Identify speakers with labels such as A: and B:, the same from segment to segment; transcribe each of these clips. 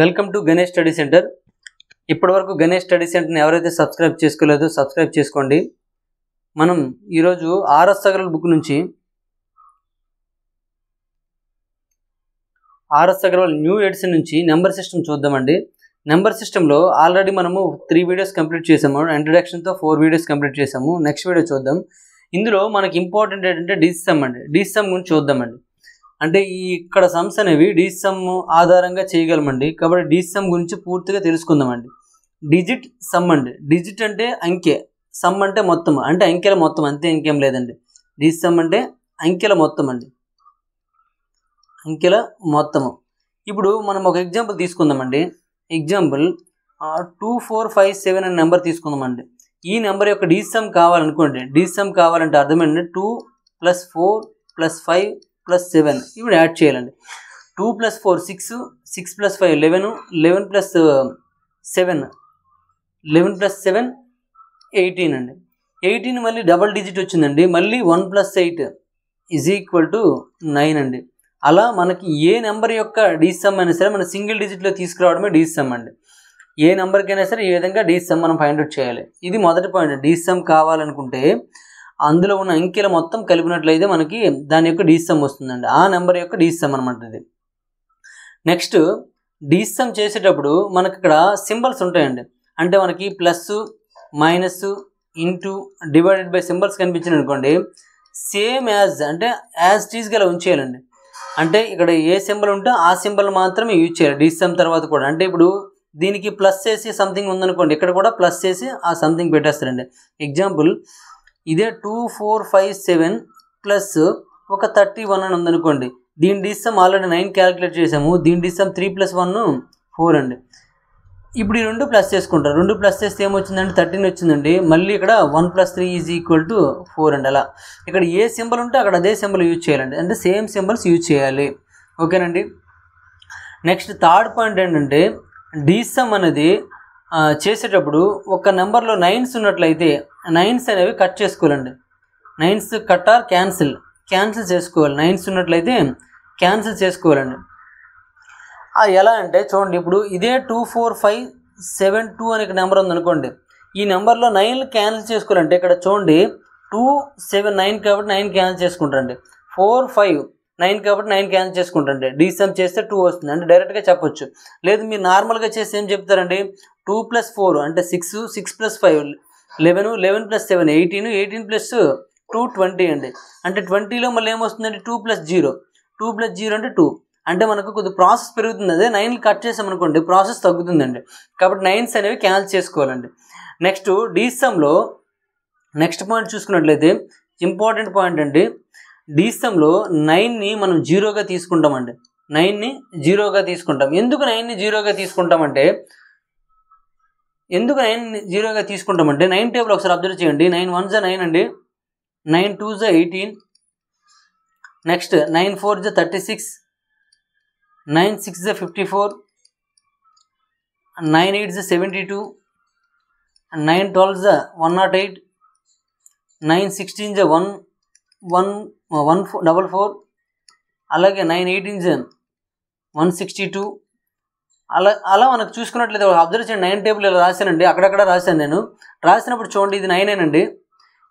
A: welcome to Ganesh study centre ఇప్పటివరకు Ganesh study సెంటర్ని ఎవరైతే సబ్స్క్రైబ్ చేసుకోలేదో సబ్స్క్రైబ్ చేసుకోండి మనం ఈరోజు ఆర్ఎస్ సగరల్ బుక్ నుంచి ఆర్ఎస్ అగర్వాల్ న్యూ ఎడిషన్ నుంచి నెంబర్ సిస్టమ్ చూద్దామండి నెంబర్ సిస్టంలో ఆల్రెడీ మనము త్రీ వీడియోస్ కంప్లీట్ చేసాము ఇంట్రడక్షన్తో ఫోర్ వీడియోస్ కంప్లీట్ చేసాము నెక్స్ట్ వీడియో చూద్దాం ఇందులో మనకి ఇంపార్టెంట్ ఏంటంటే డిసిసమ్ అండి డిసిసమ్ గురించి చూద్దామండి అంటే ఈ ఇక్కడ సమ్స్ అనేవి డిసమ్ ఆధారంగా చేయగలమండి కాబట్టి డిసమ్ గురించి పూర్తిగా తెలుసుకుందామండి డిజిట్ సమ్ అండి డిజిట్ అంటే అంకె సమ్ అంటే మొత్తం అంటే అంకెల మొత్తం అంతే ఇంకేం లేదండి డిసమ్ అంటే అంకెల మొత్తం అండి అంకెల మొత్తము ఇప్పుడు మనం ఒక ఎగ్జాంపుల్ తీసుకుందామండి example two four five seven అనే నెంబర్ తీసుకుందామండి ఈ నెంబర్ యొక్క డిసమ్ కావాలనుకోండి డిసమ్ కావాలంటే అర్థమైంది two plus four plus five plus seven ఇప్పుడు యాడ్ చేయాలండి two plus four six six plus five eleven eleven plus seven eleven plus seven eighteen అండి ఎయిటీన్ మళ్ళీ డబల్ డిజిట్ వచ్చిందండి మళ్ళీ one plus eight is equal to nine అండి అలా మనకి ఏ number యొక్క డిసమ్ అయినా సరే మన సింగిల్ డిజిట్లో తీసుకురావడమే డిసమ్ అండి ఏ నెంబర్కైనా సరే ఈ విధంగా డిసమ్ మనం ఫైండ్ అవుట్ చేయాలి ఇది మొదటి పాయింట్ డిసమ్ కావాలనుకుంటే అందులో ఉన్న అంకెల మొత్తం కలిపినట్లయితే మనకి దాని యొక్క డీసమ్ వస్తుందండి ఆ నెంబర్ యొక్క డీసమ్ అనమాట ఇది నెక్స్ట్ డీసమ్ చేసేటప్పుడు మనకి ఇక్కడ సింబల్స్ ఉంటాయండి అంటే మనకి plus minus into divided by symbols కనిపించింది అనుకోండి సేమ్ యాజ్ అంటే యాజ్ టీజ్గా ఉంచేయాలండి అంటే ఇక్కడ ఏ సింబల్ ఉంటే ఆ సింబల్ మాత్రమే యూజ్ చేయాలి డిసమ్ తర్వాత కూడా అంటే ఇప్పుడు దీనికి ప్లస్ చేసి సంథింగ్ ఉందనుకోండి ఇక్కడ కూడా ప్లస్ చేసి ఆ సంథింగ్ పెట్టేస్తారండి ఎగ్జాంపుల్ ఇదే two four five seven plus ఒక థర్టీ వన్ అని ఉందనుకోండి దీని డిస్సమ్ ఆల్రెడీ నైన్ క్యాలిక్యులేట్ చేసాము దీని డిస్సమ్ త్రీ ప్లస్ వన్ ఫోర్ అండి ఇప్పుడు ఈ రెండు ప్లస్ చేసుకుంటారు రెండు ప్లస్ చేస్తే ఏమొచ్చిందండి థర్టీన్ వచ్చిందండి మళ్ళీ ఇక్కడ one plus three is equal to four అండి అలా ఇక్కడ ఏ సింబల్ ఉంటే అక్కడ అదే సింబల్ యూజ్ చేయాలండి అంటే సేమ్ సింబల్స్ యూజ్ చేయాలి ఓకేనండి నెక్స్ట్ థర్డ్ పాయింట్ ఏంటంటే డీసమ్ అనేది చేసేటప్పుడు ఒక నెంబర్లో నైన్స్ ఉన్నట్లయితే నైన్స్ అనేవి కట్ చేసుకోవాలండి nines cut or cancel cancel చేసుకోవాలి నైన్స్ ఉన్నట్లయితే క్యాన్సిల్ చేసుకోవాలండి ఎలా అంటే చూడండి ఇప్పుడు ఇదే two four five seven two అనే నెంబర్ ఉందనుకోండి ఈ నెంబర్లో నైన్ క్యాన్సిల్ చేసుకోవాలంటే ఇక్కడ చూడండి టూ సెవెన్ నైన్ కాబట్టి నైన్ క్యాన్సిల్ చేసుకుంటారండి ఫోర్ ఫైవ్ నైన్ కాబట్టి నైన్ క్యాన్సిల్ చేసుకుంటారండి డీసమ్ చేస్తే టూ వస్తుంది అంటే డైరెక్ట్గా చెప్పొచ్చు లేదు మీరు నార్మల్గా చేసి ఏం చెప్తారండి టూ ప్లస్ ఫోర్ అంటే six six plus five eleven eleven plus seven eighteen eighteen plus two twenty అండి అంటే ట్వంటీలో మళ్ళీ ఏమొస్తుందంటే two plus zero two plus zero అంటే టూ అంటే మనకు కొద్ది ప్రాసెస్ పెరుగుతుంది అదే నైన్ కట్ చేసామనుకోండి ప్రాసెస్ తగ్గుతుందండి కాబట్టి నైన్స్ అనేవి క్యాన్సిల్ చేసుకోవాలండి నెక్స్ట్ డీసమ్లో నెక్స్ట్ పాయింట్ చూసుకున్నట్లయితే ఇంపార్టెంట్ పాయింట్ అండి డీసమ్లో నైన్ని మనం జీరోగా తీసుకుంటామండి నైన్ని జీరోగా తీసుకుంటాం ఎందుకు నైన్ని జీరోగా తీసుకుంటామంటే ఎందుకు నైన్ జీరోగా తీసుకుంటామంటే నైన్ టేబుల్ ఒకసారి అబ్జర్వ్ చేయండి నైన్ వన్ జా నైన్ అండి నైన్ టూ జా ఎయిటీన్ నెక్స్ట్ నైన్ ఫోర్ జా థర్టీ సిక్స్ నైన్ సిక్స్ జా ఫిఫ్టీ ఫోర్ నైన్ ఎయిట్ జా సెవెంటీ టూ నైన్ ట్వెల్వ్ జా one not eight nine sixteen జా one one one four double four అలాగే nine eighteen జా one sixty two అలా అలా మనకు చూసుకున్నట్లయితే అబ్జర్వ్ చేయండి నైన్ టేబుల్ ఇలా రాశానండి అక్కడక్కడ రాశాను నేను రాసినప్పుడు చూడండి ఇది నైనేనండి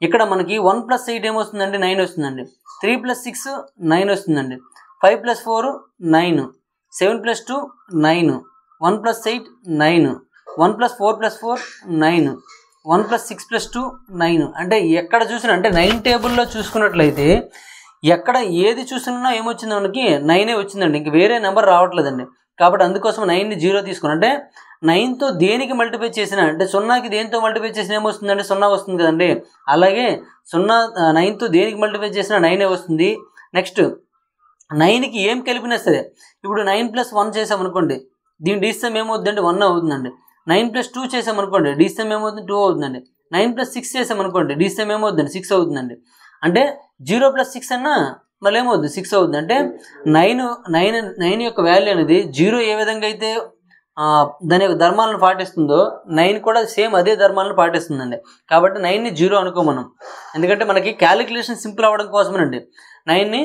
A: ఇక్కడ మనకి వన్ ప్లస్ ఎయిట్ ఏమొస్తుందండి నైన్ వస్తుందండి త్రీ ప్లస్ సిక్స్ నైన్ వస్తుందండి five plus four nine seven plus two nine one plus eight nine one plus four plus four nine one plus six plus two nine అంటే ఎక్కడ చూసినా అంటే nine టేబుల్లో చూసుకున్నట్లయితే ఎక్కడ ఏది చూసినా ఏమొచ్చిందో మనకి నైనే వచ్చిందండి ఇంక వేరే నెంబర్ రావట్లేదండి కాబట్టి అందుకోసం నైన్ని జీరో తీసుకుని అంటే నైన్తో దేనికి మల్టిప్లై చేసిన అంటే సున్నాకి దేనితో మల్టిప్లై చేసిన ఏమొస్తుందంటే సున్నా వస్తుంది కదండి అలాగే సున్నా నైన్తో దేనికి మల్టిప్లై చేసినా నైనే వస్తుంది నెక్స్ట్ నైన్కి ఏం కలిపినా సరే ఇప్పుడు నైన్ ప్లస్ వన్ అనుకోండి దీని డిస్టమ్ అంటే వన్ అవుతుందండి నైన్ ప్లస్ టూ చేసామనుకోండి డిస్టమ్ ఏమవుతుంది టూ అవుతుందండి నైన్ ప్లస్ సిక్స్ అనుకోండి డిస్టమ్ ఏమవుతుందండి సిక్స్ అవుతుందండి అంటే జీరో ప్లస్ సిక్స్ అన్నా మళ్ళీ ఏమవుద్ది సిక్స్ అవుద్ది అంటే నైన్ నైన్ నైన్ యొక్క వాల్యూ అనేది జీరో ఏ విధంగా అయితే దాని యొక్క ధర్మాలను పాటిస్తుందో నైన్ కూడా సేమ్ అదే ధర్మాలను పాటిస్తుందండి కాబట్టి నైన్ని జీరో అనుకో మనం ఎందుకంటే మనకి క్యాలిక్యులేషన్ సింపుల్ అవ్వడం కోసమేనండి నైన్ని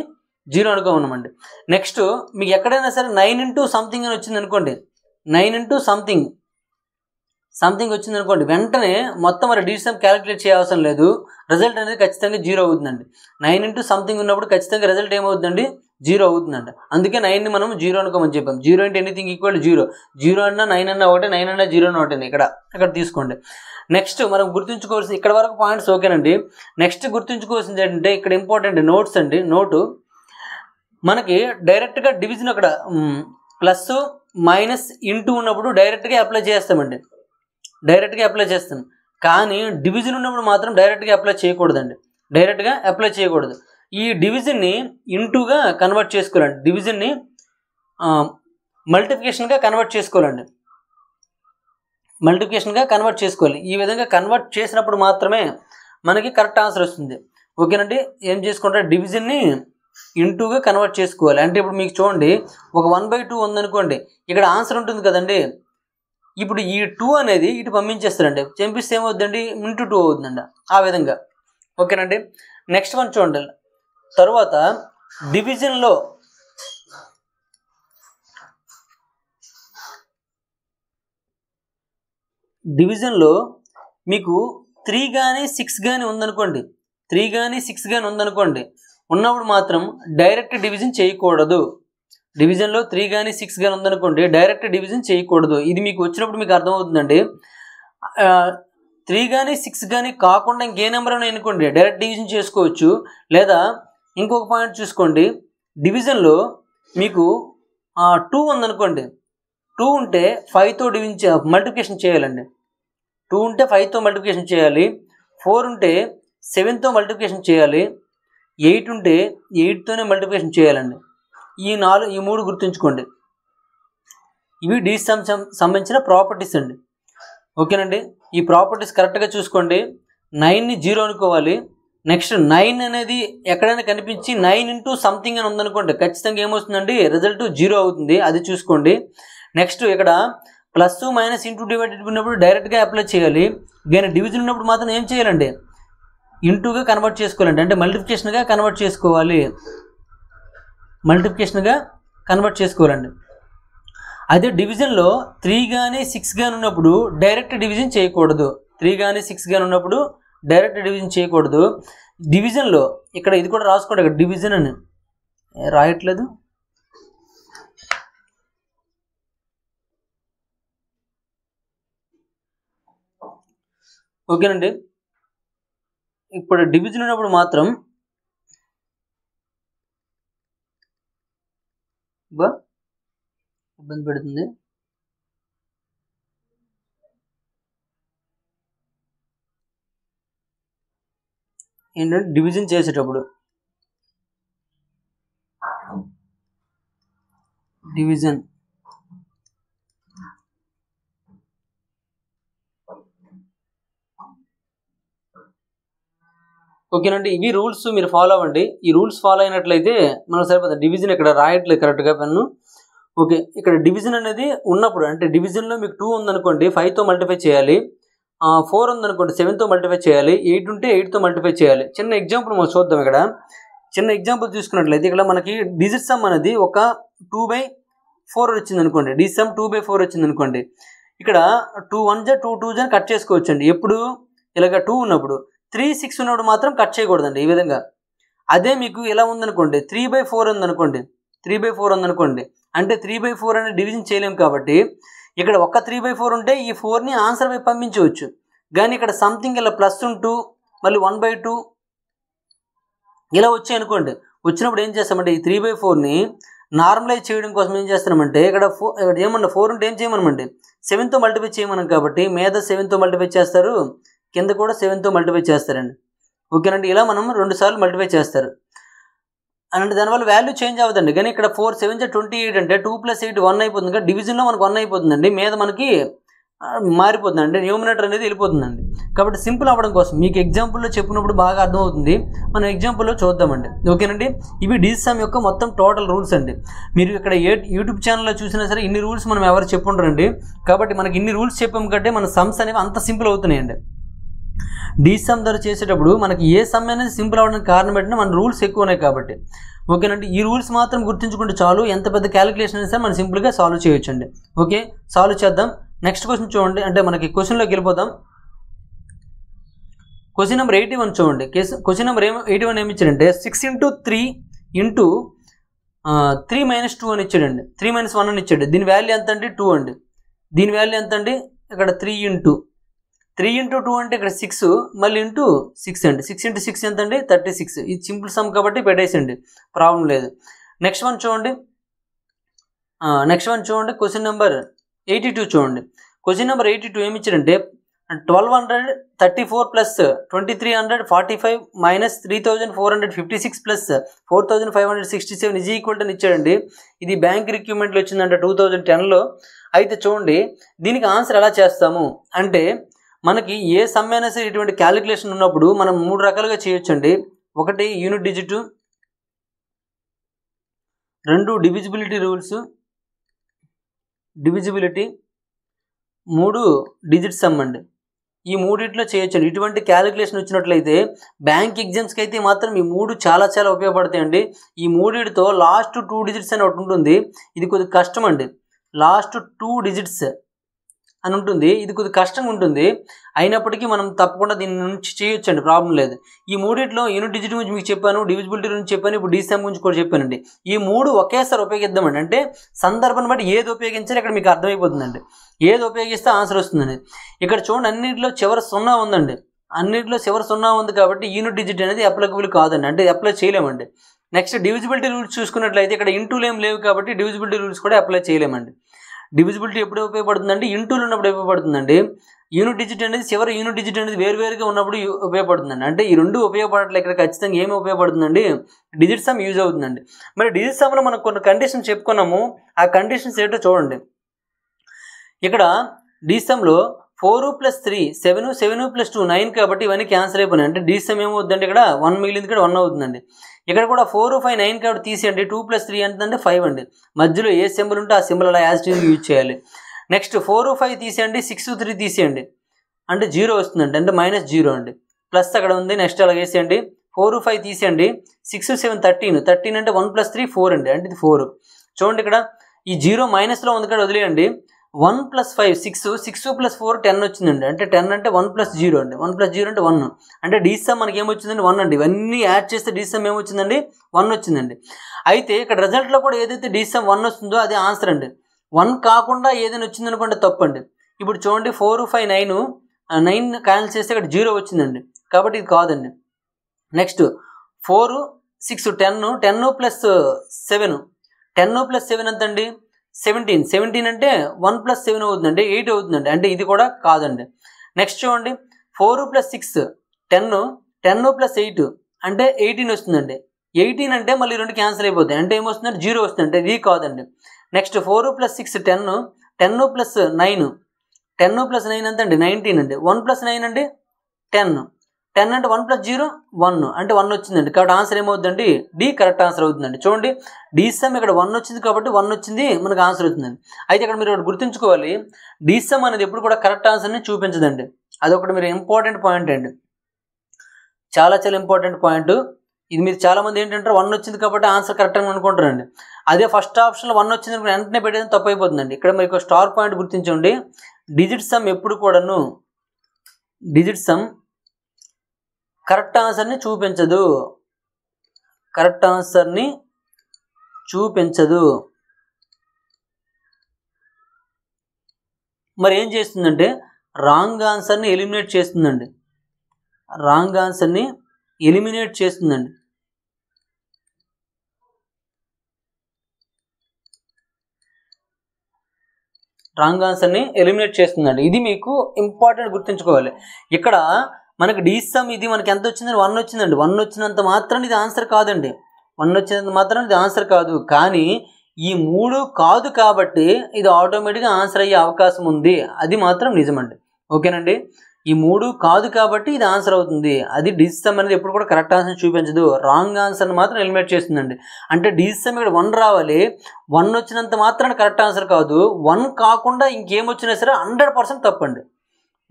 A: జీరో అనుకోమన్నామండి నెక్స్ట్ మీకు ఎక్కడైనా సరే నైన్ ఇంటూ సంథింగ్ అని వచ్చింది అనుకోండి నైన్ ఇంటూ సంథింగ్ సంథింగ్ వచ్చింది అనుకోండి వెంటనే మొత్తం మరి డిసిఎం క్యాలిక్యులేట్ చేయవసరం లేదు రిజల్ట్ అనేది ఖచ్చితంగా జీరో అవుతుందండి నైన్ ఇంటూ సంథింగ్ ఉన్నప్పుడు ఖచ్చితంగా రిజల్ట్ ఏమవుతుందండి జీరో అవుతుందండి అందుకే నైన్ని మనం జీరో అనుకోమని చెప్పాం జీరో అంటే ఎనీథింగ్ ఈక్వల్ జీరో జీరో అన్నా నైన్ అన్నా ఒకటి నైన్ అన్నా జీరో అన్నా ఒకటి ఇక్కడ ఇక్కడ తీసుకోండి నెక్స్ట్ మనం గుర్తుంచుకోవాల్సిన ఇక్కడ వరకు పాయింట్స్ ఓకేనండి నెక్స్ట్ గుర్తుంచుకోవాల్సింది ఏంటంటే ఇక్కడ ఇంపార్టెంట్ నోట్స్ అండి నోటు మనకి డైరెక్ట్గా డివిజన్ అక్కడ ప్లస్ మైనస్ ఇంటూ ఉన్నప్పుడు డైరెక్ట్గా అప్లై చేస్తామండి డైరెక్ట్గా అప్లై చేస్తాను కానీ డివిజన్ ఉన్నప్పుడు మాత్రం డైరెక్ట్గా అప్లై చేయకూడదండి డైరెక్ట్గా అప్లై చేయకూడదు ఈ డివిజన్ని ఇంటూగా కన్వర్ట్ చేసుకోవాలండి డివిజన్ని మల్టిఫికేషన్గా కన్వర్ట్ చేసుకోవాలండి మల్టిఫికేషన్గా కన్వర్ట్ చేసుకోవాలి ఈ విధంగా కన్వర్ట్ చేసినప్పుడు మాత్రమే మనకి కరెక్ట్ ఆన్సర్ వస్తుంది ఓకేనండి ఏం చేసుకుంటారు డివిజన్ని ఇంటూగా కన్వర్ట్ చేసుకోవాలి అంటే ఇప్పుడు మీకు చూడండి ఒక వన్ బై టూ ఉందనుకోండి ఇక్కడ ఆన్సర్ ఉంటుంది కదండి ఇప్పుడు ఈ టూ అనేది ఇటు పంపించేస్తారండి పంపిస్తే ఏమవుతుందండి ఇంటూ టూ అవుతుందండి ఆ విధంగా ఓకేనండి నెక్స్ట్ వన్ చూడండి తర్వాత డివిజన్లో డివిజన్లో మీకు త్రీ కానీ సిక్స్ కానీ ఉందనుకోండి త్రీ కానీ సిక్స్ కానీ ఉందనుకోండి ఉన్నప్పుడు మాత్రం డైరెక్ట్ డివిజన్ చేయకూడదు డివిజన్లో త్రీ కానీ సిక్స్ కానీ ఉందనుకోండి డైరెక్ట్ డివిజన్ చేయకూడదు ఇది మీకు వచ్చినప్పుడు మీకు అర్థమవుతుందండి త్రీ కానీ సిక్స్ కానీ కాకుండా ఇంకే నెంబర్ అని అనుకోండి డైరెక్ట్ డివిజన్ చేసుకోవచ్చు లేదా ఇంకొక పాయింట్ చూసుకోండి డివిజన్లో మీకు టూ ఉందనుకోండి టూ ఉంటే ఫైవ్తో డివిజన్ మల్టిప్లికేషన్ చేయాలండి టూ ఉంటే ఫైవ్తో మల్టిప్లికేషన్ చేయాలి ఫోర్ ఉంటే సెవెన్తో మల్టిప్లికేషన్ చేయాలి ఎయిట్ ఉంటే ఎయిట్తోనే మల్టిప్లికేషన్ చేయాలండి ఈ నాలుగు ఈ మూడు గుర్తుంచుకోండి ఇవి డీ సంబంధించిన ప్రాపర్టీస్ అండి ఓకేనండి ఈ ప్రాపర్టీస్ కరెక్ట్గా చూసుకోండి నైన్ని జీరో అనుకోవాలి నెక్స్ట్ నైన్ అనేది ఎక్కడైనా కనిపించి నైన్ ఇంటూ సంథింగ్ అని ఉందనుకోండి ఖచ్చితంగా ఏమవుతుందండి రిజల్ట్ జీరో అవుతుంది అది చూసుకోండి నెక్స్ట్ ఇక్కడ ప్లస్ మైనస్ ఇంటూ డివైడెడ్ ఉన్నప్పుడు డైరెక్ట్గా అప్లై చేయాలి దీని డివిజన్ ఉన్నప్పుడు మాత్రం ఏం చేయాలండి ఇంటూగా కన్వర్ట్ చేసుకోవాలండి అంటే మల్టిఫికేషన్గా కన్వర్ట్ చేసుకోవాలి మల్టిప్లికేషన్గా కన్వర్ట్ చేసుకోరండి అదే డివిజన్లో త్రీ కానీ సిక్స్ కానీ ఉన్నప్పుడు డైరెక్ట్ డివిజన్ చేయకూడదు త్రీ కానీ సిక్స్ కానీ ఉన్నప్పుడు డైరెక్ట్ డివిజన్ చేయకూడదు డివిజన్లో ఇక్కడ ఇది కూడా రాసుకోండి ఇక్కడ డివిజన్ అని రాయట్లేదు ఓకేనండి ఇప్పుడు డివిజన్ ఉన్నప్పుడు మాత్రం ఎక్కువ ఇబ్బంది పెడుతుంది ఏంటంటే డివిజన్ చేసేటప్పుడు డివిజన్ ఓకేనండి ఇవి రూల్స్ మీరు ఫాలో అవ్వండి ఈ రూల్స్ ఫాలో అయినట్లయితే మనకు సరిపోతుంది డివిజన్ ఇక్కడ రాయట్లేదు కరెక్ట్గా పెన్ను ఓకే ఇక్కడ డివిజన్ అనేది ఉన్నప్పుడు అంటే డివిజన్లో మీకు టూ ఉందనుకోండి ఫైవ్తో మల్టిఫై చేయాలి ఫోర్ ఉందనుకోండి సెవెన్తో మల్టిఫై చేయాలి ఎయిట్ ఉంటే ఎయిట్తో మల్టిఫై చేయాలి చిన్న ఎగ్జాంపుల్ మనం చూద్దాం ఇక్కడ చిన్న ఎగ్జాంపుల్ చూసుకున్నట్లయితే ఇక్కడ మనకి డిజిట్ సమ్ అనేది ఒక టూ బై ఫోర్ వచ్చింది అనుకోండి digit sum two by four వచ్చింది అనుకోండి ఇక్కడ టూ వన్ జా టూ టూ జా కట్ చేసుకోవచ్చండి ఎప్పుడు ఇలాగ టూ ఉన్నప్పుడు త్రీ సిక్స్ ఉన్నప్పుడు మాత్రం కట్ చేయకూడదండి ఈ విధంగా అదే మీకు ఎలా ఉందనుకోండి త్రీ బై ఫోర్ ఉందనుకోండి త్రీ బై ఫోర్ ఉందనుకోండి అంటే త్రీ బై ఫోర్ అనే డివిజన్ చేయలేము కాబట్టి ఇక్కడ ఒక్క త్రీ బై ఫోర్ ఉంటే ఈ ఫోర్ని ఆన్సర్ వైపు పంపించవచ్చు కానీ ఇక్కడ సంథింగ్ ఇలా ప్లస్ ఉంటూ మళ్ళీ వన్ బై టూ ఇలా వచ్చాయి అనుకోండి వచ్చినప్పుడు ఏం చేస్తామంటే ఈ త్రీ బై ఫోర్ని నార్మలైజ్ చేయడం కోసం ఏం చేస్తున్నామంటే ఇక్కడ ఫోర్ ఇక్కడ ఏమన్నా ఫోర్ ఉంటే ఏం చేయమనమండి సెవెన్తో మల్టిఫై చేయమన్నాం కాబట్టి మీద సెవెన్తో మల్టిఫై చేస్తారు కింద కూడా సెవెన్తో మల్టిఫై చేస్తారండి ఓకేనండి ఇలా మనం రెండు సార్లు మల్టిప్లై చేస్తారు అంటే దానివల్ల వాల్యూ చేంజ్ అవుతుంది కానీ ఇక్కడ ఫోర్ సెవెన్ జా ట్వంటీ ఎయిట్ అంటే టూ ప్లస్ ఎయిట్ వన్ అయిపోతుంది కదా డివిజన్లో మనకు వన్ అయిపోతుందండి మీద మనకి మారిపోతుంది అంటే న్యూమినేటర్ అనేది వెళ్ళిపోతుందండి కాబట్టి సింపుల్ అవ్వడం కోసం మీకు ఎగ్జాంపుల్లో చెప్పినప్పుడు బాగా అర్థమవుతుంది మనం ఎగ్జాంపుల్లో చూద్దామండి ఓకేనండి ఇవి డిజిసామ్ యొక్క మొత్తం టోటల్ రూల్స్ అండి మీరు ఇక్కడ ఏ యూట్యూబ్ ఛానల్లో చూసినా సరే ఇన్ని రూల్స్ మనం ఎవరు చెప్పుండరండి కాబట్టి మనకి ఇన్ని రూల్స్ చెప్పాము కంటే మన సమ్స్ అనేవి అంత సింపుల్ అవుతున్నాయండి ధర చేసేటప్పుడు మనకి ఏ సమ్ అనేది సింపుల్ అవ్వడానికి కారణం పెట్టినా మన రూల్స్ ఎక్కువ ఉన్నాయి కాబట్టి ఓకేనండి ఈ రూల్స్ మాత్రం గుర్తుంచుకుంటే చాలు ఎంత పెద్ద క్యాలిక్యులేషన్ అయినా సరే మనం సింపుల్గా సాల్వ్ చేయొచ్చండి ఓకే సాల్వ్ చేద్దాం నెక్స్ట్ క్వశ్చన్ చూడండి అంటే మనకి క్వశ్చన్లోకి వెళ్ళిపోదాం క్వశ్చన్ నెంబర్ ఎయిటీ వన్ చూడండి క్వశ్చన్ నెంబర్ ఏం ఎయిటీ వన్ ఏమి ఇచ్చారంటే six into three into three minus two అని ఇచ్చాడండి త్రీ మైనస్ వన్ అని ఇచ్చాడు దీని వాల్యూ ఎంత అండి టూ అండి దీని వాల్యూ ఎంత అండి ఇక్కడ three into three into two అంటే ఇక్కడ సిక్స్ మళ్ళీ ఇంటూ సిక్స్ అండి సిక్స్ ఇంటూ సిక్స్ ఎంత అండి థర్టీ సిక్స్ ఇది సింపుల్ సమ్ కాబట్టి పెట్టేసండి ప్రాబ్లం లేదు నెక్స్ట్ వన్ చూడండి నెక్స్ట్ వన్ చూడండి క్వశ్చన్ నెంబర్ ఎయిటీ టూ చూడండి క్వశ్చన్ నెంబర్ ఎయిటీ టూ ఏమి ఇచ్చారంటే twelve hundred thirty four plus twenty three hundred forty five minus three thousand four hundred fifty six plus four thousand five hundred sixty seven is equal అని ఇచ్చాడండి ఇది bank రిక్యూమెంట్లో వచ్చిందంట two thousand టెన్లో అయితే చూడండి దీనికి ఆన్సర్ ఎలా చేస్తాము అంటే మనకి ఏ సమ్మైనా సరే ఇటువంటి క్యాలిక్యులేషన్ ఉన్నప్పుడు మనం మూడు రకాలుగా చేయొచ్చండి ఒకటి యూనిట్ డిజిట్ రెండు డివిజిబిలిటీ రూల్స్ డివిజిబిలిటీ మూడు డిజిట్ సమ్ అండి ఈ మూడిట్లో చేయొచ్చండి ఇటువంటి క్యాలిక్యులేషన్ వచ్చినట్లయితే బ్యాంక్ ఎగ్జామ్స్కి అయితే మాత్రం ఈ మూడు చాలా చాలా ఉపయోగపడతాయండి ఈ మూడిటితో లాస్ట్ టూ డిజిట్స్ అని ఒకటి ఉంటుంది ఇది కొద్దిగా కష్టం అండి లాస్ట్ టూ డిజిట్స్ అని ఉంటుంది ఇది కొద్ది కష్టంగా ఉంటుంది అయినప్పటికీ మనం తప్పకుండా దీని నుంచి చేయొచ్చండి ప్రాబ్లం లేదు ఈ మూడిట్లో యూనిట్ డిజిట్ గురించి మీకు చెప్పాను డివిజిబిలిటీ గురించి చెప్పాను ఇప్పుడు డిసెమ్ గురించి కూడా చెప్పానండి ఈ మూడు ఒకేసారి ఉపయోగిద్దామండి అంటే సందర్భం బట్టి ఏది ఉపయోగించాలి ఇక్కడ మీకు అర్థమైపోతుందండి ఏది ఉపయోగిస్తే ఆన్సర్ వస్తుందండి ఇక్కడ చూడండి అన్నింటిలో చివరి సున్నా ఉందండి అన్నింటిలో చివరి సున్నా ఉంది కాబట్టి యూనిట్ డిజిట్ అనేది అప్లికబుల్ కాదండి అంటే అప్లై చేయలేమండి నెక్స్ట్ డివిజిబిలిటీ రూల్స్ చూసుకున్నట్లయితే ఇక్కడ ఇంటూలు ఏం లేవు కాబట్టి డివిజిబిలిటీ రూల్స్ కూడా అప్లై చేయలేమండి డివిజిబిలిటీ ఎప్పుడు ఉపయోగపడుతుందండి ఇంటూలు ఉన్నప్పుడు ఉపయోగపడుతుందండి యూనిట్ డిజిట్ అనేది చివరి యూనిట్ డిజిట్ అనేది వేరువేరుగా ఉన్నప్పుడు ఉపయోగపడుతుందండి అంటే ఈ రెండు ఉపయోగపడట్లే ఇక్కడ ఖచ్చితంగా ఏమి ఉపయోగపడుతుందండి డిజిట్ సమ్ యూజ్ అవుతుందండి మరి డిజిట్ సమ్లో మనం కొన్ని కండిషన్స్ చెప్పుకున్నాము ఆ కండిషన్స్ ఏంటో చూడండి ఇక్కడ డిజిట్ సమ్లో four plus three seven seven plus two nine కాబట్టి ఇవన్నీ క్యాన్సిల్ అయిపోయినాయి అంటే డీసీఎం ఏమవుతుందంటే ఇక్కడ వన్ మిగిలింది ఇక్కడ వన్ అవుతుందండి ఇక్కడ కూడా ఫోర్ ఫైవ్ నైన్ కాబట్టి తీసేయండి టూ ప్లస్ త్రీ అంటే ఫైవ్ అండి మధ్యలో ఏ సింబల్ ఉంటే ఆ సింబల్ అలా యాజ్ యూజ్ చేయాలి నెక్స్ట్ ఫోర్ ఫైవ్ తీసేయండి సిక్స్ త్రీ తీసేయండి అంటే జీరో వస్తుందండి అంటే మైనస్ జీరో అండి ప్లస్ అక్కడ ఉంది నెక్స్ట్ అలా వేసేయండి ఫోర్ ఫైవ్ తీసేయండి సిక్స్ సెవెన్ థర్టీన్ థర్టీన్ అంటే వన్ ప్లస్ త్రీ ఫోర్ అండి అంటే ఇది ఫోర్ చూడండి ఇక్కడ ఈ జీరో మైనస్లో ఉంది ఇక్కడ వదిలేయండి one plus five six six plus four ten వచ్చిందండి అంటే టెన్ అంటే వన్ ప్లస్ జీరో అండి వన్ ప్లస్ జీరో అంటే వన్ అంటే డీసమ్ మనకి ఏమొచ్చిందండి వన్ అండి ఇవన్నీ యాడ్ చేస్తే డీసమ్ ఏమొచ్చిందండి వన్ వచ్చిందండి అయితే ఇక్కడ రిజల్ట్లో కూడా ఏదైతే డీసమ్ వన్ వస్తుందో అది ఆన్సర్ అండి వన్ కాకుండా ఏదైనా వచ్చిందనుకోండి తప్పండి ఇప్పుడు చూడండి four five nine nine cancel చేస్తే ఇక్కడ జీరో వచ్చిందండి కాబట్టి ఇది కాదండి next four six ten ten plus seven ten plus seven ఎంత అండి సెవెంటీన్ సెవెంటీన్ అంటే వన్ ప్లస్ సెవెన్ అవుతుందండి ఎయిట్ అవుతుందండి అంటే ఇది కూడా కాదండి నెక్స్ట్ చూడండి four plus six ten ten plus eight అంటే ఎయిటీన్ వస్తుందండి ఎయిటీన్ అంటే మళ్ళీ రెండు క్యాన్సిల్ అయిపోతాయి అంటే ఏమొస్తుందండి జీరో వస్తుంది అంటే ఇది కాదండి next four plus six ten ten plus nine ten plus nine ఎంత అండి నైన్టీన్ అండి వన్ ప్లస్ నైన్ అండి టెన్ టెన్ అంటే వన్ ప్లస్ జీరో వన్ అంటే వన్ వచ్చిందండి కాబట్టి ఆన్సర్ ఏమవుతుందండి డి కరెక్ట్ ఆన్సర్ అవుతుందండి చూడండి డిసమ్ ఇక్కడ వన్ వచ్చింది కాబట్టి వన్ వచ్చింది మనకు ఆన్సర్ అవుతుందండి అయితే ఇక్కడ మీరు ఒకటి గుర్తుంచుకోవాలి డిసమ్ అనేది ఎప్పుడు కూడా కరెక్ట్ ఆన్సర్ని చూపించదండి అదొకటి మీరు ఇంపార్టెంట్ పాయింట్ అండి చాలా చాలా ఇంపార్టెంట్ పాయింట్ ఇది మీరు చాలామంది ఏంటంటారు వన్ వచ్చింది కాబట్టి ఆన్సర్ కరెక్ట్ అని అనుకుంటారండి అదే ఫస్ట్ ఆప్షన్లో వన్ వచ్చింది వెంటనే పెట్టేది తప్పు అయిపోతుందండి ఇక్కడ మీకు స్టార్ పాయింట్ గుర్తించండి డిజిట్ సమ్ ఎప్పుడు కూడాను డిజిట్ సమ్ కరెక్ట్ ఆన్సర్ని చూపించదు కరెక్ట్ ఆన్సర్ని చూపించదు మరి ఏం చేస్తుందంటే రాంగ్ ఆన్సర్ని ఎలిమినేట్ చేస్తుందండి రాంగ్ ఆన్సర్ని ఎలిమినేట్ చేస్తుందండి రాంగ్ ఆన్సర్ని ఎలిమినేట్ చేస్తుందండి ఇది మీకు ఇంపార్టెంట్ గుర్తుంచుకోవాలి ఇక్కడ మనకి డీసమ్ ఇది మనకి ఎంత వచ్చిందండి వన్ వచ్చిందండి వన్ వచ్చినంత మాత్రం ఇది ఆన్సర్ కాదండి వన్ వచ్చినంత మాత్రం ఇది ఆన్సర్ కాదు కానీ ఈ మూడు కాదు కాబట్టి ఇది ఆటోమేటిక్గా ఆన్సర్ అయ్యే అవకాశం ఉంది అది మాత్రం నిజమండి ఓకేనండి ఈ మూడు కాదు కాబట్టి ఇది ఆన్సర్ అవుతుంది అది డిసిసమ్ అనేది ఎప్పుడు కూడా కరెక్ట్ ఆన్సర్ చూపించదు రాంగ్ ఆన్సర్ని మాత్రం ఎలిమినేట్ చేస్తుందండి అంటే డిసిసమ్ ఇక్కడ వన్ రావాలి వన్ వచ్చినంత మాత్రం కరెక్ట్ ఆన్సర్ కాదు వన్ కాకుండా ఇంకేం వచ్చినా సరే హండ్రెడ్ పర్సెంట్ తప్పండి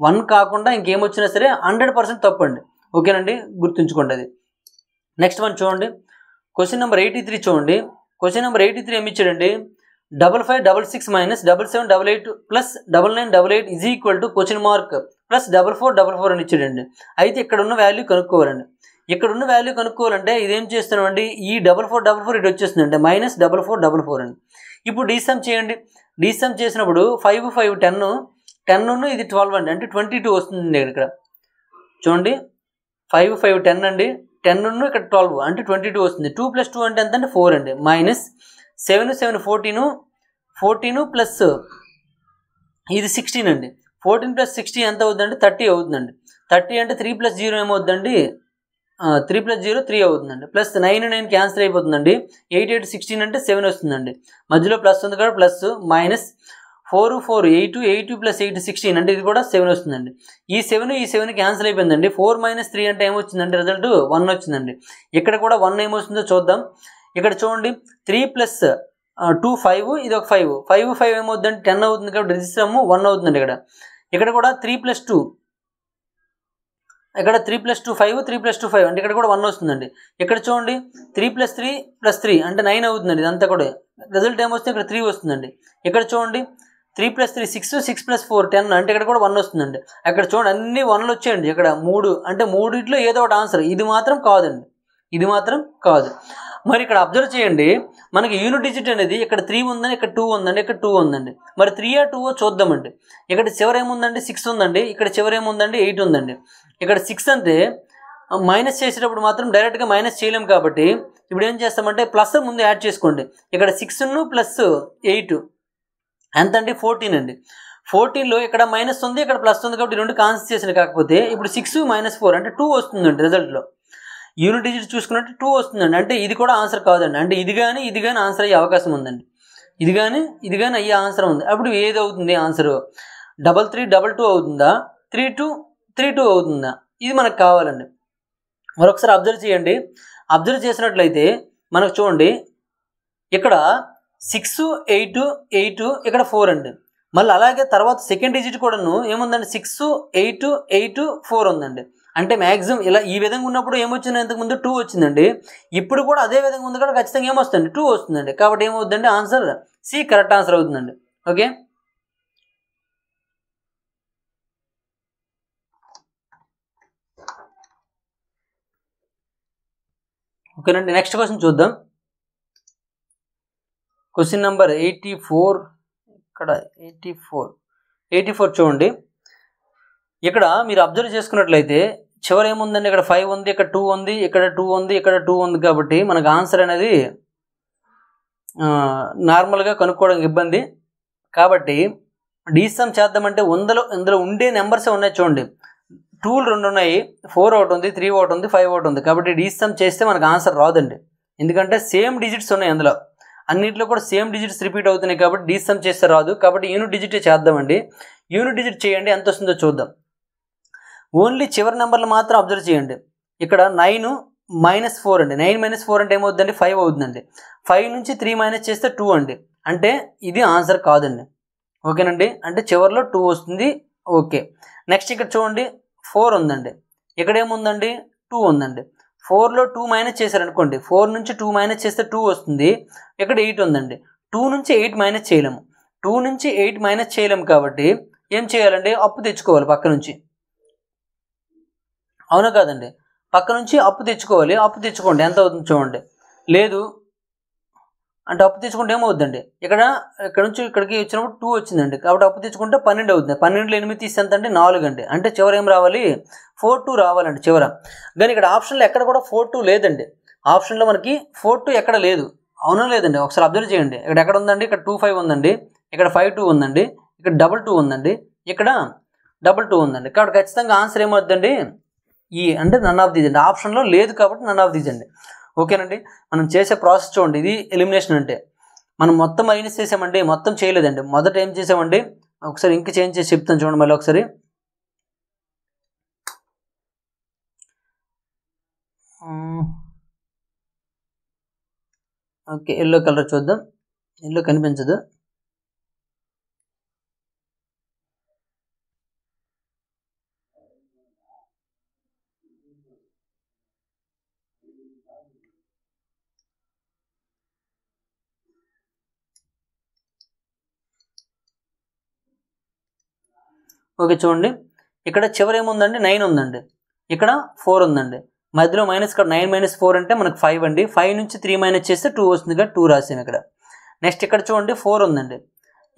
A: వన్ కాకుండా ఇంకేం వచ్చినా సరే హండ్రెడ్ పర్సెంట్ తప్పండి ఓకేనండి గుర్తుంచుకోండి అది నెక్స్ట్ వన్ చూడండి క్వశ్చన్ నెంబర్ ఎయిటీ త్రీ చూడండి క్వశ్చన్ నెంబర్ ఎయిటీ త్రీ ఇచ్చాడండి double five double six minus double seven double eight plus double nine double eight is equal to question mark plus double four double four అని ఇచ్చాడండి అయితే ఇక్కడ ఉన్న value కనుక్కోవాలండి ఇక్కడ ఉన్న value కనుక్కోవాలంటే ఇదేం చేస్తున్నామండి ఈ డబల్ ఫోర్ డబల్ ఫోర్ ఇటు వచ్చేస్తుందండి minus double four double four అని ఇప్పుడు డీసమ్ చేయండి డీసమ్ చేసినప్పుడు ఫైవ్ ఫైవ్ టెన్ టెన్ను ఇది ట్వెల్వ్ అండి అంటే ట్వంటీ టూ వస్తుంది ఇక్కడ చూడండి ఫైవ్ ఫైవ్ టెన్ అండి టెన్ ఇక్కడ ట్వెల్వ్ అంటే ట్వంటీ టూ వస్తుంది టూ ప్లస్ టూ అంటే ఎంత అంటే ఫోర్ అండి minus seven seven fourteen fourteen plus ఇది సిక్స్టీన్ అండి ఫోర్టీన్ ప్లస్ సిక్స్టీ ఎంత అవుతుందండి థర్టీ అవుతుందండి థర్టీ అంటే త్రీ ప్లస్ జీరో ఏమవుతుందండి త్రీ ప్లస్ జీరో త్రీ అవుతుందండి ప్లస్ నైన్ నైన్ క్యాన్సిల్ అయిపోతుందండి ఎయిట్ ఎయిట్ సిక్స్టీన్ అంటే సెవెన్ వస్తుందండి మధ్యలో ప్లస్ ఉంది కాబట్టి plus minus four four eight eight plus eight sixteen అంటే ఇది కూడా సెవెన్ వస్తుందండి ఈ సెవెన్ ఈ సెవెన్ క్యాన్సిల్ అయిపోయిందండి ఫోర్ మైనస్ త్రీ అంటే ఏమొచ్చిందండి రిజల్ట్ వన్ వచ్చిందండి ఇక్కడ కూడా వన్ ఏమొస్తుందో చూద్దాం ఇక్కడ చూడండి త్రీ ప్లస్ టూ ఫైవ్ ఇది ఒక ఫైవ్ ఫైవ్ ఫైవ్ ఏమవుతుందండి టెన్ అవుతుంది కాబట్టి రిజిస్టర్ అమ్ము వన్ అవుతుందండి ఇక్కడ ఇక్కడ కూడా త్రీ ప్లస్ టూ ఇక్కడ three plus two five three plus two five అంటే ఇక్కడ కూడా వన్ వస్తుందండి ఇక్కడ చూడండి three plus three plus three అంటే నైన్ అవుతుందండి ఇదంతా కూడా రిజల్ట్ ఏమొస్తుంది ఇక్కడ త్రీ వస్తుందండి ఇక్కడ చూడండి three plus three six six plus four ten అంటే ఇక్కడ కూడా వన్ వస్తుందండి అక్కడ చూడండి అన్ని వన్లు వచ్చేయండి ఇక్కడ మూడు అంటే మూడిట్లో ఏదో ఒకటి ఆన్సర్ ఇది మాత్రం కాదండి ఇది మాత్రం కాదు మరి ఇక్కడ అబ్జర్వ్ చేయండి మనకి యూనిట్ డిజిట్ అనేది ఇక్కడ త్రీ ఉందని ఇక్కడ టూ ఉందండి ఇక్కడ టూ ఉందండి మరి త్రీ ఆ టూ చూద్దామండి ఇక్కడ చివరి ఏముందండి సిక్స్ ఉందండి ఇక్కడ చివరి ఏముందండి ఎయిట్ ఉందండి ఇక్కడ సిక్స్ అంటే మైనస్ చేసేటప్పుడు మాత్రం డైరెక్ట్గా మైనస్ చేయలేము కాబట్టి ఇప్పుడు ఏం చేస్తామంటే ప్లస్ ముందు యాడ్ చేసుకోండి ఇక్కడ సిక్స్ను ప్లస్ ఎయిట్ ఎంత అండి ఫోర్టీన్ అండి ఫోర్టీన్లో ఇక్కడ మైనస్ ఉంది ఇక్కడ ప్లస్ ఉంది కాబట్టి రెండు కాన్సన్స్ట్రేషన్ కాకపోతే ఇప్పుడు సిక్స్ మైనస్ ఫోర్ అంటే టూ వస్తుందండి రిజల్ట్లో యూనిట్ డిజిట్ చూసుకున్నట్టు టూ వస్తుందండి అంటే ఇది కూడా ఆన్సర్ కాదండి అంటే ఇది కానీ ఇది కానీ ఆన్సర్ అయ్యే అవకాశం ఉందండి ఇది కానీ ఇది కానీ అయ్యే ఆన్సర్ ఉంది అప్పుడు ఏది అవుతుంది answer double three double two అవుతుందా త్రీ టూ త్రీ టూ అవుతుందా ఇది మనకు కావాలండి మరొకసారి అబ్జర్వ్ చేయండి అబ్జర్వ్ చేసినట్లయితే మనకు చూడండి ఇక్కడ సిక్స్ ఎయిట్ ఎయిట్ ఇక్కడ ఫోర్ అండి మళ్ళీ అలాగే తర్వాత సెకండ్ డిజిట్ కూడాను ఏముందండి సిక్స్ ఎయిట్ ఎయిట్ ఫోర్ ఉందండి అంటే మ్యాక్సిమం ఇలా ఈ విధంగా ఉన్నప్పుడు ఏమొచ్చింది ఇంతకుముందు టూ వచ్చిందండి ఇప్పుడు కూడా అదే విధంగా ఉంది కూడా ఖచ్చితంగా ఏమొస్తుంది టూ వస్తుందండి కాబట్టి ఏమవుతుందండి ఆన్సర్ సి కరెక్ట్ ఆన్సర్ అవుతుందండి ఓకే ఓకేనండి నెక్స్ట్ క్వశ్చన్ చూద్దాం క్వశ్చన్ నెంబర్ ఎయిటీ ఫోర్ ఇక్కడ ఎయిటీ ఫోర్ ఎయిటీ ఫోర్ చూడండి ఇక్కడ మీరు అబ్జర్వ్ చేసుకున్నట్లయితే చివరి ఏముందండి ఇక్కడ ఫైవ్ ఉంది ఇక్కడ టూ ఉంది ఇక్కడ టూ ఉంది ఇక్కడ టూ ఉంది కాబట్టి మనకు ఆన్సర్ అనేది నార్మల్గా కనుక్కోవడానికి ఇబ్బంది కాబట్టి డీసమ్ చేద్దామంటే వందలో ఇందులో ఉండే నెంబర్సే ఉన్నాయి చూడండి టూలు రెండు ఉన్నాయి ఫోర్ ఒకటి ఉంది త్రీ ఒకటి ఉంది ఫైవ్ ఒకటి ఉంది కాబట్టి డీసమ్ చేస్తే మనకు ఆన్సర్ రాదండి ఎందుకంటే సేమ్ డిజిట్స్ ఉన్నాయి అందులో అన్నింటిలో కూడా సేమ్ డిజిట్స్ రిపీట్ అవుతున్నాయి కాబట్టి డీసమ్ చేస్తే రాదు కాబట్టి యూనిట్ డిజిటే చేద్దామండి యూనిట్ డిజిట్ చేయండి ఎంత వస్తుందో చూద్దాం ఓన్లీ చివరి నెంబర్లు మాత్రం అబ్జర్వ్ చేయండి ఇక్కడ నైన్ మైనస్ ఫోర్ అండి నైన్ మైనస్ ఫోర్ అంటే ఏమవుతుందండి ఫైవ్ అవుతుందండి ఫైవ్ నుంచి త్రీ మైనస్ చేస్తే టూ అండి అంటే ఇది ఆన్సర్ కాదండి ఓకేనండి అంటే చివరిలో టూ వస్తుంది ఓకే నెక్స్ట్ ఇక్కడ చూడండి ఫోర్ ఉందండి ఇక్కడ ఏముందండి టూ ఉందండి ఫోర్లో టూ మైనస్ చేశారనుకోండి ఫోర్ నుంచి టూ మైనస్ చేస్తే టూ వస్తుంది ఇక్కడ ఎయిట్ ఉందండి టూ నుంచి ఎయిట్ మైనస్ చేయలేము టూ నుంచి ఎయిట్ మైనస్ చేయలేము కాబట్టి ఏం చేయాలండి అప్పు తెచ్చుకోవాలి పక్క నుంచి అవునా కాదండి పక్క నుంచి అప్పు తెచ్చుకోవాలి అప్పు తెచ్చుకోండి ఎంత అవుతుంది చూడండి లేదు అంటే అప్పు తీసుకుంటే ఏమవుద్దండి ఇక్కడ ఇక్కడ నుంచి ఇక్కడికి వచ్చినప్పుడు టూ వచ్చిందండి కాబట్టి అప్పు తీసుకుంటే పన్నెండు అవుతుంది పన్నెండులో ఎనిమిది తీస్తే ఎంత అంటే నాలుగు అండి అంటే చివర ఏం రావాలి ఫోర్ టూ రావాలండి చివర కానీ ఇక్కడ ఆప్షన్లో ఎక్కడ కూడా ఫోర్ టూ లేదండి ఆప్షన్లో మనకి ఫోర్ టూ ఎక్కడ లేదు అవునా లేదండి ఒకసారి అబ్జర్వ్ చేయండి ఇక్కడ ఎక్కడ ఉందండి ఇక్కడ టూ ఫైవ్ ఉందండి ఇక్కడ ఫైవ్ టూ ఉందండి ఇక్కడ డబల్ టూ ఉందండి ఇక్కడ డబల్ టూ ఉందండి కాబట్టి ఖచ్చితంగా ఆన్సర్ ఏమవుతుందండి ఈ అంటే నన్ ఆఫ్ దీస్ అండి ఆప్షన్లో లేదు కాబట్టి నన్ ఆఫ్ దీస్ అండి ఓకేనండి మనం చేసే ప్రాసెస్ చూడండి ఇది ఎలిమినేషన్ అంటే మనం మొత్తం మైనస్ చేసామండి మొత్తం చేయలేదండి మొదట ఏం చేసామండి ఒకసారి ఇంక చేంజ్ చేసి చెప్తాను చూడండి మళ్ళీ ఒకసారి ఓకే ఎల్లో కలర్ చూద్దాం ఎల్లో కనిపించదు ఓకే చూడండి ఇక్కడ చివరి ఏముందండి నైన్ ఉందండి ఇక్కడ ఫోర్ ఉందండి మధ్యలో మైనస్ ఇక్కడ నైన్ మైనస్ ఫోర్ అంటే మనకు ఫైవ్ అండి ఫైవ్ నుంచి త్రీ మైనస్ చేస్తే టూ వస్తుంది కదా టూ రాసాను ఇక్కడ నెక్స్ట్ ఇక్కడ చూడండి ఫోర్ ఉందండి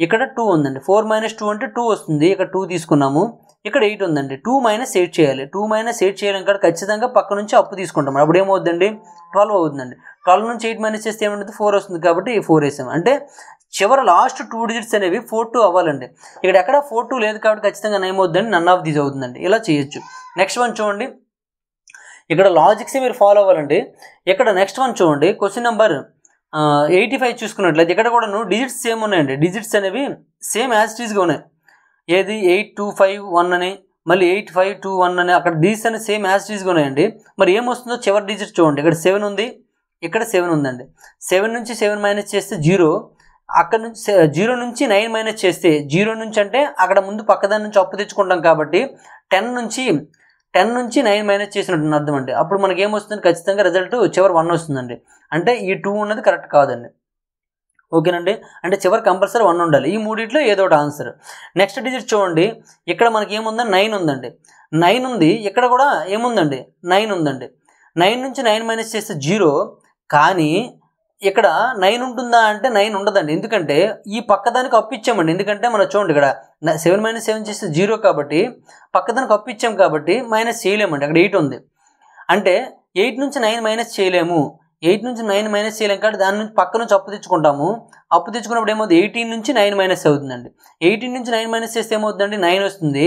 A: ఇక్కడ టూ ఉందండి ఫోర్ మైనస్ టూ అంటే టూ వస్తుంది ఇక్కడ టూ తీసుకున్నాము ఇక్కడ ఎయిట్ ఉందండి టూ మైనస్ ఎయిట్ చేయాలి టూ మైనస్ ఎయిట్ చేయడం కాదు ఖచ్చితంగా పక్క నుంచి అప్పు తీసుకుంటాం అప్పుడు ఏమవుతుందండి ట్వెల్వ్ అవుతుందండి ట్వెల్వ్ నుంచి ఎయిట్ మైనస్ చేస్తే ఏమంటుంది ఫోర్ వస్తుంది కాబట్టి ఫోర్ వేసాం అంటే చివరి లాస్ట్ టూ డిజిట్స్ అనేవి ఫోర్ టూ అవ్వాలండి ఇక్కడ ఎక్కడ ఫోర్ టూ లేదు కాబట్టి ఖచ్చితంగా ఏమవుతుందండి నన్ ఆఫ్ దీస్ అవుతుందండి ఇలా చేయొచ్చు నెక్స్ట్ వన్ చూడండి ఇక్కడ లాజిక్స్ మీరు ఫాలో అవ్వాలండి ఇక్కడ నెక్స్ట్ వన్ చూడండి క్వశ్చన్ నెంబర్ ఎయిటీ ఫైవ్ చూసుకున్నట్లయితే ఇక్కడ కూడా డిజిట్స్ సేమ్ ఉన్నాయండి డిజిట్స్ అనేవి సేమ్ యాజ్ టీజ్గా ఉన్నాయి ఏది ఎయిట్ టూ ఫైవ్ వన్ అని మళ్ళీ ఎయిట్ ఫైవ్ టూ వన్ అని అక్కడ డీస్ అని సేమ్ యాజ్ డీస్గా ఉన్నాయండి మరి ఏమొస్తుందో చివరి డిజిట్ చూడండి ఇక్కడ సెవెన్ ఉంది ఇక్కడ సెవెన్ ఉందండి సెవెన్ నుంచి సెవెన్ మైనస్ చేస్తే జీరో అక్కడ నుంచి జీరో నుంచి నైన్ మైనస్ చేస్తే జీరో నుంచి అంటే అక్కడ ముందు పక్కదాని నుంచి అప్పు తెచ్చుకుంటాం కాబట్టి టెన్ నుంచి టెన్ నుంచి నైన్ మైనస్ చేసినట్టు అర్థం అండి అప్పుడు మనకి ఏమొస్తుంది ఖచ్చితంగా రిజల్ట్ చివరి వన్ వస్తుందండి అంటే ఈ టూ ఉన్నది కరెక్ట్ కాదండి ఓకేనండి అంటే చివరి కంపల్సరీ వన్ ఉండాలి ఈ మూడిట్లో ఏదో ఒకటి ఆన్సర్ నెక్స్ట్ డిజిట్ చూడండి ఇక్కడ మనకి ఏముందండి నైన్ ఉందండి నైన్ ఉంది ఇక్కడ కూడా ఏముందండి నైన్ ఉందండి నైన్ నుంచి నైన్ మైనస్ చేస్తే జీరో కానీ ఇక్కడ నైన్ ఉంటుందా అంటే నైన్ ఉండదండి ఎందుకంటే ఈ పక్కదానికి అప్పిచ్చామండి ఎందుకంటే మనం చూడండి ఇక్కడ సెవెన్ మైనస్ సెవెన్ చేస్తే జీరో కాబట్టి పక్కదానికి అప్పిచ్చాం కాబట్టి మైనస్ చేయలేమండి అక్కడ ఎయిట్ ఉంది అంటే ఎయిట్ నుంచి నైన్ మైనస్ చేయలేము ఎయిట్ నుంచి నైన్ మైనస్ చేయలేం కాబట్టి దాని నుంచి పక్క నుంచి అప్పు తెచ్చుకుంటాము అప్పు తెచ్చుకున్నప్పుడు ఏమవుతుంది ఎయిటీన్ నుంచి నైన్ మైనస్ అవుతుందండి ఎయిటీన్ నుంచి నైన్ మైనస్ చేస్తే ఏమవుతుందండి నైన్ వస్తుంది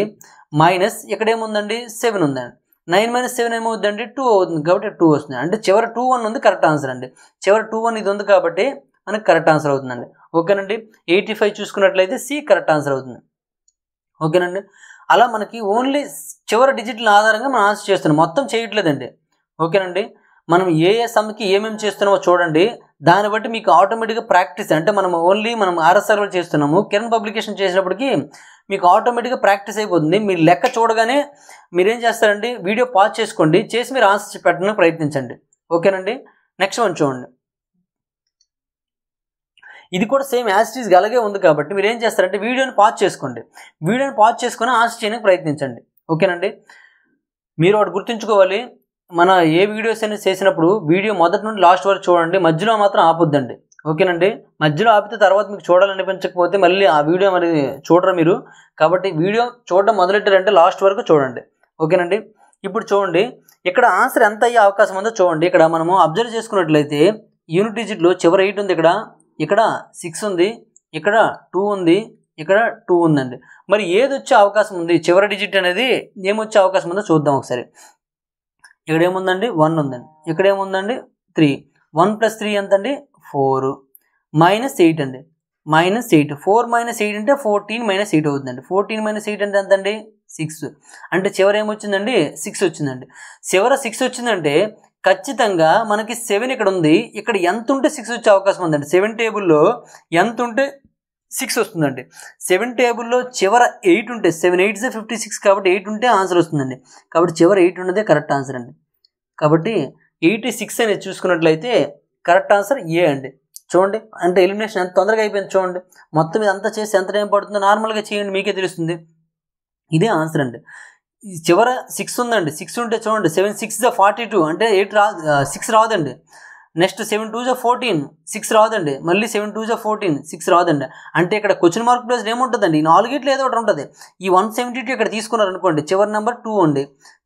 A: మైనస్ ఇక్కడ ఏముందండి సెవెన్ ఉందండి నైన్ మైనస్ సెవెన్ ఏమవుతుందండి టూ అవుతుంది కాబట్టి టూ వస్తుంది అంటే చివరి టూ వన్ ఉంది కరెక్ట్ ఆన్సర్ అండి చివరి టూ వన్ ఇది ఉంది కాబట్టి మనకు కరెక్ట్ ఆన్సర్ అవుతుందండి ఓకేనండి ఎయిటీ ఫైవ్ చూసుకున్నట్లయితే సి కరెక్ట్ ఆన్సర్ అవుతుంది ఓకేనండి అలా మనకి ఓన్లీ చివరి డిజిట్ల ఆధారంగా మనం ఆన్సర్ చేస్తున్నాం మొత్తం చేయట్లేదండి ఓకేనండి మనం ఏ ఏ సమ్కి ఏమేమి చేస్తున్నామో చూడండి దాన్ని బట్టి మీకు ఆటోమేటిక్గా ప్రాక్టీస్ అంటే మనం ఓన్లీ మనం ఆర్ఎస్ఆర్లో చేస్తున్నాము కిరణ్ పబ్లికేషన్ చేసినప్పటికీ మీకు ఆటోమేటిక్గా ప్రాక్టీస్ అయిపోతుంది మీరు లెక్క చూడగానే మీరేం చేస్తారండి వీడియో పాజ్ చేసుకోండి చేసి మీరు ఆన్సర్స్ పెట్టడానికి ప్రయత్నించండి ఓకేనండి నెక్స్ట్ వన్ చూడండి ఇది కూడా సేమ్ యాసిటీస్గా అలాగే ఉంది కాబట్టి మీరు ఏం చేస్తారంటే వీడియోని పాజ్ చేసుకోండి వీడియోని పాజ్ చేసుకుని ఆన్సర్ చేయడానికి ప్రయత్నించండి ఓకేనండి మీరు వాటి గుర్తుంచుకోవాలి మన ఏ వీడియోస్ అనేది చేసినప్పుడు వీడియో మొదటి నుండి లాస్ట్ వరకు చూడండి మధ్యలో మాత్రం ఆపొద్దండి ఓకేనండి మధ్యలో ఆపితే తర్వాత మీకు చూడాలనిపించకపోతే మళ్ళీ ఆ వీడియో మరి చూడరు మీరు కాబట్టి వీడియో చూడడం మొదలెట్టారంటే లాస్ట్ వరకు చూడండి ఓకేనండి ఇప్పుడు చూడండి ఇక్కడ ఆన్సర్ ఎంత అయ్యే అవకాశం ఉందో చూడండి ఇక్కడ మనము అబ్జర్వ్ చేసుకున్నట్లయితే యూనిట్ డిజిట్లో చివరి ఎయిట్ ఉంది ఇక్కడ ఇక్కడ సిక్స్ ఉంది ఇక్కడ టూ ఉంది ఇక్కడ టూ ఉందండి మరి ఏది వచ్చే అవకాశం ఉంది చివరి డిజిట్ అనేది ఏమొచ్చే అవకాశం ఉందో చూద్దాం ఒకసారి ఇక్కడ ఏముందండి వన్ ఉందండి ఇక్కడ ఏముందండి త్రీ వన్ ప్లస్ త్రీ ఎంత అండి ఫోర్ మైనస్ ఎయిట్ అండి minus eight four minus eight అంటే ఫోర్టీన్ మైనస్ ఎయిట్ అవుతుందండి ఫోర్టీన్ మైనస్ ఎయిట్ అంటే ఎంత అండి సిక్స్ అంటే చివరి ఏమొచ్చిందండి సిక్స్ వచ్చిందండి చివర సిక్స్ వచ్చిందంటే ఖచ్చితంగా మనకి సెవెన్ ఇక్కడ ఉంది ఇక్కడ ఎంత ఉంటే సిక్స్ వచ్చే అవకాశం ఉందండి సెవెన్ టేబుల్లో ఎంత ఉంటే సిక్స్ వస్తుందండి సెవెన్ టేబుల్లో చివర ఎయిట్ ఉంటే సెవెన్ ఎయిట్ ఫిఫ్టీ సిక్స్ కాబట్టి ఎయిట్ ఉంటే ఆన్సర్ వస్తుందండి కాబట్టి చివర ఎయిట్ ఉన్నదే కరెక్ట్ ఆన్సర్ అండి కాబట్టి ఎయిటీ సిక్స్ అనేది చూసుకున్నట్లయితే కరెక్ట్ ఆన్సర్ ఏ అండి చూడండి అంటే ఎలిమినేషన్ ఎంత తొందరగా అయిపోయింది చూడండి మొత్తం ఇది అంతా చేసి ఎంత టైం పడుతుందో నార్మల్గా చేయండి మీకే తెలుస్తుంది ఇదే ఆన్సర్ అండి చివర సిక్స్ ఉందండి సిక్స్ ఉంటే చూడండి సెవెన్ సిక్స్ ఫార్టీ టూ అంటే ఎయిట్ రా సిక్స్ రాదండి నెక్స్ట్ సెవెన్ టూ జా ఫోర్టీన్ సిక్స్ రాదండి మళ్ళీ సెవెన్ టూ జా ఫోర్టీన్ సిక్స్ రాదండి అంటే ఇక్కడ క్వశ్చన్ మార్క్ ప్లేస్ ఏముంటుందండి నాలుగిట్లో ఏదో ఒకటి ఉంటుంది ఈ వన్ సెవెంటీ టూ ఇక్కడ తీసుకున్నారనుకోండి చివరి నెంబర్ టూ అండి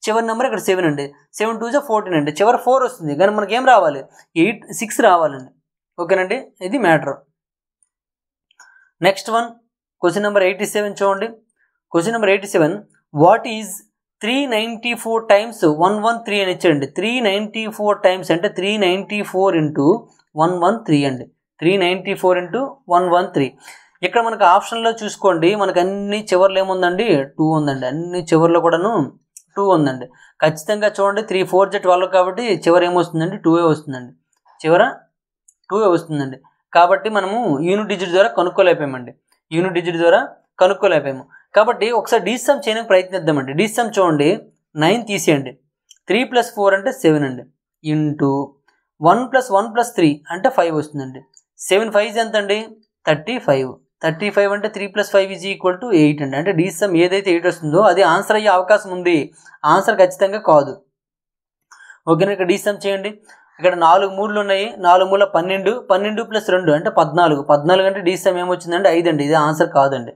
A: చివరి నెంబర్ ఇక్కడ సెవెన్ అండి సెవెన్ టూ జా ఫోర్టీన్ అండి చివరి ఫోర్ వస్తుంది కానీ మనకి ఏం రావాలి ఎయిట్ సిక్స్ రావాలండి ఓకేనండి ఇది matter next one question number eighty seven చూడండి question number eighty seven what is three ninety four times one one three అని ఇచ్చారండి త్రీ నైంటీ ఫోర్ టైమ్స్ అంటే three ninety four into one one three అండి three ninety four into one one three ఇక్కడ మనకు ఆప్షన్లో చూసుకోండి మనకు అన్ని చివర్లు ఏముందండి టూ ఉందండి అన్ని చివర్లు కూడాను టూ ఉందండి ఖచ్చితంగా చూడండి త్రీ ఫోర్ జెట్ ట్వెల్వ్ కాబట్టి చివర ఏమొస్తుందండి టూవే వస్తుందండి చివర టూవే వస్తుందండి కాబట్టి మనము యూనిట్ డిజిట్ ద్వారా కనుక్కోలేకపోయామండి యూనిట్ డిజిట్ ద్వారా కనుక్కోలేకపోయాము కాబట్టి ఒకసారి డీసమ్ చేయడానికి ప్రయత్నిద్దామండి డీసమ్ చూడండి నైన్ తీసేయండి త్రీ ప్లస్ ఫోర్ అంటే సెవెన్ అండి into one plus one plus three అంటే ఫైవ్ వస్తుందండి సెవెన్ ఫైవ్ ఎంత అండి థర్టీ ఫైవ్ థర్టీ ఫైవ్ అంటే three plus five is equal to eight అండి అంటే డీసమ్ ఏదైతే ఎయిట్ వస్తుందో అది ఆన్సర్ అయ్యే అవకాశం ఉంది ఆన్సర్ ఖచ్చితంగా కాదు ఓకేనా ఇక్కడ డీసమ్ చేయండి ఇక్కడ నాలుగు మూడులు ఉన్నాయి నాలుగు మూల పన్నెండు పన్నెండు ప్లస్ రెండు అంటే పద్నాలుగు పద్నాలుగు అంటే డీసమ్ ఏమొచ్చిందండి ఐదు అండి ఇది ఆన్సర్ కాదండి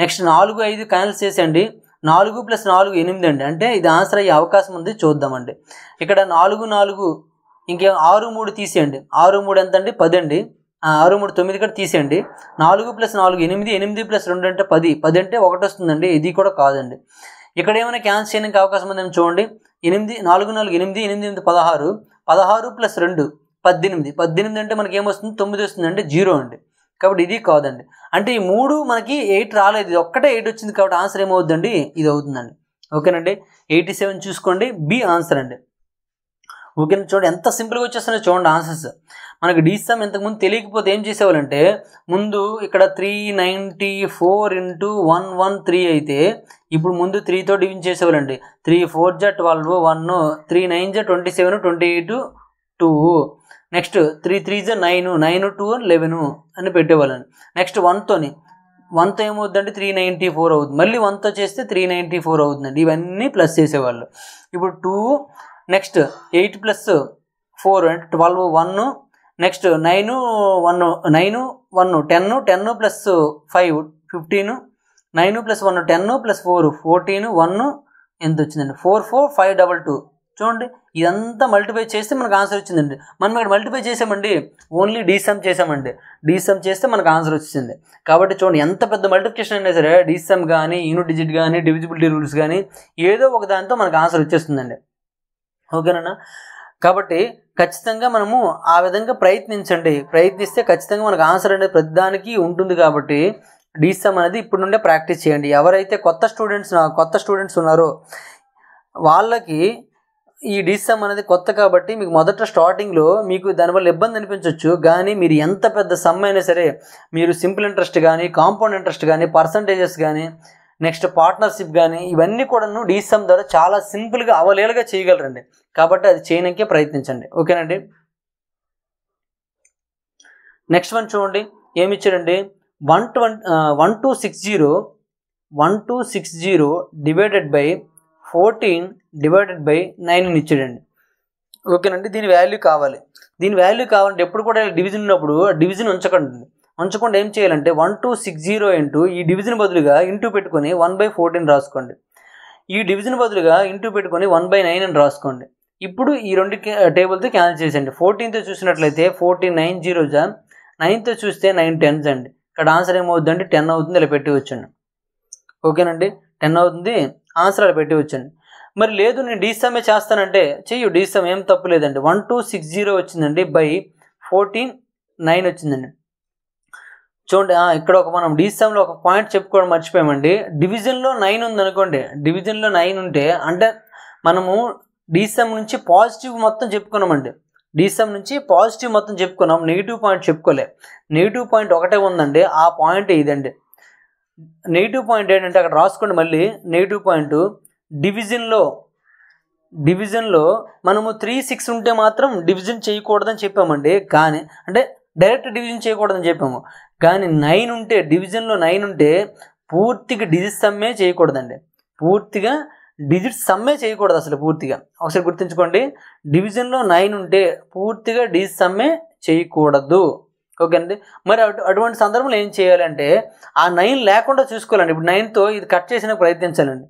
A: నెక్స్ట్ నాలుగు ఐదు క్యాన్సిల్ చేసేయండి నాలుగు ప్లస్ నాలుగు ఎనిమిది అండి అంటే ఇది ఆన్సర్ అయ్యే అవకాశం ఉంది చూద్దామండి ఇక్కడ నాలుగు నాలుగు ఇంకేం ఆరు మూడు తీసేయండి ఆరు మూడు ఎంత అండి పది అండి ఆరు మూడు తొమ్మిది కూడా తీసేయండి నాలుగు ప్లస్ నాలుగు ఎనిమిది ఎనిమిది ప్లస్ రెండు అంటే పది పది అంటే ఒకటి వస్తుందండి ఇది కూడా కాదండి ఇక్కడ ఏమైనా క్యాన్సిల్ చేయడానికి అవకాశం ఉందని చూడండి ఎనిమిది నాలుగు నాలుగు ఎనిమిది ఎనిమిది ఎనిమిది పదహారు పదహారు ప్లస్ రెండు పద్దెనిమిది పద్దెనిమిది అంటే మనకి ఏమొస్తుంది తొమ్మిది వస్తుంది అంటే జీరో అండి కాబట్టి ఇది కాదండి అంటే ఈ మూడు మనకి ఎయిట్ రాలేదు ఇది ఒక్కటే ఎయిట్ వచ్చింది కాబట్టి ఆన్సర్ ఏమవుద్దండి ఇది అవుతుందండి ఓకేనండి ఎయిటీ సెవెన్ చూసుకోండి బి ఆన్సర్ అండి ఓకేనండి చూడండి ఎంత సింపుల్గా వచ్చేస్తున్నాయి చూడండి ఆన్సర్స్ మనకి డీ ఇంతకుముందు తెలియకపోతే ఏం చేసేవాళ్ళంటే ముందు ఇక్కడ three ninety four into one one three అయితే ఇప్పుడు ముందు త్రీతో డివిజన్ చేసేవాళ్ళండి త్రీ ఫోర్ జా ట్వెల్వ్ వన్ త్రీ నైన్ జా twenty seven twenty eight two next three three జ నైన్ నైన్ టూ లెవెన్ అని పెట్టేవాళ్ళని నెక్స్ట్ వన్తోని వన్తో ఏమవుద్దంటే త్రీ నైంటీ ఫోర్ అవుతుంది మళ్ళీ వన్తో చేస్తే త్రీ నైంటీ ఫోర్ అవుతుందండి ఇవన్నీ ప్లస్ చేసేవాళ్ళు ఇప్పుడు two next eight plus four అంటే twelve one next nine one nine one ten ten plus five fifteen nine plus one ten plus four fourteen one ఎంత వచ్చిందండి four four five double two చూడండి ఇదంతా multiply చేస్తే మనకు answer వచ్చిందండి మనం ఇక్కడ మల్టిఫై చేసామండి ఓన్లీ డీసమ్ చేసామండి డీసమ్ చేస్తే మనకు ఆన్సర్ వచ్చింది కాబట్టి చూడండి ఎంత పెద్ద మల్టిఫికేషన్ అయినా సరే డీసమ్ కానీ యూనిట్ డిజిట్ కానీ డివిజిబిలిటీ రూల్స్ కానీ ఏదో ఒక దాంతో మనకు ఆన్సర్ వచ్చేస్తుందండి ఓకేనా కాబట్టి ఖచ్చితంగా మనము ఆ విధంగా ప్రయత్నించండి ప్రయత్నిస్తే ఖచ్చితంగా మనకు ఆన్సర్ అనేది ప్రతిదానికి ఉంటుంది కాబట్టి డీసమ్ అనేది ఇప్పుడు నుండే ప్రాక్టీస్ చేయండి ఎవరైతే కొత్త స్టూడెంట్స్ కొత్త స్టూడెంట్స్ ఉన్నారో వాళ్ళకి ఈ డిసమ్ అనేది కొత్త కాబట్టి మీకు మొదట స్టార్టింగ్లో మీకు దానివల్ల ఇబ్బంది అనిపించవచ్చు కానీ మీరు ఎంత పెద్ద సమ్ అయినా సరే మీరు సింపుల్ ఇంట్రెస్ట్ కానీ కాంపౌండ్ ఇంట్రెస్ట్ కానీ పర్సంటేజెస్ కానీ నెక్స్ట్ పార్ట్నర్షిప్ కానీ ఇవన్నీ కూడాను డిసెమ్ ద్వారా చాలా సింపుల్గా అవలేలుగా చేయగలరండి కాబట్టి అది చేయడానికే ప్రయత్నించండి ఓకేనండి నెక్స్ట్ వన్ చూడండి ఏమి ఇచ్చారండి one twenty one two six zero one two six zero divided by fourteen divided by nine అని ఇచ్చాడండి ఓకేనండి దీని వాల్యూ కావాలి దీని వాల్యూ కావాలంటే ఎప్పుడు కూడా డివిజన్ ఉన్నప్పుడు డివిజన్ ఉంచకండి ఉంచకుండా ఏం చేయాలంటే one two six zero into ఈ డివిజన్ బదులుగా ఇంటూ పెట్టుకొని వన్ బై ఫోర్టీన్ రాసుకోండి ఈ డివిజన్ బదులుగా ఇంటూ పెట్టుకొని వన్ బై నైన్ అని రాసుకోండి ఇప్పుడు ఈ రెండు టేబుల్తో క్యాన్సిల్ చేసేయండి ఫోర్టీన్తో చూసినట్లయితే ఫోర్టీన్ నైన్ జీరో జా నైన్తో చూస్తే నైన్ టెన్స్ అండి ఇక్కడ ఆన్సర్ ఏమవుతుందండి టెన్ అవుతుంది ఇలా వచ్చండి ఓకేనండి టెన్ అవుతుంది ఆన్సర్ పెట్టి వచ్చండి మరి లేదు నేను డీసమే చేస్తానంటే చెయ్యు డిసమ్ ఏం తప్పు లేదండి వన్ టూ సిక్స్ జీరో వచ్చిందండి బై ఫోర్టీన్ నైన్ వచ్చిందండి చూడండి ఇక్కడ ఒక మనం డిసమ్లో ఒక పాయింట్ చెప్పుకోవడం మర్చిపోయామండి డివిజన్లో నైన్ ఉందనుకోండి డివిజన్లో నైన్ ఉంటే అంటే మనము డిసమ్ నుంచి పాజిటివ్ మొత్తం చెప్పుకున్నామండి డిసమ్ నుంచి పాజిటివ్ మొత్తం చెప్పుకున్నాం నెగిటివ్ పాయింట్ చెప్పుకోలే నెగిటివ్ పాయింట్ ఒకటే ఉందండి ఆ పాయింట్ ఇదండి నెగిటివ్ పాయింట్ ఏంటంటే అక్కడ రాసుకోండి మళ్ళీ నెగిటివ్ పాయింట్ డివిజన్లో డివిజన్లో మనము త్రీ సిక్స్ ఉంటే మాత్రం డివిజన్ చేయకూడదని చెప్పామండి కానీ అంటే డైరెక్ట్ డివిజన్ చేయకూడదని చెప్పాము కానీ నైన్ ఉంటే డివిజన్లో నైన్ ఉంటే పూర్తిగా డిజిట్ సమ్మే చేయకూడదండి పూర్తిగా డిజిట్ సమ్మే చేయకూడదు అసలు పూర్తిగా ఒకసారి గుర్తుంచుకోండి డివిజన్లో నైన్ ఉంటే పూర్తిగా డిజిట్ సమ్మే చేయకూడదు ఓకే అండి మరి అటువంటి సందర్భంలో ఏం చేయాలంటే ఆ నైన్ లేకుండా చూసుకోవాలండి ఇప్పుడు నైన్తో ఇది కట్ చేసిన ప్రయత్నించాలండి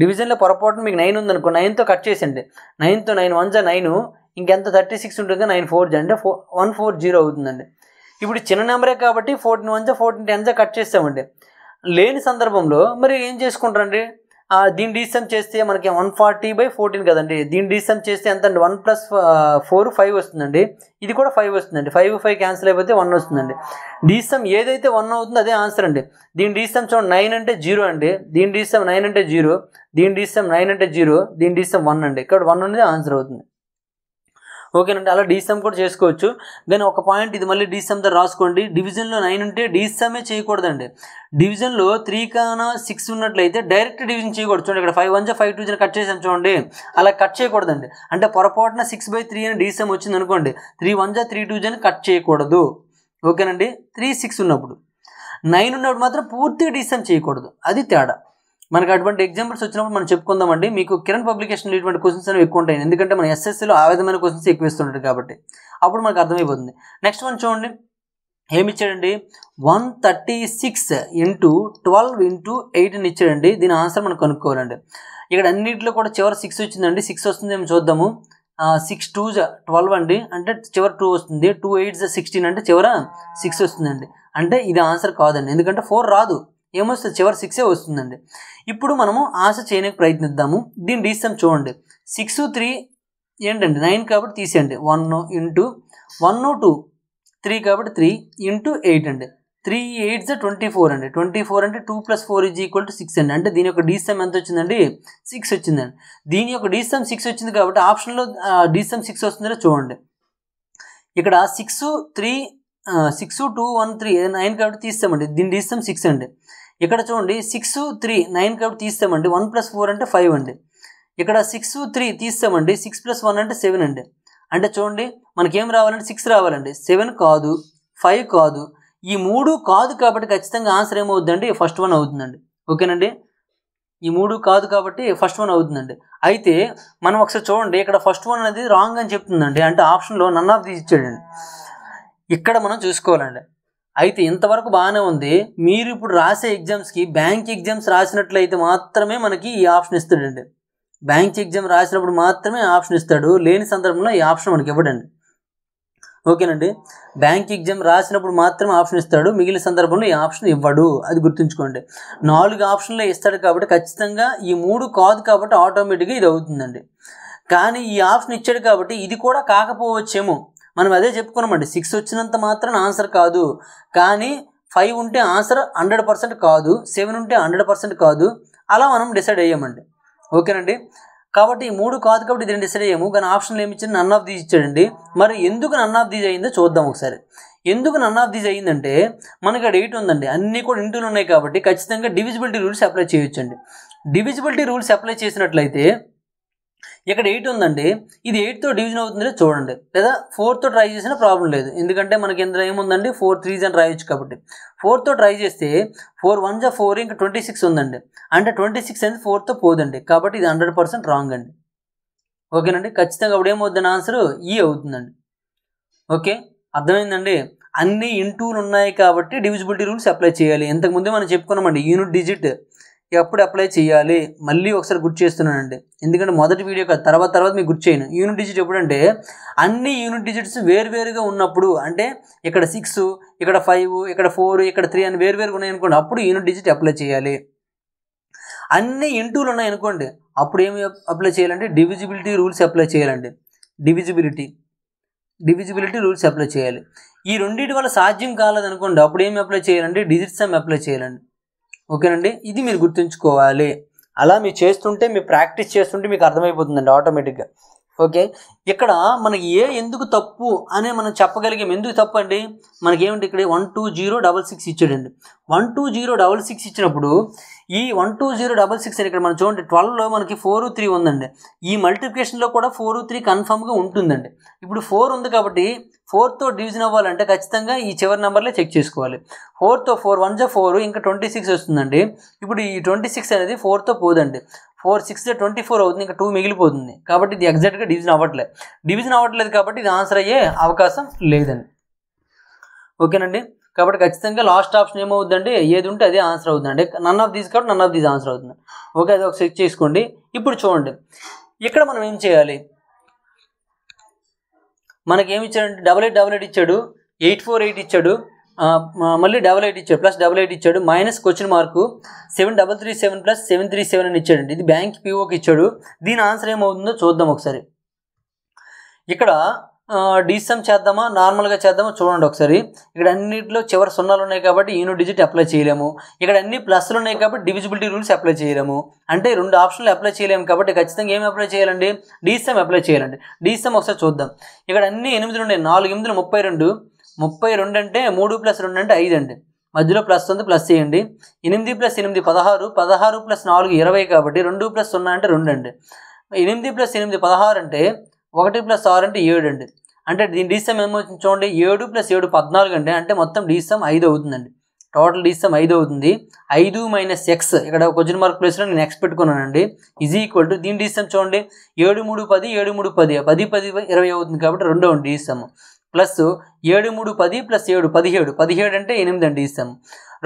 A: డివిజన్లో పొరపాటున మీకు నైన్ ఉందనుకో నైన్తో కట్ చేసండి నైన్తో నైన్ వన్ జా నైన్ ఇంకెంత థర్టీ సిక్స్ ఉంటుంది నైన్ ఫోర్ జా అంటే ఫోర్ వన్ ఫోర్ జీరో అవుతుందండి ఇప్పుడు చిన్న నెంబరే కాబట్టి ఫోర్టీన్ వన్ జా ఫోర్టీన్ టెన్ జా కట్ చేస్తామండి లేని సందర్భంలో మరి ఏం చేసుకుంటారండి దీన్ని డిసమ్ చేస్తే మనకి వన్ ఫార్టీ బై ఫోర్టీన్ కదండి దీన్ని డిసమ్ చేస్తే ఎంత అండి వన్ ప్లస్ ఫోర్ ఫైవ్ వస్తుందండి ఇది కూడా ఫైవ్ వస్తుందండి ఫైవ్ ఫైవ్ క్యాన్సిల్ అయిపోతే వన్ వస్తుందండి డిసమ్ ఏదైతే వన్ అవుతుందో అదే ఆన్సర్ అండి దీని డిసమ్ చూడండి నైన్ అంటే జీరో అండి దీని డిసమ్ నైన్ అంటే జీరో దీని డిసమ్ నైన్ అంటే జీరో దీని డిసమ్ వన్ అండి ఇక్కడ వన్ అనేది ఆన్సర్ అవుతుంది ఓకేనండి అలా డిసెమ్ కూడా చేసుకోవచ్చు కానీ ఒక పాయింట్ ఇది మళ్ళీ దగ్గర రాసుకోండి డివిజన్లో నైన్ ఉంటే డీసమే చేయకూడదండి డివిజన్లో త్రీ కానా సిక్స్ ఉన్నట్లయితే డైరెక్ట్ డివిజన్ చేయకూడదు చూడండి ఇక్కడ ఫైవ్ వన్ జా ఫైవ్ టూ జా కట్ చేసాం చూడండి అలా కట్ చేయకూడదండి అంటే పొరపాటున సిక్స్ బై త్రీ అని డిసెమ్ వచ్చింది అనుకోండి త్రీ వన్ జా త్రీ టూ జాని కట్ చేయకూడదు ఓకేనండి త్రీ సిక్స్ ఉన్నప్పుడు నైన్ ఉన్నప్పుడు మాత్రం పూర్తిగా డిసెమ్ చేయకూడదు అది తేడా మనకి అటువంటి ఎగ్జాంపుల్స్ వచ్చినప్పుడు మనం చెప్పుకుందామండి మీకు కిరణ్ పబ్లికేషన్ ఇటువంటి క్వశ్చన్స్ అనేవి ఎక్కువ ఉంటాయి ఎందుకంటే మన ఎస్ఎస్సీలో ఆ విధమైన క్వశ్చన్స్ ఎక్కువ ఇస్తుంటారు కాబట్టి అప్పుడు మనకు అర్థమైపోతుంది నెక్స్ట్ వన్ చూడండి ఏమి ఇచ్చాడండి one thirty six into twelve into ఎయిట్ని ఇచ్చాడండి దీని ఆన్సర్ మనం కనుక్కోవాలండి ఇక్కడ అన్నింటిలో కూడా చివరి సిక్స్ వచ్చిందండి సిక్స్ వస్తుందేమో చూద్దాము సిక్స్ టూ ట్వెల్వ్ అండి అంటే చివరి టూ వస్తుంది టూ ఎయిట్స్ సిక్స్టీన్ అంటే చివర సిక్స్ వస్తుందండి అంటే ఇది ఆన్సర్ కాదండి ఎందుకంటే ఫోర్ రాదు ఏమొస్తుంది చివరి సిక్సే వస్తుందండి ఇప్పుడు మనము ఆశ చేయడానికి ప్రయత్నిద్దాము దీన్ని తీస్తాం చూడండి సిక్స్ త్రీ ఏంటండి నైన్ కాబట్టి తీసేయండి one into one two three కాబట్టి త్రీ ఇంటూ ఎయిట్ అండి త్రీ ఎయిట్స్ ట్వంటీ ఫోర్ అండి ట్వంటీ ఫోర్ అంటే two plus four is equal to six అండి అంటే దీని యొక్క డీసమ్ ఎంత వచ్చిందండి సిక్స్ వచ్చిందండి దీని యొక్క డీసమ్ సిక్స్ వచ్చింది కాబట్టి ఆప్షన్లో డీసమ్ సిక్స్ వస్తుందో చూడండి ఇక్కడ six three six two one three nine కాబట్టి తీస్తామండి దీని డీసమ్ సిక్స్ అండి ఇక్కడ చూడండి సిక్స్ త్రీ నైన్ కాబట్టి తీస్తామండి వన్ ప్లస్ ఫోర్ అంటే ఫైవ్ అండి ఇక్కడ సిక్స్ త్రీ తీస్తామండి సిక్స్ ప్లస్ వన్ అంటే సెవెన్ అండి అంటే చూడండి మనకేం రావాలంటే సిక్స్ రావాలండి సెవెన్ కాదు ఫైవ్ కాదు ఈ మూడు కాదు కాబట్టి ఖచ్చితంగా ఆన్సర్ ఏమవుతుందండి ఫస్ట్ వన్ అవుతుందండి ఓకేనండి ఈ మూడు కాదు కాబట్టి ఫస్ట్ వన్ అవుతుందండి అయితే మనం ఒకసారి చూడండి ఇక్కడ ఫస్ట్ వన్ అనేది రాంగ్ అని చెప్తుందండి అంటే ఆప్షన్లో నన్ ఆఫ్ తీసి ఇచ్చాడండి ఇక్కడ మనం చూసుకోవాలండి అయితే ఇంతవరకు బాగానే ఉంది మీరు ఇప్పుడు రాసే ఎగ్జామ్స్కి బ్యాంక్ ఎగ్జామ్స్ రాసినట్లయితే మాత్రమే మనకి ఈ ఆప్షన్ ఇస్తాడండి బ్యాంక్ ఎగ్జామ్ రాసినప్పుడు మాత్రమే ఆప్షన్ ఇస్తాడు లేని సందర్భంలో ఈ ఆప్షన్ మనకి ఇవ్వడండి ఓకేనండి బ్యాంక్ ఎగ్జామ్ రాసినప్పుడు మాత్రం ఆప్షన్ ఇస్తాడు మిగిలిన సందర్భంలో ఈ ఆప్షన్ ఇవ్వడు అది గుర్తుంచుకోండి నాలుగు ఆప్షన్లే ఇస్తాడు కాబట్టి ఖచ్చితంగా ఈ మూడు కాదు కాబట్టి ఆటోమేటిక్గా ఇది అవుతుందండి కానీ ఈ ఆప్షన్ ఇచ్చాడు కాబట్టి ఇది కూడా కాకపోవచ్చేమో మనం అదే చెప్పుకున్నామండి సిక్స్ వచ్చినంత మాత్రం ఆన్సర్ కాదు కానీ ఫైవ్ ఉంటే ఆన్సర్ హండ్రెడ్ పర్సెంట్ కాదు సెవెన్ ఉంటే హండ్రెడ్ పర్సెంట్ కాదు అలా మనం డిసైడ్ అయ్యామండి ఓకేనండి కాబట్టి ఈ మూడు కాదు కాబట్టి దీన్ని డిసైడ్ అయ్యాము కానీ ఆప్షన్లు ఏమి ఇచ్చింది నన్ ఆఫ్ దీస్ ఇచ్చాడండి మరి ఎందుకు నన్ ఆఫ్ దీస్ అయిందో చూద్దాం ఒకసారి ఎందుకు నన్ ఆఫ్ దీస్ అయ్యిందంటే మనకి అక్కడ ఎయిట్ ఉందండి అన్నీ కూడా ఇంటూలు ఉన్నాయి కాబట్టి ఖచ్చితంగా డివిజిబిలిటీ రూల్స్ అప్లై చేయొచ్చండి డివిజిబిలిటీ రూల్స్ అప్లై చేసినట్లయితే ఇక్కడ ఎయిట్ ఉందండి ఇది ఎయిట్తో డివిజన్ అవుతుంది చూడండి లేదా ఫోర్త్తో ట్రై చేసిన ప్రాబ్లం లేదు ఎందుకంటే మనకి ఇందులో ఏముందండి ఫోర్ త్రీస్ అని రాయొచ్చు కాబట్టి ఫోర్తో ట్రై చేస్తే ఫోర్ వన్ జా ఫోర్ ఇంకా ట్వంటీ సిక్స్ ఉందండి అంటే ట్వంటీ సిక్స్ అనేది ఫోర్తో పోదండి కాబట్టి ఇది హండ్రెడ్ పర్సెంట్ రాంగ్ అండి ఓకేనండి ఖచ్చితంగా అప్పుడు ఏమవుతుందని ఆన్సర్ ఈ e అవుతుందండి ఓకే అర్థమైందండి అన్ని ఇంటూలు ఉన్నాయి కాబట్టి డివిజిబిలిటీ రూల్స్ అప్లై చేయాలి ఇంతకుముందే మనం చెప్పుకున్నామండి యూనిట్ డిజిట్ ఎప్పుడు అప్లై చేయాలి మళ్ళీ ఒకసారి గుర్తు చేస్తున్నానండి ఎందుకంటే మొదటి వీడియో కాదు తర్వాత తర్వాత మీకు గుర్తు చేయను యూనిట్ డిజిట్ ఎప్పుడంటే అన్ని యూనిట్ డిజిట్స్ వేరువేరుగా ఉన్నప్పుడు అంటే ఇక్కడ సిక్స్ ఇక్కడ ఫైవ్ ఇక్కడ ఫోర్ ఇక్కడ త్రీ అని వేరువేరుగా ఉన్నాయనుకోండి అప్పుడు యూనిట్ డిజిట్ అప్లై చేయాలి అన్ని ఇంటూలు ఉన్నాయనుకోండి అప్పుడు ఏమి అప్లై చేయాలంటే డివిజిబిలిటీ రూల్స్ అప్లై చేయాలండి డివిజిబిలిటీ డివిజిబిలిటీ రూల్స్ అప్లై చేయాలి ఈ రెండింటి వల్ల సాధ్యం కాలేదనుకోండి అప్పుడు ఏమి అప్లై చేయాలంటే డిజిట్ సమ్ అప్లై చేయాలండి ఓకేనండి ఇది మీరు గుర్తుంచుకోవాలి అలా మీరు చేస్తుంటే మీ ప్రాక్టీస్ చేస్తుంటే మీకు అర్థమైపోతుందండి ఆటోమేటిక్గా ఓకే ఇక్కడ మనకి ఏ ఎందుకు తప్పు అనే మనం చెప్పగలిగాం ఎందుకు తప్పు అండి మనకేమిటి ఇక్కడ one two zero double six ఇచ్చాడండి one two zero double six ఇచ్చినప్పుడు ఈ one two zero double six అని ఇక్కడ మనం చూడండి ట్వెల్వ్లో మనకి ఫోర్ త్రీ ఉందండి ఈ మల్టిప్లికేషన్లో కూడా ఫోర్ త్రీ కన్ఫర్మ్గా ఉంటుందండి ఇప్పుడు ఫోర్ ఉంది కాబట్టి ఫోర్తో డివిజన్ అవ్వాలంటే ఖచ్చితంగా ఈ చివరి నెంబర్లే చెక్ చేసుకోవాలి ఫోర్తో ఫోర్ వన్ జో ఫోర్ ఇంకా ట్వంటీ సిక్స్ వస్తుందండి ఇప్పుడు ఈ ట్వంటీ సిక్స్ అనేది ఫోర్తో పోదండి ఫోర్ సిక్స్ ట్వంటీ ఫోర్ అవుతుంది ఇంకా టూ మిగిలిపోతుంది కాబట్టి ఇది ఎగ్జాక్ట్గా డివిజన్ అవ్వట్లేదు డివిజన్ అవ్వట్లేదు కాబట్టి ఇది ఆన్సర్ అయ్యే అవకాశం లేదండి ఓకేనండి కాబట్టి ఖచ్చితంగా లాస్ట్ ఆప్షన్ ఏమవుతుందండి ఏది ఉంటే అదే ఆన్సర్ అవుతుందండి నన్ ఆఫ్ దీస్ కాబట్టి నన్ ఆఫ్ దీస్ ఆన్సర్ అవుతుంది ఓకే అది ఒక సెట్ చేసుకోండి ఇప్పుడు చూడండి ఇక్కడ మనం ఏం చేయాలి మనకి ఏమి ఇచ్చాడంటే డబల్ ఎయిట్ డబల్ ఎయిట్ ఇచ్చాడు ఎయిట్ ఫోర్ ఎయిట్ ఇచ్చాడు మళ్ళీ డబల్ ఎయిట్ ఇచ్చాడు ప్లస్ డబల్ ఎయిట్ ఇచ్చాడు minus question mark seven double three seven plus seven three seven అని ఇచ్చాడండి ఇది బ్యాంక్ పీఓకి ఇచ్చాడు దీని ఆన్సర్ ఏమవుతుందో చూద్దాం ఒకసారి ఇక్కడ డిసమ్ చేద్దామా నార్మల్గా చేద్దామా చూడండి ఒకసారి ఇక్కడ అన్నింటిలో చివరి సున్నాలు ఉన్నాయి కాబట్టి యూనిట్ డిజిట్ అప్లై చేయలేము ఇక్కడ అన్ని ప్లస్లు ఉన్నాయి కాబట్టి డివిజిబిలిటీ రూల్స్ అప్లై చేయలేము అంటే రెండు ఆప్షన్లు అప్లై చేయలేము కాబట్టి ఖచ్చితంగా ఏమి అప్లై చేయాలండి డిసమ్ అప్లై చేయాలండి డిసమ్ ఒకసారి చూద్దాం ఇక్కడ అన్ని ఎనిమిది ఉన్నాయి నాలుగు ఎనిమిది ముప్పై రెండు ముప్పై రెండు అంటే మూడు ప్లస్ రెండు అంటే ఐదు అండి మధ్యలో ప్లస్ ఉంది ప్లస్ చేయండి ఎనిమిది ప్లస్ ఎనిమిది పదహారు పదహారు ప్లస్ నాలుగు ఇరవై కాబట్టి రెండు ప్లస్ సున్నా అంటే రెండు అండి ఎనిమిది ప్లస్ ఎనిమిది పదహారు అంటే ఒకటి ప్లస్ ఆరు అంటే ఏడు అండి అంటే దీని డీసమ్ ఏమో చూడండి ఏడు ప్లస్ ఏడు పద్నాలుగు అండి అంటే మొత్తం డీసమ్ ఐదు అవుతుందండి టోటల్ డీసమ్ ఐదు అవుతుంది ఐదు మైనస్ ఎక్స్ ఇక్కడ క్వశ్చన్ మార్క్ ప్లేస్లో నేను ఎక్స్ పెట్టుకున్నానండి ఈజ్ ఈక్వల్ టు దీని డీసమ్ చూడండి ఏడు మూడు పది ఏడు మూడు పది పది పది ఇరవై అవుతుంది కాబట్టి రెండో డీసమ్ ప్లస్ ఏడు మూడు పది ప్లస్ ఏడు పదిహేడు పదిహేడు అంటే ఎనిమిది అండి ఇస్తాము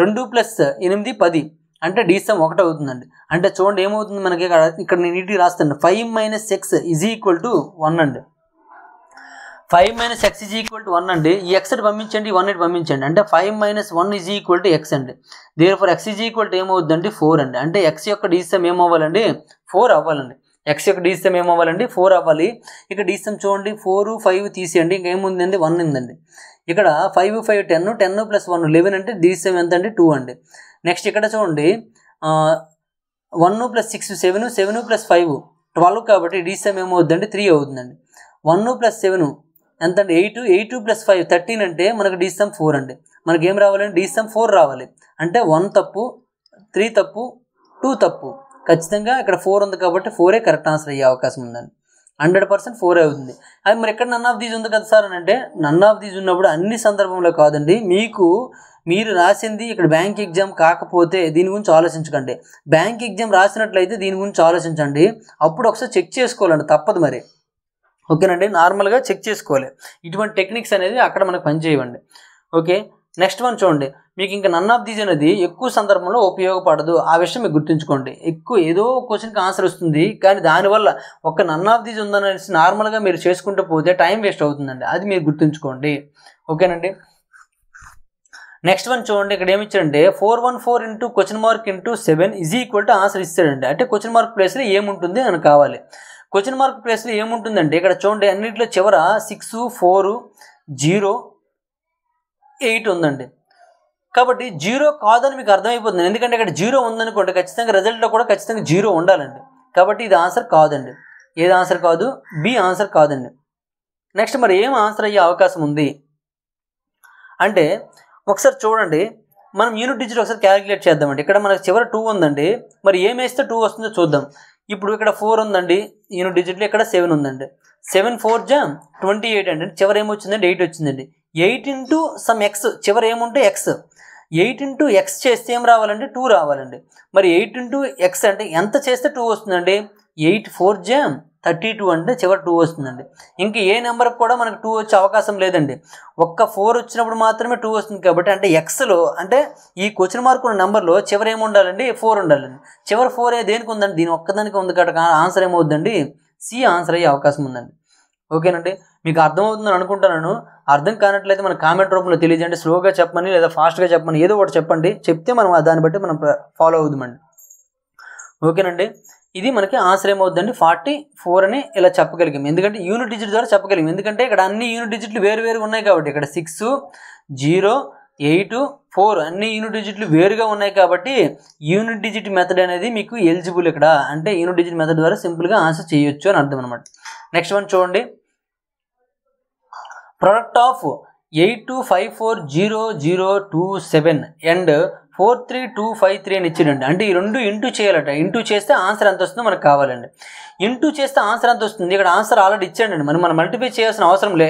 A: రెండు ప్లస్ ఎనిమిది పది అంటే డీసమ్ ఒకటి అవుతుందండి అంటే చూడండి ఏమవుతుంది మనకి ఇక్కడ ఇక్కడ నేను నీటికి రాస్తాను five minus x is equal to one అండి five minus x is equal to one అండి ఈ ఎక్స్ పంపించండి వన్ ఇటు పంపించండి అంటే five minus one is equal to x అండి దేని for x is equal to ఏమవుతుందండి ఫోర్ అండి అంటే ఎక్స్ యొక్క డీసమ్ ఏమవ్వాలండి ఫోర్ అవ్వాలండి ఎక్స్ యొక్క డీసమ్ ఏమవ్వాలండి ఫోర్ అవ్వాలి ఇక డీసమ్ చూడండి ఫోర్ ఫైవ్ తీసేయండి ఇంకేముందండి వన్ ఉందండి ఇక్కడ five five ten ten plus one eleven అంటే డీసమ్ ఎంత అండి టూ అండి నెక్స్ట్ ఇక్కడ చూడండి one plus six seven seven plus five twelve కాబట్టి డీసెమ్ ఏమవుద్దండి త్రీ అవుతుందండి వన్ ప్లస్ సెవెన్ ఎంత అంటే eight eight plus five thirteen అంటే మనకు డీసెమ్ ఫోర్ అండి మనకి ఏం రావాలంటే డిసెమ్ ఫోర్ రావాలి అంటే వన్ తప్పు త్రీ తప్పు టూ తప్పు ఖచ్చితంగా ఇక్కడ ఫోర్ ఉంది కాబట్టి ఫోరే కరెక్ట్ ఆన్సర్ అయ్యే అవకాశం ఉందండి హండ్రెడ్ పర్సెంట్ ఫోర్ అవుతుంది అది మరి ఎక్కడ నన్ ఆఫ్ దీస్ ఉంది కదా సార్ అని అంటే నన్ ఆఫ్ దీస్ ఉన్నప్పుడు అన్ని సందర్భంలో కాదండి మీకు మీరు రాసింది ఇక్కడ బ్యాంక్ ఎగ్జామ్ కాకపోతే దీని గురించి ఆలోచించకండి బ్యాంక్ ఎగ్జామ్ రాసినట్లయితే దీని గురించి ఆలోచించండి అప్పుడు ఒకసారి చెక్ చేసుకోవాలండి తప్పదు మరి ఓకేనండి నార్మల్గా చెక్ చేసుకోవాలి ఇటువంటి టెక్నిక్స్ అనేది అక్కడ మనకు పనిచేయండి ఓకే నెక్స్ట్ వన్ చూడండి మీకు ఇంకా నన్ ఆఫ్ దీజ్ అనేది ఎక్కువ సందర్భంలో ఉపయోగపడదు ఆ విషయం మీకు గుర్తుంచుకోండి ఎక్కువ ఏదో క్వశ్చన్కి ఆన్సర్ వస్తుంది కానీ దానివల్ల ఒక నన్ ఆఫ్ దీజ్ ఉందనేసి నార్మల్గా మీరు చేసుకుంటూ పోతే టైం వేస్ట్ అవుతుందండి అది మీరు గుర్తుంచుకోండి ఓకేనండి నెక్స్ట్ వన్ చూడండి ఇక్కడ ఏమి ఇచ్చారంటే four one four into question mark into seven is equal to answer ఇస్తాడండి అంటే క్వశ్చన్ మార్క్ ప్లేస్లో ఏముంటుంది అని కావాలి క్వశ్చన్ మార్క్ ప్లేస్లో ఏముంటుందంటే ఇక్కడ చూడండి అన్నింటిలో చివర సిక్స్ ఫోర్ జీరో ఎయిట్ ఉందండి కాబట్టి జీరో కాదని మీకు అర్థమైపోతుంది ఎందుకంటే ఇక్కడ జీరో ఉందనుకోండి ఖచ్చితంగా రిజల్ట్లో కూడా ఖచ్చితంగా జీరో ఉండాలండి కాబట్టి ఇది ఆన్సర్ కాదండి ఏది ఆన్సర్ కాదు బి ఆన్సర్ కాదండి నెక్స్ట్ మరి ఏం ఆన్సర్ అయ్యే అవకాశం ఉంది అంటే ఒకసారి చూడండి మనం యూనిట్ డిజిట్ ఒకసారి క్యాలిక్యులేట్ చేద్దామండి ఇక్కడ మనకు చివరి టూ ఉందండి మరి ఏం వేస్తే టూ వస్తుందో చూద్దాం ఇప్పుడు ఇక్కడ ఫోర్ ఉందండి యూనిట్ డిజిట్లో ఇక్కడ సెవెన్ ఉందండి సెవెన్ ఫోర్ జా ట్వంటీ ఎయిట్ అండి చివరి ఏమొచ్చిందండి ఎయిట్ వచ్చిందండి ఎయిట్ ఇంటూ సమ్ ఎక్స్ చివరి ఏముంటే ఎక్స్ ఎయిట్ ఇంటూ ఎక్స్ చేస్తే ఏం రావాలండి టూ రావాలండి మరి ఎయిట్ ఇంటూ ఎక్స్ అంటే ఎంత చేస్తే టూ వస్తుందండి ఎయిట్ ఫోర్ జా థర్టీ టూ అంటే చివరి టూ వస్తుందండి ఇంకా ఏ నెంబర్కి కూడా మనకు టూ వచ్చే అవకాశం లేదండి ఒక్క ఫోర్ వచ్చినప్పుడు మాత్రమే టూ వస్తుంది కాబట్టి అంటే ఎక్స్లో అంటే ఈ క్వశ్చన్ మార్క్ ఉన్న నెంబర్లో చివరి ఏమి ఉండాలండి ఫోర్ ఉండాలండి చివరి ఫోర్ దేనికి ఉందండి దీని ఒక్కదానికి ఉంది కాబట్టి ఆన్సర్ ఏమవుద్దండి సి ఆన్సర్ అయ్యే అవకాశం ఉందండి ఓకేనండి మీకు అర్థమవుతుందని అనుకుంటున్నాను అర్థం కానట్లయితే మన కామెంట్ రూపంలో తెలియజేయండి స్లోగా చెప్పమని లేదా ఫాస్ట్గా చెప్పమని ఏదో ఒకటి చెప్పండి చెప్తే మనం దాన్ని బట్టి మనం ఫాలో అవుదామండి ఓకేనండి ఇది మనకి ఆశ్రయం అవుద్దండి ఫార్టీ ఫోర్ అని ఇలా చెప్పగలిగాం ఎందుకంటే యూనిట్ డిజిట్ ద్వారా చెప్పగలిగాం ఎందుకంటే ఇక్కడ అన్ని యూనిట్ డిజిట్లు వేరు వేరు ఉన్నాయి కాబట్టి ఇక్కడ సిక్స్ జీరో ఎయిట్ ఫోర్ అన్ని యూనిట్ డిజిట్లు వేరుగా ఉన్నాయి కాబట్టి యూనిట్ డిజిట్ మెథడ్ అనేది మీకు ఎలిజిబుల్ ఇక్కడ అంటే యూనిట్ డిజిట్ మెథడ్ ద్వారా సింపుల్గా ఆన్సర్ చేయొచ్చు అని అర్థం అనమాట నెక్స్ట్ వన్ చూడండి product of eight two five four zero zero two seven and four three two five three అని ఇచ్చిండండి అంటే ఈ రెండు ఇంటూ చేయాలట ఇంటూ చేస్తే ఆన్సర్ ఎంత వస్తుందో మనకు కావాలండి ఇంటూ చేస్తే ఆన్సర్ ఎంత వస్తుంది ఇక్కడ ఆన్సర్ ఆల్రెడీ ఇచ్చాడండి మనం మనం మల్టిప్లై చేయాల్సిన అవసరం లే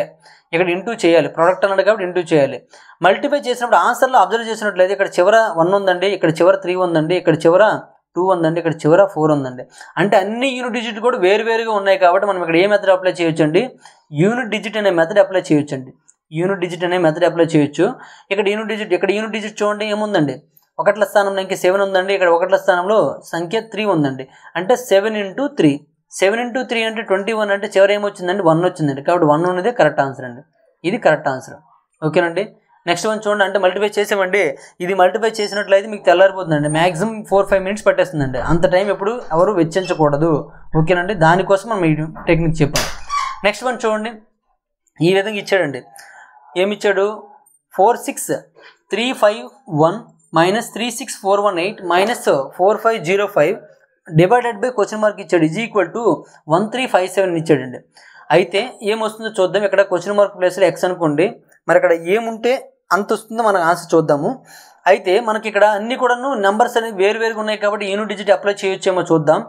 A: ఇక్కడ ఇంటూ చేయాలి ప్రోడక్ట్ అన్నాడు కాబట్టి ఇంటూ చేయాలి మల్టిప్లై చేసినప్పుడు ఆన్సర్లో అబ్జర్వ్ చేసినట్లయితే ఇక్కడ చివర వన్ ఉందండి ఇక్కడ చివర త్రీ ఉందండి ఇక్కడ చివర టూ ఉందండి ఇక్కడ చివర ఫోర్ ఉందండి అంటే అన్ని యూనిట్ డిజిట్ కూడా వేరువేరుగా ఉన్నాయి కాబట్టి మనం ఇక్కడ ఏ మెథడ్ అప్లై చేయొచ్చండి యూనిట్ డిజిట్ అనే మెథడ్ అప్లై చేయొచ్చండి యూనిట్ డిజిట్ అనే మెథడ్ అప్లై చేయొచ్చు ఇక్కడ యూనిట్ డిజిట్ ఇక్కడ యూనిట్ డిజిట్ చూడండి ఏముందండి ఒకట్ల స్థానంలో ఇంకా సెవెన్ ఉందండి ఇక్కడ ఒకట్ల స్థానంలో సంఖ్య త్రీ ఉందండి అంటే seven into three seven into three అంటే ట్వంటీ వన్ అంటే చివరి ఏమొచ్చిందండి వన్ వచ్చిందండి కాబట్టి వన్ ఉన్నదే కరెక్ట్ ఆన్సర్ అండి ఇది కరెక్ట్ ఆన్సర్ ఓకేనండి నెక్స్ట్ వన్ చూడండి అంటే మల్టిఫై చేసామండి ఇది మల్టిఫై చేసినట్లయితే మీకు తెల్లారిపోతుందండి మ్యాక్సిమం ఫోర్ ఫైవ్ మినిట్స్ పట్టేస్తుందండి అంత టైం ఎప్పుడు ఎవరు వెచ్చించకూడదు ఓకేనండి దానికోసం మనం ఈ టెక్నిక్ చెప్పాం నెక్స్ట్ వన్ చూడండి ఈ విధంగా ఇచ్చాడండి ఏమిచ్చాడు four six three five one minus three six four one eight minus four five zero five divided by question mark ఇచ్చాడు is equal to one three five seven ఇచ్చాడండి అయితే ఏమొస్తుందో చూద్దాం ఇక్కడ క్వశ్చన్ మార్క్ ప్లేస్లో ఎక్స్ అనుకోండి మరి అక్కడ ఏముంటే అంత వస్తుందో మనం ఆన్సర్ చూద్దాము అయితే మనకి ఇక్కడ అన్ని కూడాను నెంబర్స్ అనేవి వేరువేరుగా ఉన్నాయి కాబట్టి యూనిట్ డిజిట్ అప్లై చేయొచ్చేమో చూద్దాం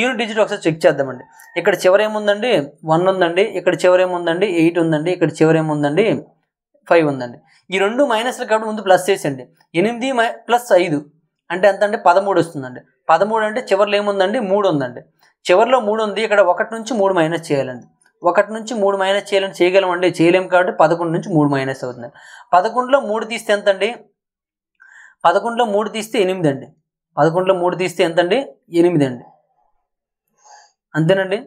A: యూనిట్ డిజిట్ ఒకసారి చెక్ చేద్దామండి ఇక్కడ చివరి ఏముందండి వన్ ఉందండి ఇక్కడ చివరి ఏముందండి ఎయిట్ ఉందండి ఇక్కడ చివరి ఏముందండి ఫైవ్ ఉందండి ఈ రెండు మైనస్లు కాబట్టి ముందు ప్లస్ చేసండి ఎనిమిది ప్లస్ ఐదు అంటే ఎంత అంటే పదమూడు వస్తుందండి పదమూడు అంటే చివరిలో ఏముందండి మూడు ఉందండి చివరిలో మూడు ఉంది ఇక్కడ ఒకటి నుంచి మూడు మైనస్ చేయాలండి ఒకటి నుంచి మూడు మైనస్ చేయాలని చేయగలమండి చేయలేం కాబట్టి పదకొండు నుంచి మూడు మైనస్ అవుతుంది పదకొండులో మూడు తీస్తే ఎంత అండి పదకొండులో మూడు తీస్తే ఎనిమిది అండి పదకొండులో మూడు తీస్తే ఎంత అండి ఎనిమిది అండి అంతేనండి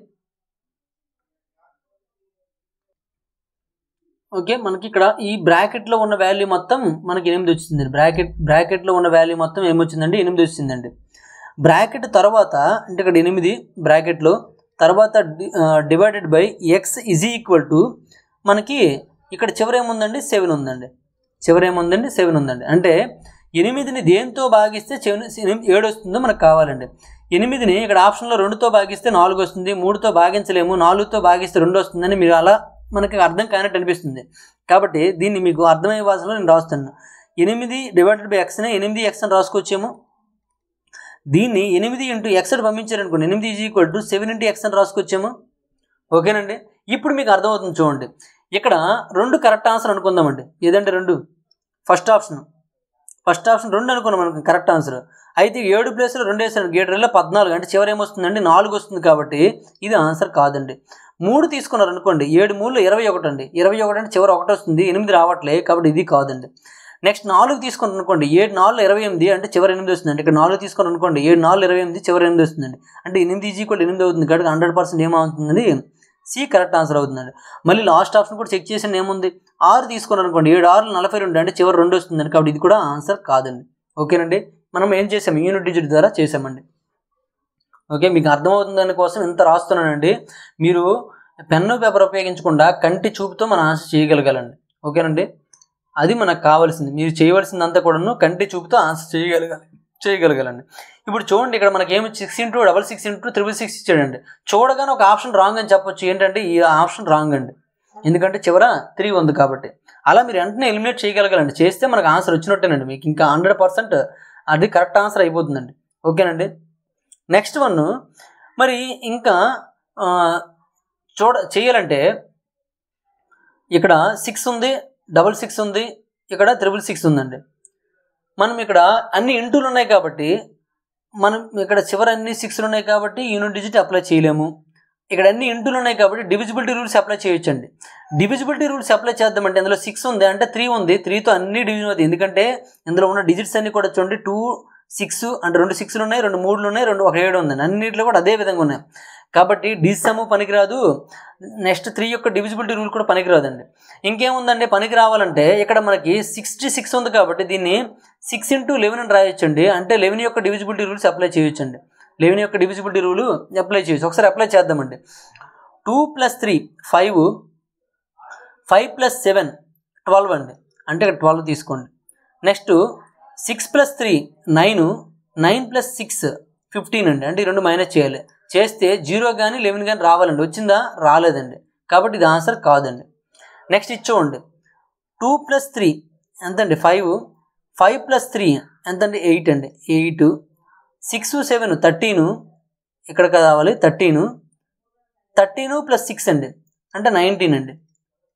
A: ఓకే మనకి ఇక్కడ ఈ బ్రాకెట్లో ఉన్న వాల్యూ మొత్తం మనకి ఎనిమిది వచ్చిందండి బ్రాకెట్ బ్రాకెట్లో ఉన్న వాల్యూ మొత్తం ఏమొచ్చిందండి ఎనిమిది వచ్చిందండి బ్రాకెట్ తర్వాత అంటే ఇక్కడ ఎనిమిది బ్రాకెట్లో తర్వాత divided by x is equal to మనకి ఇక్కడ చివరి ఏముందండి సెవెన్ ఉందండి చివరి ఏముందండి సెవెన్ ఉందండి అంటే ఎనిమిదిని దేంతో భాగిస్తే సెవెన్ ఏడు వస్తుందో మనకు కావాలండి ఎనిమిదిని ఇక్కడ ఆప్షన్లో రెండుతో భాగిస్తే నాలుగు వస్తుంది మూడుతో భాగించలేము నాలుగుతో భాగిస్తే రెండు వస్తుందని మీరు అలా మనకి అర్థం కానట్టు అనిపిస్తుంది కాబట్టి దీన్ని మీకు అర్థమయ్యే భాషలో నేను రాస్తున్నాను ఎనిమిది డివైడెడ్ బై ఎక్స్ని ఎనిమిది ఎక్స్ అని రాసుకోవచ్చేమో దీన్ని ఎనిమిది ఇంటూ ఎక్స్ అని పంపించారనుకోండి ఎనిమిది is equal to seven into x అని రాసుకొచ్చాము ఓకేనండి ఇప్పుడు మీకు అర్థమవుతుంది చూడండి ఇక్కడ రెండు కరెక్ట్ ఆన్సర్ అనుకుందామండి ఏదంటే రెండు ఫస్ట్ ఆప్షన్ ఫస్ట్ ఆప్షన్ రెండు అనుకున్నాం మనకు కరెక్ట్ ఆన్సర్ అయితే ఏడు ప్లేస్లో రెండు వేసాను రెండు పద్నాలుగు అంటే చివరి ఏమొస్తుందండి నాలుగు వస్తుంది కాబట్టి ఇది ఆన్సర్ కాదండి మూడు తీసుకున్నారు అనుకోండి ఏడు మూడు ఇరవై ఒకటి అండి ఇరవై ఒకటి అంటే చివరి ఒకటి వస్తుంది ఎనిమిది రావట్లే కాబట్టి ఇది కాదండి నెక్స్ట్ నాలుగు తీసుకుని అనుకోండి ఏడు నాలుగు ఇరవై ఎనిమిది అంటే చివరి ఎనిమిది వస్తుందండి ఇక్కడ నాలుగు తీసుకున్నారు అనుకోండి ఏడు నాలుగు ఇరవై ఎనిమిది చివరి ఎనిమిది వస్తుందండి అంటే ఎనిమిది ఈజీ కూడా ఎనిమిది అవుతుంది కాబట్టి హండ్రెడ్ పర్సెంట్ ఏమవుతుందండి సి కరెక్ట్ ఆన్సర్ అవుతుందండి మళ్ళీ లాస్ట్ ఆప్షన్ కూడా చెక్ చేసిన ఏముంది ఆరు తీసుకుని అనుకోండి ఏడు ఆరు నలభై రెండు అంటే చివరి రెండు వస్తుందండి కాబట్టి ఇది కూడా ఆన్సర్ కాదండి ఓకేనండి మనం ఏం చేసాం యూనిట్ డిజిట్ ద్వారా చేసామండి ఓకే మీకు అర్థమవుతుందని కోసం ఇంత రాస్తున్నానండి మీరు పెన్ను పేపర్ ఉపయోగించకుండా కంటి చూపుతో మనం ఆన్సర్ చేయగలగాలండి ఓకేనండి అది మనకు కావాల్సింది మీరు చేయవలసిందంతా కూడాను కంటి చూపుతో ఆన్సర్ చేయగలగాలి చేయగలగాలండి ఇప్పుడు చూడండి ఇక్కడ మనకి ఏమి six into double six into triple six ఇచ్చాడండి చూడగానే ఒక ఆప్షన్ రాంగ్ అని చెప్పొచ్చు ఏంటంటే ఈ ఆప్షన్ రాంగ్ అండి ఎందుకంటే చివర త్రీ ఉంది కాబట్టి అలా మీరు వెంటనే ఎలిమినేట్ చేయగలగాలండి చేస్తే మనకు ఆన్సర్ వచ్చినట్టేనండి మీకు ఇంకా హండ్రెడ్ పర్సెంట్ అది కరెక్ట్ ఆన్సర్ అయిపోతుందండి ఓకేనండి నెక్స్ట్ వన్ మరి ఇంకా చూడ చేయాలంటే ఇక్కడ సిక్స్ ఉంది డబుల్ సిక్స్ ఉంది ఇక్కడ త్రిబుల్ సిక్స్ ఉందండి మనం ఇక్కడ అన్ని ఇంటూలు ఉన్నాయి కాబట్టి మనం ఇక్కడ చివరి అన్ని సిక్స్లు ఉన్నాయి కాబట్టి యూనిట్ డిజిట్ అప్లై చేయలేము ఇక్కడ అన్ని ఇంటూలు ఉన్నాయి కాబట్టి డివిజిబిలిటీ రూల్స్ అప్లై చేయొచ్చండి డివిజిబిలిటీ రూల్స్ అప్లై చేద్దామంటే ఇందులో సిక్స్ ఉంది అంటే త్రీ ఉంది త్రీతో అన్ని డివిజన్ అవుతాయి ఎందుకంటే ఇందులో ఉన్న డిజిట్స్ అన్ని కూడా చూడండి టూ సిక్స్ అంటే రెండు సిక్స్లు ఉన్నాయి రెండు మూడులు ఉన్నాయి రెండు ఒక ఏడు ఉంది అన్నింటిలో కూడా అదే విధంగా ఉన్నాయి కాబట్టి డిసము పనికిరాదు నెక్స్ట్ త్రీ యొక్క డివిజిబిలిటీ రూల్ కూడా పనికిరాదండి ఇంకేముందండి పనికి రావాలంటే ఇక్కడ మనకి సిక్స్టీ సిక్స్ ఉంది కాబట్టి దీన్ని సిక్స్ ఇంటూ లెవెన్ అని రాయొచ్చండి అంటే లెవెన్ యొక్క డివిజిబిలిటీ రూల్స్ అప్లై చేయొచ్చండి లెవెన్ యొక్క డివిజిబిలిటీ రూల్ అప్లై చేయొచ్చు ఒకసారి అప్లై చేద్దామండి two plus three five five plus seven twelve అండి అంటే ఇక్కడ ట్వెల్వ్ తీసుకోండి next six plus three nine nine plus six fifteen అండి అంటే ఈ రెండు మైనస్ చేయాలి చేస్తే జీరో కానీ లెవెన్ కానీ రావాలండి వచ్చిందా రాలేదండి కాబట్టి ఇది ఆన్సర్ కాదండి నెక్స్ట్ ఇచ్చోండి టూ ప్లస్ త్రీ ఎంతండి ఫైవ్ ఫైవ్ ప్లస్ త్రీ ఎంతండి ఎయిట్ అండి ఎయిట్ సిక్స్ సెవెన్ థర్టీను ఇక్కడ కావాలి థర్టీను థర్టీను ప్లస్ సిక్స్ అండి అంటే నైన్టీన్ అండి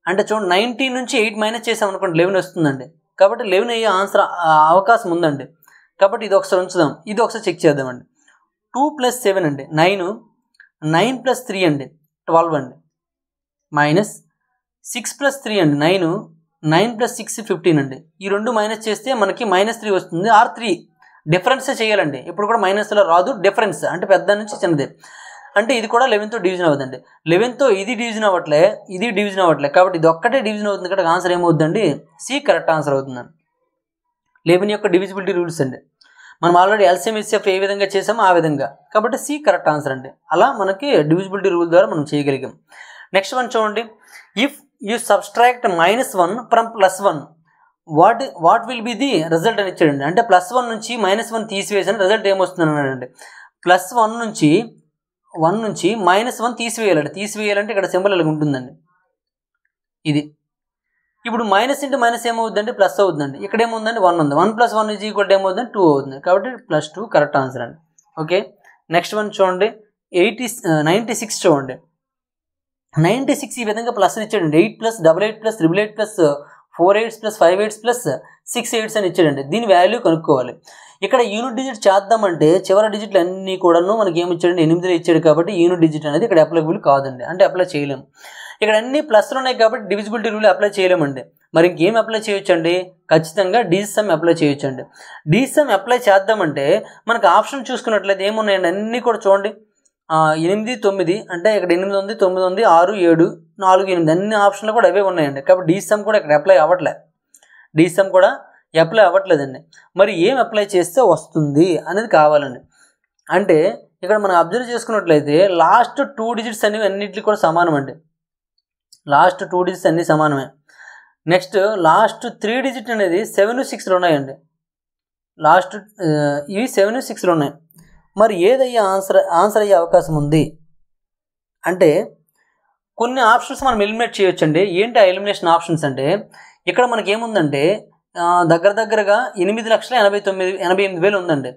A: అంటే చూడండి నైన్టీన్ నుంచి ఎయిట్ మైనస్ చేసాం అనుకోండి లెవెన్ వస్తుందండి కాబట్టి లెవెన్ అయ్యే ఆన్సర్ అవకాశం ఉందండి కాబట్టి ఇది ఒకసారి ఉంచుదాం ఇది ఒకసారి చెక్ చేద్దామండి టూ ప్లస్ సెవెన్ అండి నైన్ నైన్ ప్లస్ త్రీ అండి ట్వెల్వ్ అండి మైనస్ సిక్స్ ప్లస్ త్రీ అండి nine nine plus six fifteen అండి ఈ రెండు మైనస్ చేస్తే మనకి మైనస్ త్రీ వస్తుంది ఆర్ త్రీ డిఫరెన్సే చేయాలండి ఇప్పుడు కూడా మైనస్లో రాదు డిఫరెన్స్ అంటే పెద్ద నుంచి చిన్నది అంటే ఇది కూడా లెవెన్తో డివిజన్ అవుతుందండి లెవెన్తో ఇది డివిజన్ అవ్వట్లే ఇది డివిజన్ అవ్వట్లే కాబట్టి ఇది ఒక్కటే డివిజన్ అవుతుంది కాబట్టి ఆన్సర్ ఏమవుతుందండి సి కరెక్ట్ ఆన్సర్ అవుతుందండి లెవెన్ యొక్క డివిజిబిలిటీ రూల్స్ అండి మనం ఆల్రెడీ ఎల్సిఎంఎస్ఎఫ్ ఏ విధంగా చేసామో ఆ విధంగా కాబట్టి సి కరెక్ట్ ఆన్సర్ అండి అలా మనకి డివిజిబిలిటీ రూల్ ద్వారా మనం చేయగలిగాం నెక్స్ట్ వన్ చూడండి if you subtract minus one from plus one what what will be the result అని ఇచ్చాడండి అంటే ప్లస్ వన్ నుంచి మైనస్ వన్ తీసివేసిన రిజల్ట్ ఏమొస్తుంది అన్నాడండి ప్లస్ వన్ నుంచి వన్ నుంచి మైనస్ వన్ తీసివేయాలండి తీసివేయాలంటే ఇక్కడ సింబల్ అలాగ ఉంటుందండి ఇది ఇప్పుడు మైనస్ ఇంటూ మైనస్ ఏమవుతుందండి ప్లస్ అవుతుందండి ఇక్కడ ఏముందండి వన్ ఉంది వన్ ప్లస్ వన్ ఈజ్ కూడా ఏమవుతుందండి టూ అవుతుంది కాబట్టి ప్లస్ టూ కరెక్ట్ ఆన్సర్ అండి ఓకే నెక్స్ట్ వన్ చూడండి ఎయిటీ నైంటీ సిక్స్ చూడండి నైంటీ సిక్స్ ఈ విధంగా ప్లస్ ఇచ్చాడండి eight plus double eight plus triple eight plus four eights plus five eights plus six eights అని ఇచ్చాడండి దీని వాల్యూ కనుక్కోవాలి ఇక్కడ యూనిట్ డిజిట్ చేద్దామంటే చివరి డిజిట్లు అన్నీ కూడాను మనకి ఇచ్చాడు ఎనిమిదిలో ఇచ్చాడు కాబట్టి యూనిట్ డిజిట్ అనేది ఇక్కడ అప్లైబుల్ కాదండి అంటే అప్లై చేయలేము ఇక్కడ అన్ని ప్లస్లు ఉన్నాయి కాబట్టి డివిజిబిలిటీ రూల్ అప్లై చేయలేమండి మరి ఇంకేం అప్లై అండి ఖచ్చితంగా డీసమ్ అప్లై అండి డీసమ్ అప్లై చేద్దామంటే మనకు ఆప్షన్ చూసుకున్నట్లయితే ఏమున్నాయండి అన్నీ కూడా చూడండి ఎనిమిది తొమ్మిది అంటే ఇక్కడ ఎనిమిది ఉంది తొమ్మిది ఉంది ఆరు ఏడు నాలుగు ఎనిమిది అన్ని ఆప్షన్లు కూడా అవే ఉన్నాయండి కాబట్టి డీసమ్ కూడా ఇక్కడ అప్లై అవ్వట్లే డీసమ్ కూడా అప్లై అవ్వట్లేదండి మరి ఏం అప్లై చేస్తే వస్తుంది అనేది కావాలండి అంటే ఇక్కడ మనం అబ్జర్వ్ చేసుకున్నట్లయితే లాస్ట్ టూ డిజిట్స్ అనేవి అన్నింటికి కూడా సమానం అండి లాస్ట్ టూ డిజిట్స్ అన్నీ సమానమే నెక్స్ట్ లాస్ట్ త్రీ డిజిట్ అనేది సెవెన్ సిక్స్లు ఉన్నాయండి లాస్ట్ ఇవి సెవెన్ సిక్స్లో ఉన్నాయి మరి ఏదయ్యే ఆన్సర్ ఆన్సర్ అయ్యే అవకాశం ఉంది అంటే కొన్ని ఆప్షన్స్ మనం ఎలిమినేట్ చేయొచ్చండి ఏంటి ఆ ఎలిమినేషన్ ఆప్షన్స్ అంటే ఇక్కడ మనకి ఏముందంటే దగ్గర దగ్గరగా ఎనిమిది లక్షల ఎనభై తొమ్మిది ఎనభై ఎనిమిది వేలు ఉందండి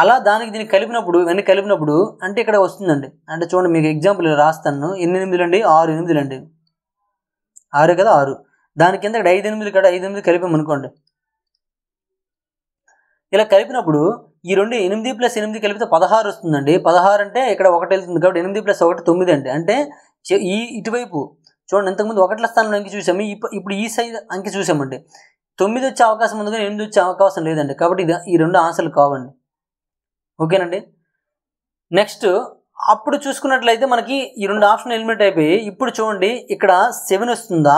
A: అలా దానికి దీన్ని కలిపినప్పుడు ఇవన్నీ కలిపినప్పుడు అంటే ఇక్కడ వస్తుందండి అంటే చూడండి మీకు ఎగ్జాంపుల్ రాస్తాను ఎన్ని ఎనిమిదిలండి ఆరు ఎనిమిదిలండి ఆరు కదా ఆరు దాని కింద ఇక్కడ ఐదు ఎనిమిది ఇక్కడ ఐదు ఎనిమిది కలిపామనుకోండి ఇలా కలిపినప్పుడు ఈ రెండు ఎనిమిది ప్లస్ ఎనిమిది కలిపితే పదహారు వస్తుందండి పదహారు అంటే ఇక్కడ ఒకటి వెళ్తుంది కాబట్టి ఎనిమిది ప్లస్ ఒకటి తొమ్మిది అండి అంటే ఈ ఇటువైపు చూడండి ఇంతకుముందు ఒకట్ల స్థానంలో అంకి చూసాము ఇప్పుడు ఈ సైజ్ అంకి చూసామండి తొమ్మిది వచ్చే అవకాశం ఉంది కానీ ఎనిమిది వచ్చే అవకాశం లేదండి కాబట్టి ఇది ఈ రెండు ఆన్సర్లు కావండి ఓకేనండి నెక్స్ట్ అప్పుడు చూసుకున్నట్లయితే మనకి ఈ రెండు ఆప్షన్ ఎలిమినేట్ అయిపోయి ఇప్పుడు చూడండి ఇక్కడ సెవెన్ వస్తుందా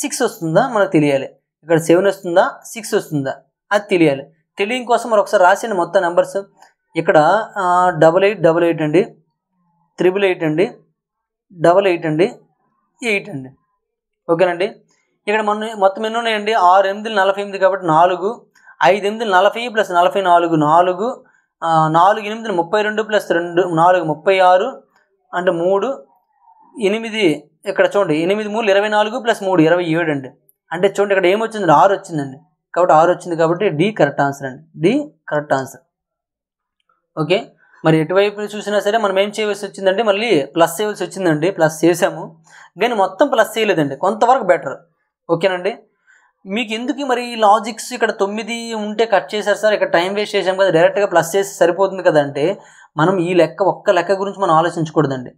A: సిక్స్ వస్తుందా మనకు తెలియాలి ఇక్కడ సెవెన్ వస్తుందా సిక్స్ వస్తుందా అది తెలియాలి తెలియని కోసం మరి ఒకసారి రాసేయండి మొత్తం నెంబర్స్ ఇక్కడ డబల్ ఎయిట్ డబల్ ఎయిట్ అండి త్రిబుల్ ఎయిట్ అండి డబల్ ఎయిట్ అండి ఎయిట్ అండి ఓకేనండి ఇక్కడ మొన్న మొత్తం ఎన్ని ఉన్నాయండి ఆరు ఎనిమిది నలభై ఎనిమిది కాబట్టి నాలుగు ఐదు ఎనిమిది నలభై ప్లస్ నలభై నాలుగు నాలుగు నాలుగు ఎనిమిది ముప్పై రెండు ప్లస్ రెండు నాలుగు ముప్పై ఆరు అంటే మూడు ఎనిమిది ఇక్కడ చూడండి ఎనిమిది మూడు ఇరవై నాలుగు ప్లస్ మూడు ఇరవై ఏడు అండి అంటే చూడండి ఇక్కడ ఏమొచ్చింది ఆరు వచ్చిందండి కాబట్టి ఆరు వచ్చింది కాబట్టి డి కరెక్ట్ ఆన్సర్ అండి డి కరెక్ట్ ఆన్సర్ ఓకే మరి ఎటువైపు చూసినా సరే మనం ఏం చేయవలసి వచ్చిందండి మళ్ళీ ప్లస్ చేయవలసి వచ్చిందండి ప్లస్ చేసాము కానీ మొత్తం ప్లస్ చేయలేదండి కొంతవరకు బెటర్ ఓకేనండి మీకు ఎందుకు మరి లాజిక్స్ ఇక్కడ తొమ్మిది ఉంటే కట్ చేశారు సార్ ఇక్కడ టైం వేస్ట్ చేసాం కదా డైరెక్ట్గా ప్లస్ చేసి సరిపోతుంది కదంటే మనం ఈ లెక్క ఒక్క లెక్క గురించి మనం ఆలోచించకూడదండి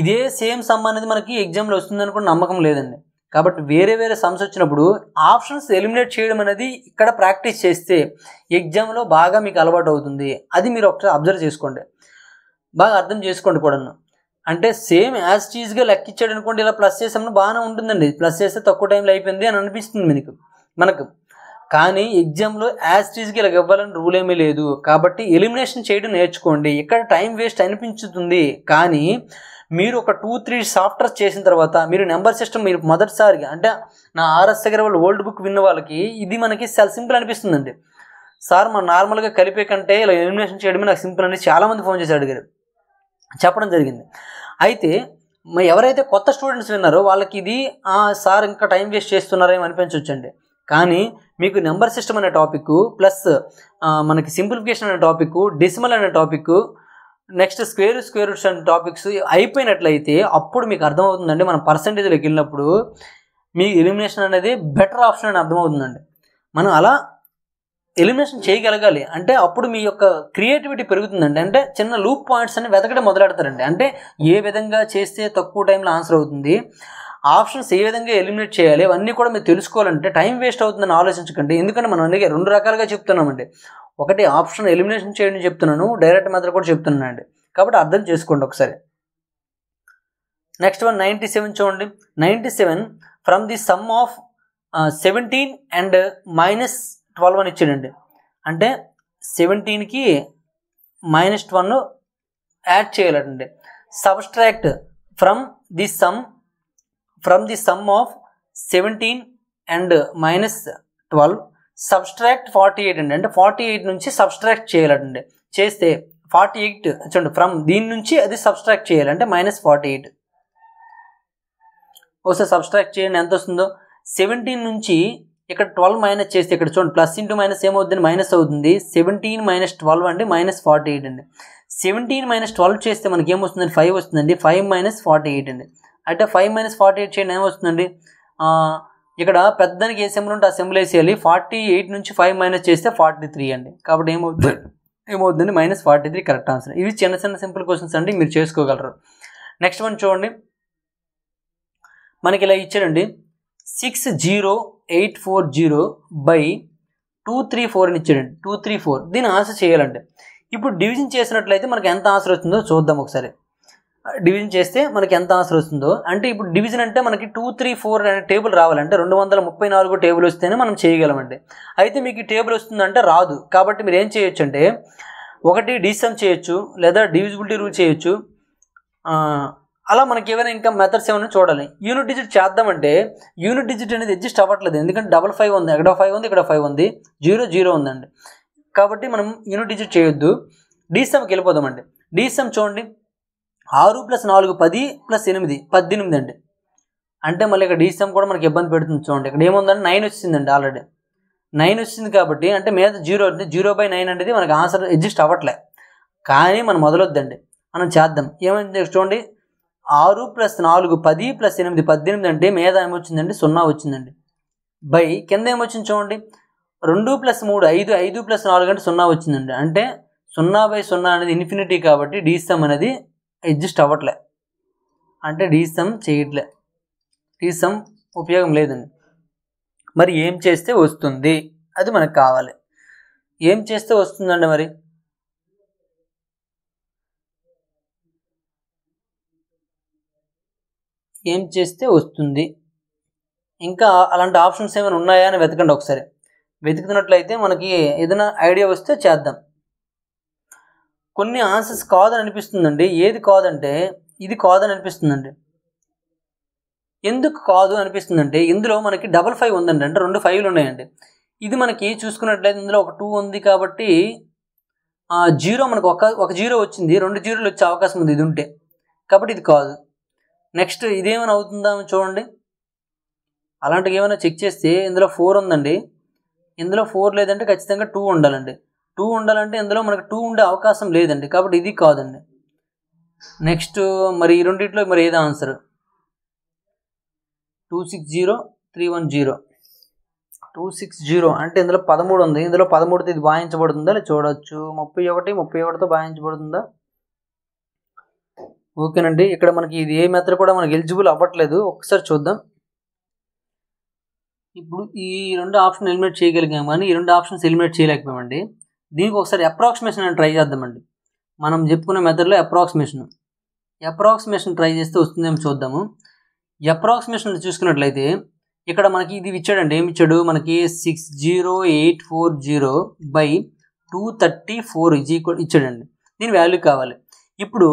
A: ఇదే సేమ్ సమ్ అనేది మనకి ఎగ్జామ్లో వస్తుందని కూడా నమ్మకం లేదండి కాబట్టి వేరే వేరే సమ్స్ వచ్చినప్పుడు ఆప్షన్స్ ఎలిమినేట్ చేయడం అనేది ఇక్కడ ప్రాక్టీస్ చేస్తే ఎగ్జామ్లో బాగా మీకు అలవాటు అవుతుంది అది మీరు ఒకసారి అబ్జర్వ్ చేసుకోండి బాగా అర్థం చేసుకోండి కూడాను అంటే సేమ్ యాజ్ చీజ్గా లెక్కిచ్చాడు అనుకోండి ఇలా ప్లస్ చేసామని బాగానే ఉంటుందండి ప్లస్ చేస్తే తక్కువ టైంలో అయిపోయింది అని అనిపిస్తుంది మీకు మనకు కానీ ఎగ్జామ్లో యాజ్ టీజ్కి ఇలా ఇవ్వాలని రూల్ ఏమీ లేదు కాబట్టి ఎలిమినేషన్ చేయడం నేర్చుకోండి ఇక్కడ టైం వేస్ట్ అనిపించుతుంది కానీ మీరు ఒక టూ త్రీ సాఫ్ట్వేర్స్ చేసిన తర్వాత మీరు నెంబర్ సిస్టమ్ మీరు మొదటిసారిగా అంటే నా ఆర్ఎస్ దగ్గర వాళ్ళు ఓల్డ్ బుక్ విన్న వాళ్ళకి ఇది మనకి చాలా సింపుల్ అనిపిస్తుందండి సార్ మనం నార్మల్గా కలిపే కంటే ఇలా ఎలిమినేషన్ చేయడమే నాకు సింపుల్ అని చాలామంది ఫోన్ చేశారు అడిగారు చెప్పడం జరిగింది అయితే ఎవరైతే కొత్త స్టూడెంట్స్ విన్నారో వాళ్ళకి ఇది సార్ ఇంకా టైం వేస్ట్ చేస్తున్నారేమో అనిపించవచ్చండి కానీ మీకు నెంబర్ సిస్టమ్ అనే టాపిక్ ప్లస్ మనకి సింప్లిఫికేషన్ అనే టాపిక్ డిసిమల్ అనే topic next square square roots అనే టాపిక్స్ అయిపోయినట్లయితే అప్పుడు మీకు అర్థమవుతుందండి మనం పర్సంటేజ్లోకి వెళ్ళినప్పుడు మీ ఎలిమినేషన్ అనేది బెటర్ ఆప్షన్ అని అర్థమవుతుందండి మనం అలా ఎలిమినేషన్ చేయగలగాలి అంటే అప్పుడు మీ యొక్క క్రియేటివిటీ పెరుగుతుందండి అంటే చిన్న లూప్ పాయింట్స్ అని వెతకడం మొదలెడతారండి అంటే ఏ విధంగా చేస్తే తక్కువ టైంలో ఆన్సర్ అవుతుంది ఆప్షన్స్ ఏ విధంగా ఎలిమినేట్ చేయాలి అవన్నీ కూడా మీరు తెలుసుకోవాలంటే టైం వేస్ట్ అవుతుందని ఆలోచించకండి ఎందుకంటే మనం అందుకే రెండు రకాలుగా చెప్తున్నామండి ఒకటి ఆప్షన్ ఎలిమినేషన్ చేయండి చెప్తున్నాను డైరెక్ట్ మాత్రం కూడా చెప్తున్నానండి కాబట్టి అర్థం చేసుకోండి ఒకసారి నెక్స్ట్ వన్ నైంటీ సెవెన్ చూడండి ninety seven from the sum of seventeen and minus twelve అని ఇచ్చాడండి అంటే సెవెంటీన్కి మైనస్ వన్ యాడ్ చేయాలండి subtract from the sum from the sum of seventeen and minus twelve subtract forty eight అండి అంటే forty eight నుంచి subtract చేయాలండి చేస్తే ఫార్టీ ఎయిట్ చూడండి ఫ్రమ్ దీని నుంచి అది సబ్స్ట్రాక్ట్ చేయాలంటే మైనస్ ఫార్టీ ఎయిట్ ఒకసారి సబ్స్ట్రాక్ట్ చేయండి ఎంత వస్తుందో సెవెంటీన్ నుంచి ఇక్కడ ట్వెల్వ్ మైనస్ చేస్తే ఇక్కడ చూడండి ప్లస్ ఇంటూ మైనస్ ఏమవుతుంది మైనస్ అవుతుంది సెవెంటీన్ మైనస్ ట్వెల్వ్ అండి మైనస్ ఫార్టీ ఎయిట్ అండి సెవెంటీన్ మైనస్ ట్వెల్వ్ చేస్తే మనకి ఏమొస్తుందండి ఫైవ్ వస్తుందండి ఫైవ్ మైనస్ ఫార్టీ ఎయిట్ అండి అంటే ఫైవ్ మైనస్ ఫార్టీ ఎయిట్ చేయండి ఏమొస్తుందండి ఇక్కడ పెద్దదానికి ఏ సెంబుల్ ఉంటే ఆ సెంబుల్ వేసేయాలి ఫార్టీ ఎయిట్ నుంచి ఫైవ్ మైనస్ చేస్తే ఫార్టీ త్రీ అండి కాబట్టి ఏమవుతుంది ఏమవుతుందండి minus forty three correct answer ఇవి చిన్న చిన్న సింపుల్ క్వశ్చన్స్ అండి మీరు చేసుకోగలరు నెక్స్ట్ వన్ చూడండి మనకి ఇలా ఇచ్చారండి six zero eight four zero by two three four అని ఇచ్చాడండి టూ త్రీ ఫోర్ దీన్ని ఆన్సర్ చేయాలంటే ఇప్పుడు డివిజన్ చేసినట్లయితే మనకి ఎంత ఆన్సర్ వస్తుందో చూద్దాం ఒకసారి డివిజన్ చేస్తే మనకి ఎంత ఆన్సర్ వస్తుందో అంటే ఇప్పుడు డివిజన్ అంటే మనకి టూ త్రీ ఫోర్ అనే టేబుల్ రావాలంటే రెండు వందల ముప్పై నాలుగు టేబుల్ వస్తేనే మనం చేయగలమండి అయితే మీకు ఈ టేబుల్ వస్తుందంటే రాదు కాబట్టి మీరు ఏం చేయొచ్చు అంటే ఒకటి డిసమ్ చేయొచ్చు లేదా డివిజిబిలిటీ రూల్ చేయొచ్చు అలా మనకి ఏమైనా ఇంకా మెథడ్స్ ఏమైనా చూడాలి యూనిట్ డిజిట్ చేద్దామంటే యూనిట్ డిజిట్ అనేది అడ్జస్ట్ అవ్వట్లేదు ఎందుకంటే డబల్ ఫైవ్ ఉంది ఇక్కడ ఫైవ్ ఉంది ఇక్కడ ఫైవ్ ఉంది జీరో జీరో ఉందండి కాబట్టి మనం యూనిట్ డిజిట్ చేయొద్దు డిసమ్కి వెళ్ళిపోదామండి డిసమ్ చూడండి ఆరు ప్లస్ నాలుగు పది ప్లస్ ఎనిమిది పద్దెనిమిది అండి అంటే మళ్ళీ ఇక్కడ డిసమ్ కూడా మనకి ఇబ్బంది పెడుతుంది చూడండి ఇక్కడ ఏముందంటే నైన్ వచ్చిందండి ఆల్రెడీ నైన్ వచ్చింది కాబట్టి అంటే మీద జీరో అంటే జీరో బై నైన్ అనేది మనకి ఆన్సర్ అడ్జస్ట్ అవ్వట్లే కానీ మనం మొదలొద్దండి మనం చేద్దాం ఏమైంది చూడండి ఆరు ప్లస్ నాలుగు పది ప్లస్ ఎనిమిది పద్దెనిమిది అంటే మీద ఏమొచ్చిందండి సున్నా వచ్చిందండి బై కింద ఏమొచ్చింది చూడండి రెండు ప్లస్ మూడు ఐదు ఐదు ప్లస్ నాలుగు అంటే సున్నా వచ్చిందండి అంటే సున్నా బై సున్నా అనేది ఇన్ఫినిటీ కాబట్టి డీసమ్ అనేది అడ్జస్ట్ అవ్వట్లే అంటే డీసమ్ చేయట్లే డీసమ్ ఉపయోగం లేదండి మరి ఏం చేస్తే వస్తుంది అది మనకు కావాలి ఏం చేస్తే వస్తుందండి మరి ఏం చేస్తే వస్తుంది ఇంకా అలాంటి ఆప్షన్స్ ఏమైనా ఉన్నాయా అని వెతకండి ఒకసారి వెతుకుతున్నట్లయితే మనకి ఏదైనా ఐడియా వస్తే చేద్దాం కొన్ని ఆన్సర్స్ కాదని అనిపిస్తుందండి ఏది కాదంటే ఇది కాదని అనిపిస్తుందండి ఎందుకు కాదు అనిపిస్తుందంటే ఇందులో మనకి డబల్ ఫైవ్ ఉందండి అంటే రెండు ఫైవ్లు ఉన్నాయండి ఇది మనకి చూసుకున్నట్లయితే ఇందులో ఒక టూ ఉంది కాబట్టి జీరో మనకు ఒక ఒక జీరో వచ్చింది రెండు జీరోలు వచ్చే అవకాశం ఉంది ఇది ఉంటే కాబట్టి ఇది కాదు నెక్స్ట్ ఇదేమైనా అవుతుందా చూడండి అలాంటివి ఏమైనా చెక్ చేస్తే ఇందులో ఫోర్ ఉందండి ఇందులో ఫోర్ లేదంటే ఖచ్చితంగా టూ ఉండాలండి టూ ఉండాలంటే ఇందులో మనకు టూ ఉండే అవకాశం లేదండి కాబట్టి ఇది కాదండి నెక్స్ట్ మరి ఈ రెండింటిలో మరి ఏదో answer two six zero three one zero two six zero అంటే ఇందులో పదమూడు ఉంది ఇందులో పదమూడుతో ఇది భావించబడుతుందా చూడవచ్చు ముప్పై ఒకటి ముప్పై ఒకటితో భావించబడుతుందా ఓకేనండి ఇక్కడ మనకి ఇది ఏ మెథడ్ కూడా మనకి ఎలిజిబుల్ అవ్వట్లేదు ఒకసారి చూద్దాం ఇప్పుడు ఈ రెండు ఆప్షన్ ఎలిమినేట్ చేయగలిగాం కానీ ఈ రెండు ఆప్షన్స్ ఎలిమినేట్ చేయలేకపోయామండి దీనికి ఒకసారి అప్రాక్సిమేషన్ అని ట్రై చేద్దామండి మనం చెప్పుకున్న మెథడ్లో అప్రాక్సిమేషన్ అప్రాక్సిమేషన్ ట్రై చేస్తే వస్తుందేమో చూద్దాము అప్రాక్సిమేషన్ చూసుకున్నట్లయితే ఇక్కడ మనకి ఇది ఇచ్చాడండి ఏమి ఇచ్చాడు మనకి six zero eight four zero by two thirty four ఇచ్చాడండి దీని వాల్యూ కావాలి ఇప్పుడు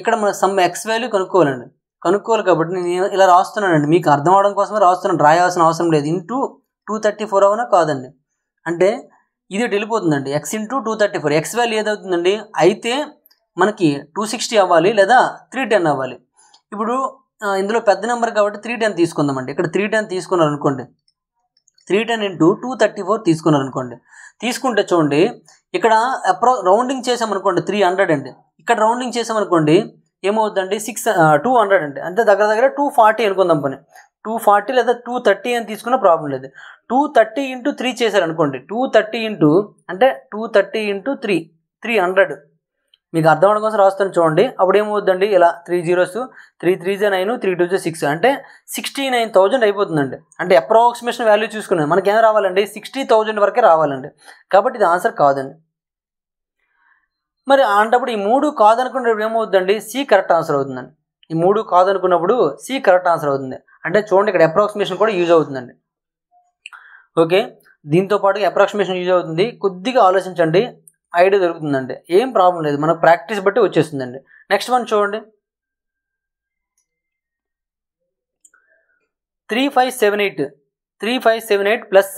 A: ఇక్కడ మన సమ్ ఎక్స్ వాల్యూ కనుక్కోవాలండి కనుక్కోవాలి కాబట్టి నేను ఇలా రాస్తున్నానండి మీకు అర్థం అవడం కోసమే రాస్తున్నాను రాయాల్సిన అవసరం లేదు ఇంటూ టూ థర్టీ ఫోర్ అవునా కాదండి అంటే ఇది వెళ్ళిపోతుందండి x into two thirty four x value ఏదవుతుందండి అయితే మనకి టూ సిక్స్టీ అవ్వాలి లేదా త్రీ టెన్ అవ్వాలి ఇప్పుడు ఇందులో పెద్ద నెంబర్ కాబట్టి త్రీ టెన్ తీసుకుందామండి ఇక్కడ త్రీ టెన్ తీసుకున్నారనుకోండి three ten into two thirty four తీసుకున్నారనుకోండి తీసుకుంటే చూడండి ఇక్కడ అప్రో రౌండింగ్ చేసామనుకోండి త్రీ హండ్రెడ్ అండి ఇక్కడ రౌండింగ్ చేసామనుకోండి ఏమవుద్దండి సిక్స్ టూ హండ్రెడ్ అంటే అంటే దగ్గర దగ్గర టూ ఫార్టీ అనుకుందాం పని టూ ఫార్టీ లేదా టూ థర్టీ అని తీసుకున్న ప్రాబ్లం లేదు టూ థర్టీ ఇంటూ త్రీ చేశారనుకోండి టూ థర్టీ ఇంటూ అంటే two thirty into three three hundred మీకు అర్థం అవడం కోసం రాస్తాను చూడండి అప్పుడు ఏమవుద్దండి ఇలా త్రీ జీరోస్ త్రీ త్రీ జే నైన్ త్రీ టూ జే సిక్స్ అంటే సిక్స్టీ నైన్ థౌజండ్ అయిపోతుందండి అంటే అప్రాక్సిమేషన్ వాల్యూ చూసుకున్నాను మనకేం రావాలండి సిక్స్టీ థౌజండ్ వరకే రావాలండి కాబట్టి ఇది ఆన్సర్ కాదండి మరి అలాంటప్పుడు ఈ మూడు కాదనుకున్నప్పుడు ఏమవుతుందండి సి కరెక్ట్ ఆన్సర్ అవుతుందండి ఈ మూడు కాదనుకున్నప్పుడు సి కరెక్ట్ ఆన్సర్ అవుతుంది అంటే చూడండి ఇక్కడ అప్రాక్సిమేషన్ కూడా యూజ్ అవుతుందండి ఓకే దీంతో పాటు అప్రాక్సిమేషన్ యూజ్ అవుతుంది కొద్దిగా ఆలోచించండి ఐడియా దొరుకుతుందండి ఏం ప్రాబ్లం లేదు మన ప్రాక్టీస్ బట్టి వచ్చేస్తుందండి నెక్స్ట్ వన్ చూడండి three five seven eight three five seven eight plus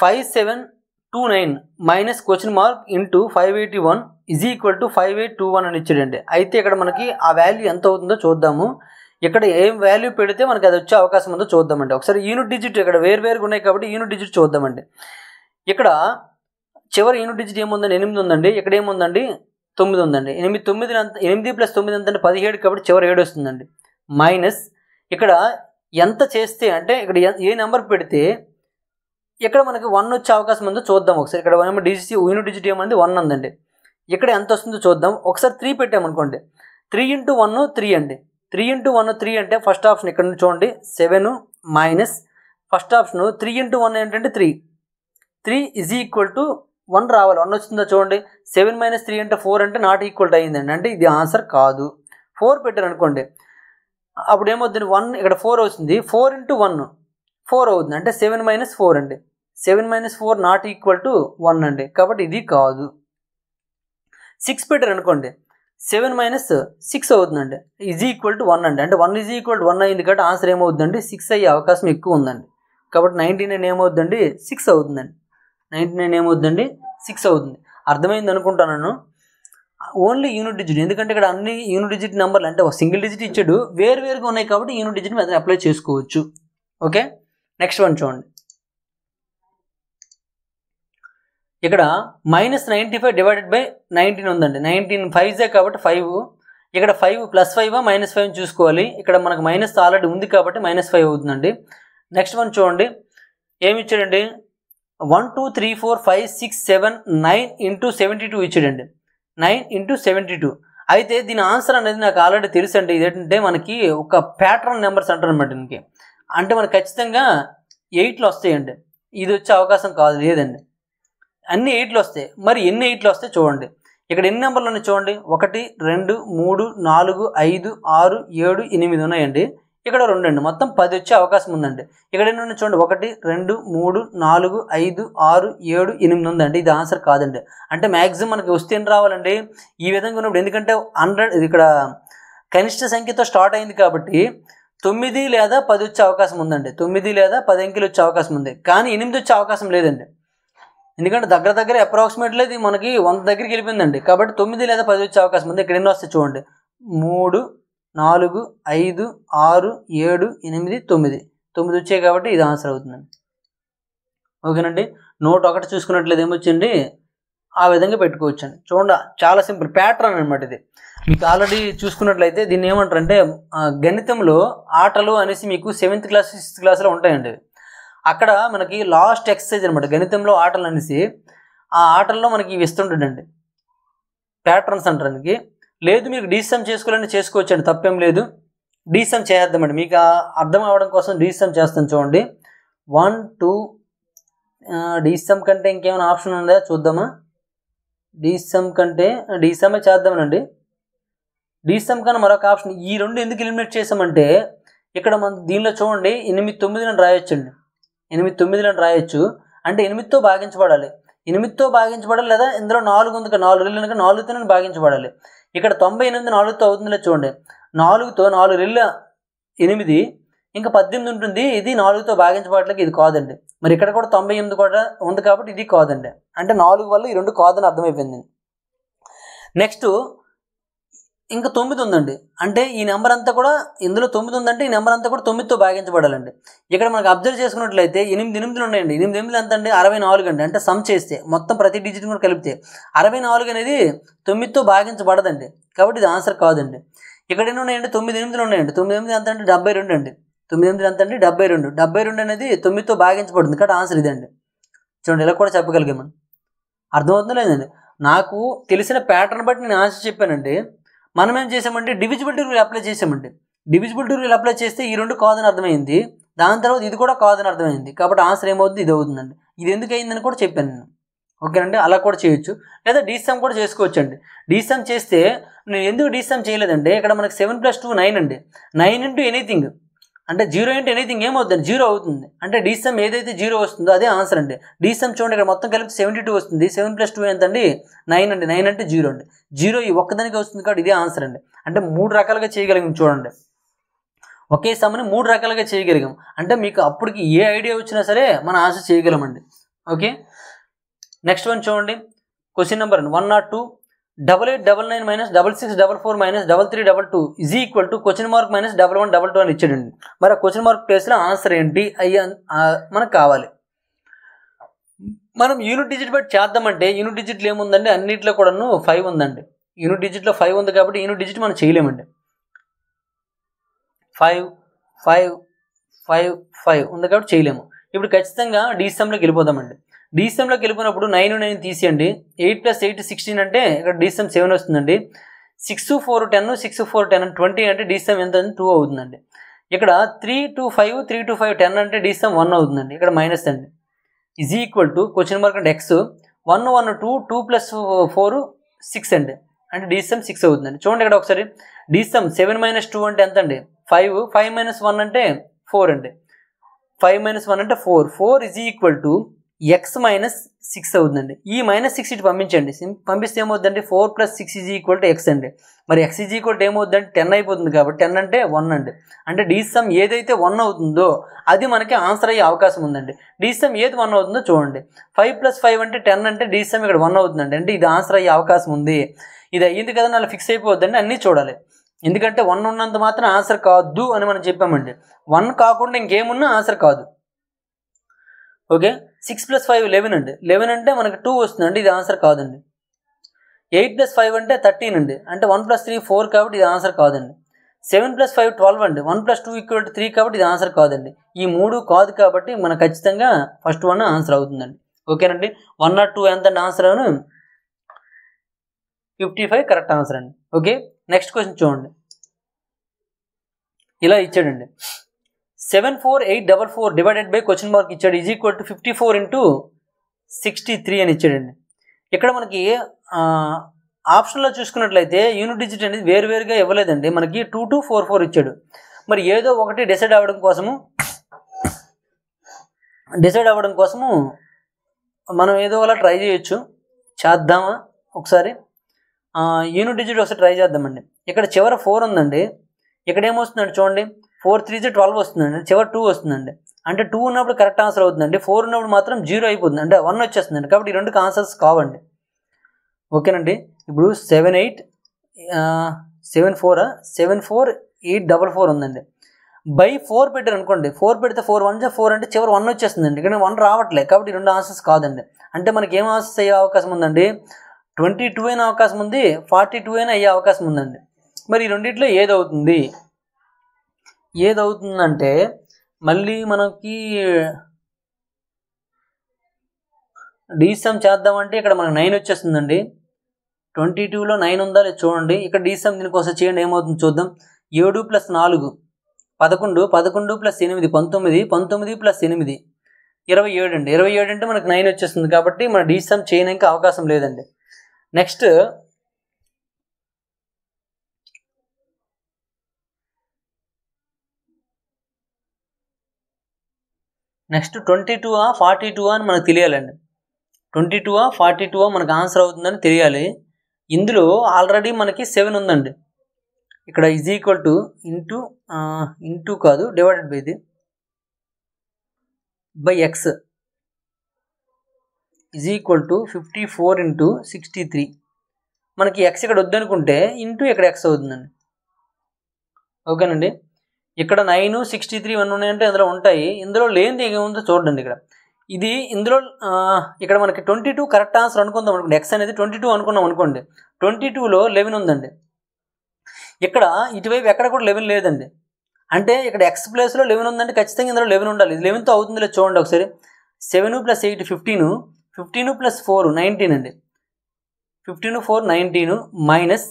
A: five seven two nine minus question mark into five eighty one is equal to five eight two one అని ఇచ్చాడండి అయితే ఇక్కడ మనకి ఆ వాల్యూ ఎంత అవుతుందో చూద్దాము ఇక్కడ ఏం వాల్యూ పెడితే మనకి అది వచ్చే అవకాశం ఉందో చూద్దామండి ఒకసారి యూనిట్ డిజిట్ ఇక్కడ వేరు వేరుగా ఉన్నాయి కాబట్టి యూనిట్ డిజిట్ చూద్దామండి ఇక్కడ చివరి యూనిట్ డిజిట్ ఏముందండి ఎనిమిది ఉందండి ఇక్కడ ఏముందండి తొమ్మిది ఉందండి ఎనిమిది తొమ్మిది ఎంత ఎనిమిది ప్లస్ తొమ్మిది అంటే పదిహేడు కాబట్టి చివరి ఏడు వస్తుందండి మైనస్ ఇక్కడ ఎంత చేస్తే అంటే ఇక్కడ ఏ నెంబర్ పెడితే ఇక్కడ మనకి వన్ వచ్చే అవకాశం ఉందో చూద్దాం ఒకసారి ఇక్కడ డిజిట్ యూనిట్ డిజిట్ ఏమంది వన్ ఉందండి ఇక్కడ ఎంత వస్తుందో చూద్దాం ఒకసారి త్రీ పెట్టామనుకోండి త్రీ ఇంటూ వన్ త్రీ అండి త్రీ ఇంటూ వన్ త్రీ అంటే ఫస్ట్ ఆప్షన్ ఇక్కడ నుంచి చూడండి seven minus first option three into one ఏంటంటే three three is equal to one రావాలి వన్ వస్తుందో చూడండి సెవెన్ మైనస్ త్రీ అంటే ఫోర్ అంటే నాట్ ఈక్వల్ అయ్యిందండి అంటే ఇది ఆన్సర్ కాదు ఫోర్ పెట్టారు అనుకోండి అప్పుడు ఏమవుతుంది వన్ ఇక్కడ ఫోర్ అవుతుంది ఫోర్ ఇంటూ వన్ ఫోర్ అవుతుంది అంటే సెవెన్ మైనస్ ఫోర్ అండి seven minus four not equal to one అండి కాబట్టి ఇది కాదు సిక్స్ పెట్టారు అనుకోండి సెవెన్ మైనస్ సిక్స్ అవుతుందండి ఈజీ ఈక్వల్ టు వన్ అండి అంటే one is equal to one అయింది కాబట్టి ఆన్సర్ ఏమవుతుందండి సిక్స్ అయ్యే అవకాశం ఎక్కువ ఉందండి కాబట్టి నైంటీ నైన్ ఏమవుతుందండి సిక్స్ అవుతుందండి నైంటీ నైన్ ఏమవుతుందండి సిక్స్ అవుతుంది అర్థమైంది అనుకుంటాను ఓన్లీ యూనిట్ డిజిట్ ఎందుకంటే ఇక్కడ అన్ని యూనిట్ డిజిట్ నెంబర్లు అంటే ఒక సింగిల్ డిజిట్ ఇచ్చాడు వేరుగా ఉన్నాయి కాబట్టి యూనిట్ డిజిట్ మీద అప్లై చేసుకోవచ్చు ఓకే నెక్స్ట్ వన్ చూడండి ఇక్కడ minus ninety five divided by nineteen ఉందండి నైన్టీన్ ఫైవ్జే కాబట్టి ఫైవ్ ఇక్కడ five plus five minus five చూసుకోవాలి ఇక్కడ మనకు మైనస్ ఆల్రెడీ ఉంది కాబట్టి మైనస్ ఫైవ్ అవుతుందండి నెక్స్ట్ వన్ చూడండి ఏమి ఇచ్చాడండి one two three four five six seven nine into seventy two ఇచ్చాడండి నైన్ ఇంటూ సెవెంటీ టూ అయితే దీని ఆన్సర్ అనేది నాకు ఆల్రెడీ తెలుసు అండి ఏంటంటే మనకి ఒక ప్యాటర్న్ నెంబర్స్ అంటారు అనమాట దీనికి అంటే మనకు ఖచ్చితంగా ఎయిట్లో వస్తాయండి ఇది వచ్చే అవకాశం కాదు లేదండి అన్ని ఎయిట్లు వస్తాయి మరి ఎన్ని ఎయిట్లు వస్తాయి చూడండి ఇక్కడ ఎన్ని నెంబర్లు ఉన్నాయి చూడండి ఒకటి రెండు మూడు నాలుగు ఐదు ఆరు ఏడు ఎనిమిది ఉన్నాయండి ఇక్కడ రెండు అండి మొత్తం పది వచ్చే అవకాశం ఉందండి ఇక్కడ ఎన్ని ఉన్నాయి చూడండి ఒకటి రెండు మూడు నాలుగు ఐదు ఆరు ఏడు ఎనిమిది ఉందండి ఇది ఆన్సర్ కాదండి అంటే మ్యాక్సిమం మనకి వస్తే ఏం రావాలండి ఈ విధంగా ఉన్నప్పుడు ఎందుకంటే హండ్రెడ్ ఇక్కడ కనిష్ట సంఖ్యతో స్టార్ట్ అయింది కాబట్టి తొమ్మిది లేదా పది వచ్చే అవకాశం ఉందండి తొమ్మిది లేదా పది అంకెలు వచ్చే అవకాశం ఉంది కానీ ఎనిమిది వచ్చే అవకాశం లేదండి ఎందుకంటే దగ్గర దగ్గర అప్రాక్సిమేట్లీ ఇది మనకి వంద దగ్గరికి వెళ్ళిపోయిందండి కాబట్టి తొమ్మిది లేదా పది వచ్చే అవకాశం ఉంది ఇక్కడ ఎన్ని చూడండి మూడు నాలుగు ఐదు ఆరు ఏడు ఎనిమిది తొమ్మిది తొమ్మిది వచ్చాయి కాబట్టి ఇది ఆన్సర్ అవుతుందండి ఓకేనండి నోట్ ఒకటి చూసుకున్నట్లయితే ఏమొచ్చండి ఆ విధంగా పెట్టుకోవచ్చండి చూడండి చాలా సింపుల్ ప్యాటర్న్ అనమాట ఇది మీకు ఆల్రెడీ చూసుకున్నట్లయితే దీన్ని ఏమంటారంటే గణితంలో ఆటలు అనేసి మీకు సెవెంత్ క్లాస్ సిక్స్త్ క్లాస్లో ఉంటాయండి అక్కడ మనకి లాస్ట్ ఎక్సర్సైజ్ అనమాట గణితంలో ఆటలు అనేసి ఆ ఆటల్లో మనకి ఇవి ఇస్తుంటాడండి ప్యాటర్న్స్ అంటారానికి లేదు మీకు డీసమ్ చేసుకోవాలని చేసుకోవచ్చండి తప్పేం లేదు డీసమ్ చేద్దామండి మీకు అర్థం అవ్వడం కోసం డీసమ్ చేస్తాను చూడండి వన్ టూ డీసమ్ కంటే ఇంకేమైనా ఆప్షన్ ఉందా చూద్దామా డీసమ్ కంటే డీసమే చేద్దామనండి డీసమ్ కన్నా మరొక ఆప్షన్ ఈ రెండు ఎందుకు ఎలిమినేట్ చేసామంటే ఇక్కడ మనం దీనిలో చూడండి ఎనిమిది తొమ్మిది నన్ను రాయొచ్చండి ఎనిమిది తొమ్మిదిలో రాయొచ్చు అంటే ఎనిమిదితో భాగించబడాలి ఎనిమిదితో భాగించబడాలి లేదా ఇందులో నాలుగు ఉంది నాలుగు రెల్లు కనుక నాలుగుతోనే భాగించబడాలి ఇక్కడ తొంభై ఎనిమిది నాలుగుతో అవుతుందిలే చూడండి నాలుగుతో నాలుగు రెల్లు ఎనిమిది ఇంకా పద్దెనిమిది ఉంటుంది ఇది నాలుగుతో భాగించబడలేక ఇది కాదండి మరి ఇక్కడ కూడా తొంభై ఎనిమిది కూడా ఉంది కాబట్టి ఇది కాదండి అంటే నాలుగు వల్ల ఈ రెండు కాదని అర్థమైపోయింది నెక్స్ట్ ఇంకా తొమ్మిది ఉందండి అంటే ఈ నెంబర్ అంతా కూడా ఇందులో తొమ్మిది ఉందంటే ఈ నెంబర్ అంతా కూడా తొమ్మిదితో భాగించబడాలండి ఇక్కడ మనకు అబ్జర్వ్ చేసుకున్నట్లయితే ఎనిమిది ఎనిమిదిలు ఉన్నాయండి ఎనిమిది ఎనిమిది ఎంత అండి అరవై నాలుగు అండి అంటే సమ్ చేస్తే మొత్తం ప్రతి డిజిట్ కూడా కలిపితే అరవై నాలుగు అనేది తొమ్మిదితో భాగించబడదండి కాబట్టి ఇది ఆన్సర్ కాదండి ఇక్కడ ఎన్ని ఉన్నాయండి తొమ్మిది ఎనిమిదిలు ఉన్నాయండి తొమ్మిది ఎనిమిది ఎంత అంటే డెబ్బై రెండు అండి తొమ్మిది ఎనిమిది ఎంత అండి డెబ్బై రెండు డెబ్బై రెండు అనేది తొమ్మిదితో భాగించబడుతుంది కాబట్టి ఆన్సర్ ఇదండి చూడండి ఇలా కూడా చెప్పగలిగాం అర్థమవుతుందో లేదండి నాకు తెలిసిన ప్యాటర్న్ బట్టి నేను ఆన్సర్ చెప్పానండి మనం ఏం చేసామంటే డివిజిబిలిటీ రూల్ అప్లై చేసామండి డివిజిబిలిటీ రూల్ అప్లై చేస్తే ఈ రెండు కాదని అర్థమైంది దాని తర్వాత ఇది కూడా కాదని అర్థమైంది కాబట్టి ఆన్సర్ ఏమవుతుంది ఇది అవుతుందండి ఇది ఎందుకు అయిందని కూడా చెప్పాను నేను ఓకేనండి అలా కూడా చేయొచ్చు లేదా డీసమ్ కూడా చేసుకోవచ్చండి డిసమ్ చేస్తే నేను ఎందుకు డిసమ్ చేయలేదండి ఇక్కడ మనకి సెవెన్ ప్లస్ టూ నైన్ అండి నైన్ ఇంటూ ఎనీథింగ్ అంటే జీరో ఇంటూ ఎనీథింగ్ ఏమవుతుంది జీరో అవుతుంది అంటే డీసమ్ ఏదైతే జీరో వస్తుందో అదే ఆన్సర్ అండి డీసమ్ చూడండి ఇక్కడ మొత్తం కలిపి సెవెంటీ టూ వస్తుంది సెవెన్ ప్లస్ టూ ఎంత అండి నైన్ అండి నైన్ అంటే జీరో అండి జీరో ఈ ఒక్కదానికి వస్తుంది కాబట్టి ఇదే ఆన్సర్ అండి అంటే మూడు రకాలుగా చేయగలిగాం చూడండి ఒకే సమ్ని మూడు రకాలుగా చేయగలిగాం అంటే మీకు అప్పటికి ఏ ఐడియా వచ్చినా సరే మనం ఆన్సర్ చేయగలమండి ఓకే నెక్స్ట్ వన్ చూడండి question number one not two double eight double nine minus double six double four minus double three double two is equal to question mark minus double one double two అని ఇచ్చేయండి మరి ఆ question mark ప్లేస్లో answer ఏంటి అయ్యి మనకు కావాలి మనం యూనిట్ డిజిట్ బట్టి చేద్దామంటే యూనిట్ డిజిట్లు ఏముందండి అన్నింటిలో కూడాను ఫైవ్ ఉందండి యూనిట్ డిజిట్లో ఫైవ్ ఉంది కాబట్టి యూనిట్ డిజిట్ మనం చేయలేమండి ఫైవ్ ఫైవ్ ఫైవ్ ఫైవ్ ఉంది కాబట్టి చేయలేము ఇప్పుడు ఖచ్చితంగా డీసెంలోకి వెళ్ళిపోదామండి డిసిఎంలో గెలిపినప్పుడు నైన్ నైన్ తీసేయండి ఎయిట్ ప్లస్ ఎయిట్ సిక్స్టీన్ అంటే ఇక్కడ డిసెం సెవెన్ వస్తుందండి six four ten six four ten twenty అంటే డిసెం ఎంత టూ అవుతుందండి ఇక్కడ three to five three to five ten అంటే డిసెం వన్ అవుతుందండి ఇక్కడ మైనస్ అండి is equal to question mark అంటే x one one two two plus four six అండి అంటే డిసెం సిక్స్ అవుతుందండి చూడండి ఇక్కడ ఒకసారి డిసెం సెవెన్ మైనస్ టూ అంటే ఎంత అండి ఫైవ్ ఫైవ్ మైనస్ వన్ అంటే ఫోర్ అండి ఫైవ్ మైనస్ వన్ అంటే four four is equal to x minus six అవుతుందండి ఈ మైనస్ సిక్స్ ఇటు పంపించండి పంపిస్తే ఏమవుతుందండి four plus six is equal to x అండి మరి ఎక్స్ ఈజ్ ఈక్వల్ టు ఏమవుతుందంటే టెన్ అయిపోతుంది కాబట్టి టెన్ అంటే వన్ అండి అంటే డీ ఏదైతే వన్ అవుతుందో అది మనకి ఆన్సర్ అయ్యే అవకాశం ఉందండి డిసిఎం ఏది వన్ అవుతుందో చూడండి ఫైవ్ ప్లస్ ఫైవ్ అంటే టెన్ అంటే డీ ఇక్కడ వన్ అవుతుందండి అంటే ఇది ఆన్సర్ అయ్యే అవకాశం ఉంది ఇది అయ్యింది కదా అలా ఫిక్స్ అయిపోతుందండి అన్నీ చూడాలి ఎందుకంటే వన్ ఉన్నంత మాత్రం ఆన్సర్ కాదు అని మనం చెప్పామండి వన్ కాకుండా ఇంకేమున్నా ఆన్సర్ కాదు okay six plus five eleven అండి లెవెన్ అంటే మనకి టూ వస్తుందండి ఇది ఆన్సర్ కాదండి ఎయిట్ ప్లస్ ఫైవ్ అంటే థర్టీన్ అండి అంటే వన్ ప్లస్ త్రీ ఫోర్ కాబట్టి ఇది ఆన్సర్ కాదండి సెవెన్ ప్లస్ ఫైవ్ ట్వెల్వ్ అండి one plus two equal to three కాబట్టి ఇది ఆన్సర్ కాదండి ఈ మూడు కాదు కాబట్టి మనకు ఖచ్చితంగా ఫస్ట్ వన్ ఆన్సర్ అవుతుందండి ఓకేనండి వన్ నాట్ టూ ఎంత ఆన్సర్ అవును ఫిఫ్టీ ఫైవ్ కరెక్ట్ ఆన్సర్ అండి ఓకే నెక్స్ట్ క్వశ్చన్ చూడండి ఇలా ఇచ్చాడండి seven four eight double four divided by question mark ఇచ్చాడు is equal to fifty four into sixty three అని ఇచ్చాడండి ఇక్కడ మనకి ఆప్షన్లో చూసుకున్నట్లయితే యూనిట్ డిజిట్ అనేది వేరువేరుగా ఇవ్వలేదండి మనకి టూ టూ ఫోర్ ఫోర్ ఇచ్చాడు మరి ఏదో ఒకటి డిసైడ్ అవ్వడం కోసము డిసైడ్ అవ్వడం కోసము మనం ఏదో అలా ట్రై చేయొచ్చు చేద్దామా ఒకసారి యూనిట్ డిజిట్ ఒకసారి ట్రై చేద్దామండి ఇక్కడ చివర ఫోర్ ఉందండి ఇక్కడ ఏమొస్తుందండి చూడండి ఫోర్ త్రీ జీ ట్వెల్వ్ వస్తుందండి చివరి టూ వస్తుందండి అంటే టూ ఉన్నప్పుడు కరెక్ట్ ఆన్సర్ అవుతుందండి ఫోర్ ఉన్నప్పుడు మాత్రం జీరో అయిపోతుంది అంటే వన్ వచ్చేస్తుందండి కాబట్టి ఈ రెండు ఆన్సర్స్ కావండి ఓకేనండి ఇప్పుడు seven eight seven four seven four eight double four ఉందండి బై ఫోర్ పెట్టారు అనుకోండి ఫోర్ పెడితే ఫోర్ వన్ ఫోర్ అంటే చివరి వన్ వచ్చేస్తుందండి కానీ వన్ రావట్లేదు కాబట్టి రెండు ఆన్సర్స్ కాదండి అంటే మనకి ఏం ఆన్సర్స్ అయ్యే అవకాశం ఉందండి ట్వంటీ టూ అయిన అవకాశం ఉంది ఫార్టీ టూ అయినా అయ్యే అవకాశం ఉందండి మరి ఈ రెండింటిలో ఏదవుతుంది ఏదవుతుందంటే మళ్ళీ మనకి డీసమ్ చేద్దామంటే ఇక్కడ మనకు నైన్ వచ్చేస్తుందండి ట్వంటీ టూలో నైన్ ఉందా లేదు చూడండి ఇక్కడ డిసెమ్ దీనికోసం చేయండి ఏమవుతుంది చూద్దాం ఏడు ప్లస్ నాలుగు పదకొండు పదకొండు ప్లస్ ఎనిమిది పంతొమ్మిది పంతొమ్మిది ప్లస్ ఎనిమిది ఇరవై ఏడు అండి ఇరవై ఏడు అంటే మనకు నైన్ వచ్చేస్తుంది కాబట్టి మన డీసమ్ చేయడానికి అవకాశం లేదండి నెక్స్ట్ నెక్స్ట్ ట్వంటీ టూ ఆ ఫార్టీ టూ అని మనకు తెలియాలండి ట్వంటీ టూ ఆ ఫార్టీ టూ ఆ మనకు ఆన్సర్ అవుతుందని తెలియాలి ఇందులో ఆల్రెడీ మనకి సెవెన్ ఉందండి ఇక్కడ is equal to into into కాదు divided by the by x is equal to fifty four into sixty three మనకి ఎక్స్ ఇక్కడ వద్దనుకుంటే ఇంటూ ఇక్కడ ఎక్స్ అవుతుందండి ఓకేనండి ఇక్కడ నైన్ సిక్స్టీ త్రీ వన్ ఉన్నాయంటే ఇందులో ఉంటాయి ఇందులో లేనిది ఏముందో చూడండి ఇక్కడ ఇది ఇందులో ఇక్కడ మనకి ట్వంటీ టూ కరెక్ట్ ఆన్సర్ అనుకుందాం అనుకోండి ఎక్స్ అనేది ట్వంటీ టూ అనుకున్నాం అనుకోండి ట్వంటీ టూలో లెవెన్ ఉందండి ఇక్కడ ఇటువైపు ఎక్కడ కూడా లెవెన్ లేదండి అంటే ఇక్కడ ఎక్స్ ప్లేస్లో లెవెన్ ఉందండి ఖచ్చితంగా ఇందులో లెవెన్ ఉండాలి ఇది లెవెన్తో అవుతుంది లేదు చూడండి ఒకసారి seven plus eight fifteen fifteen plus four nineteen అండి ఫిఫ్టీన్ ఫోర్ నైన్టీన్ మైనస్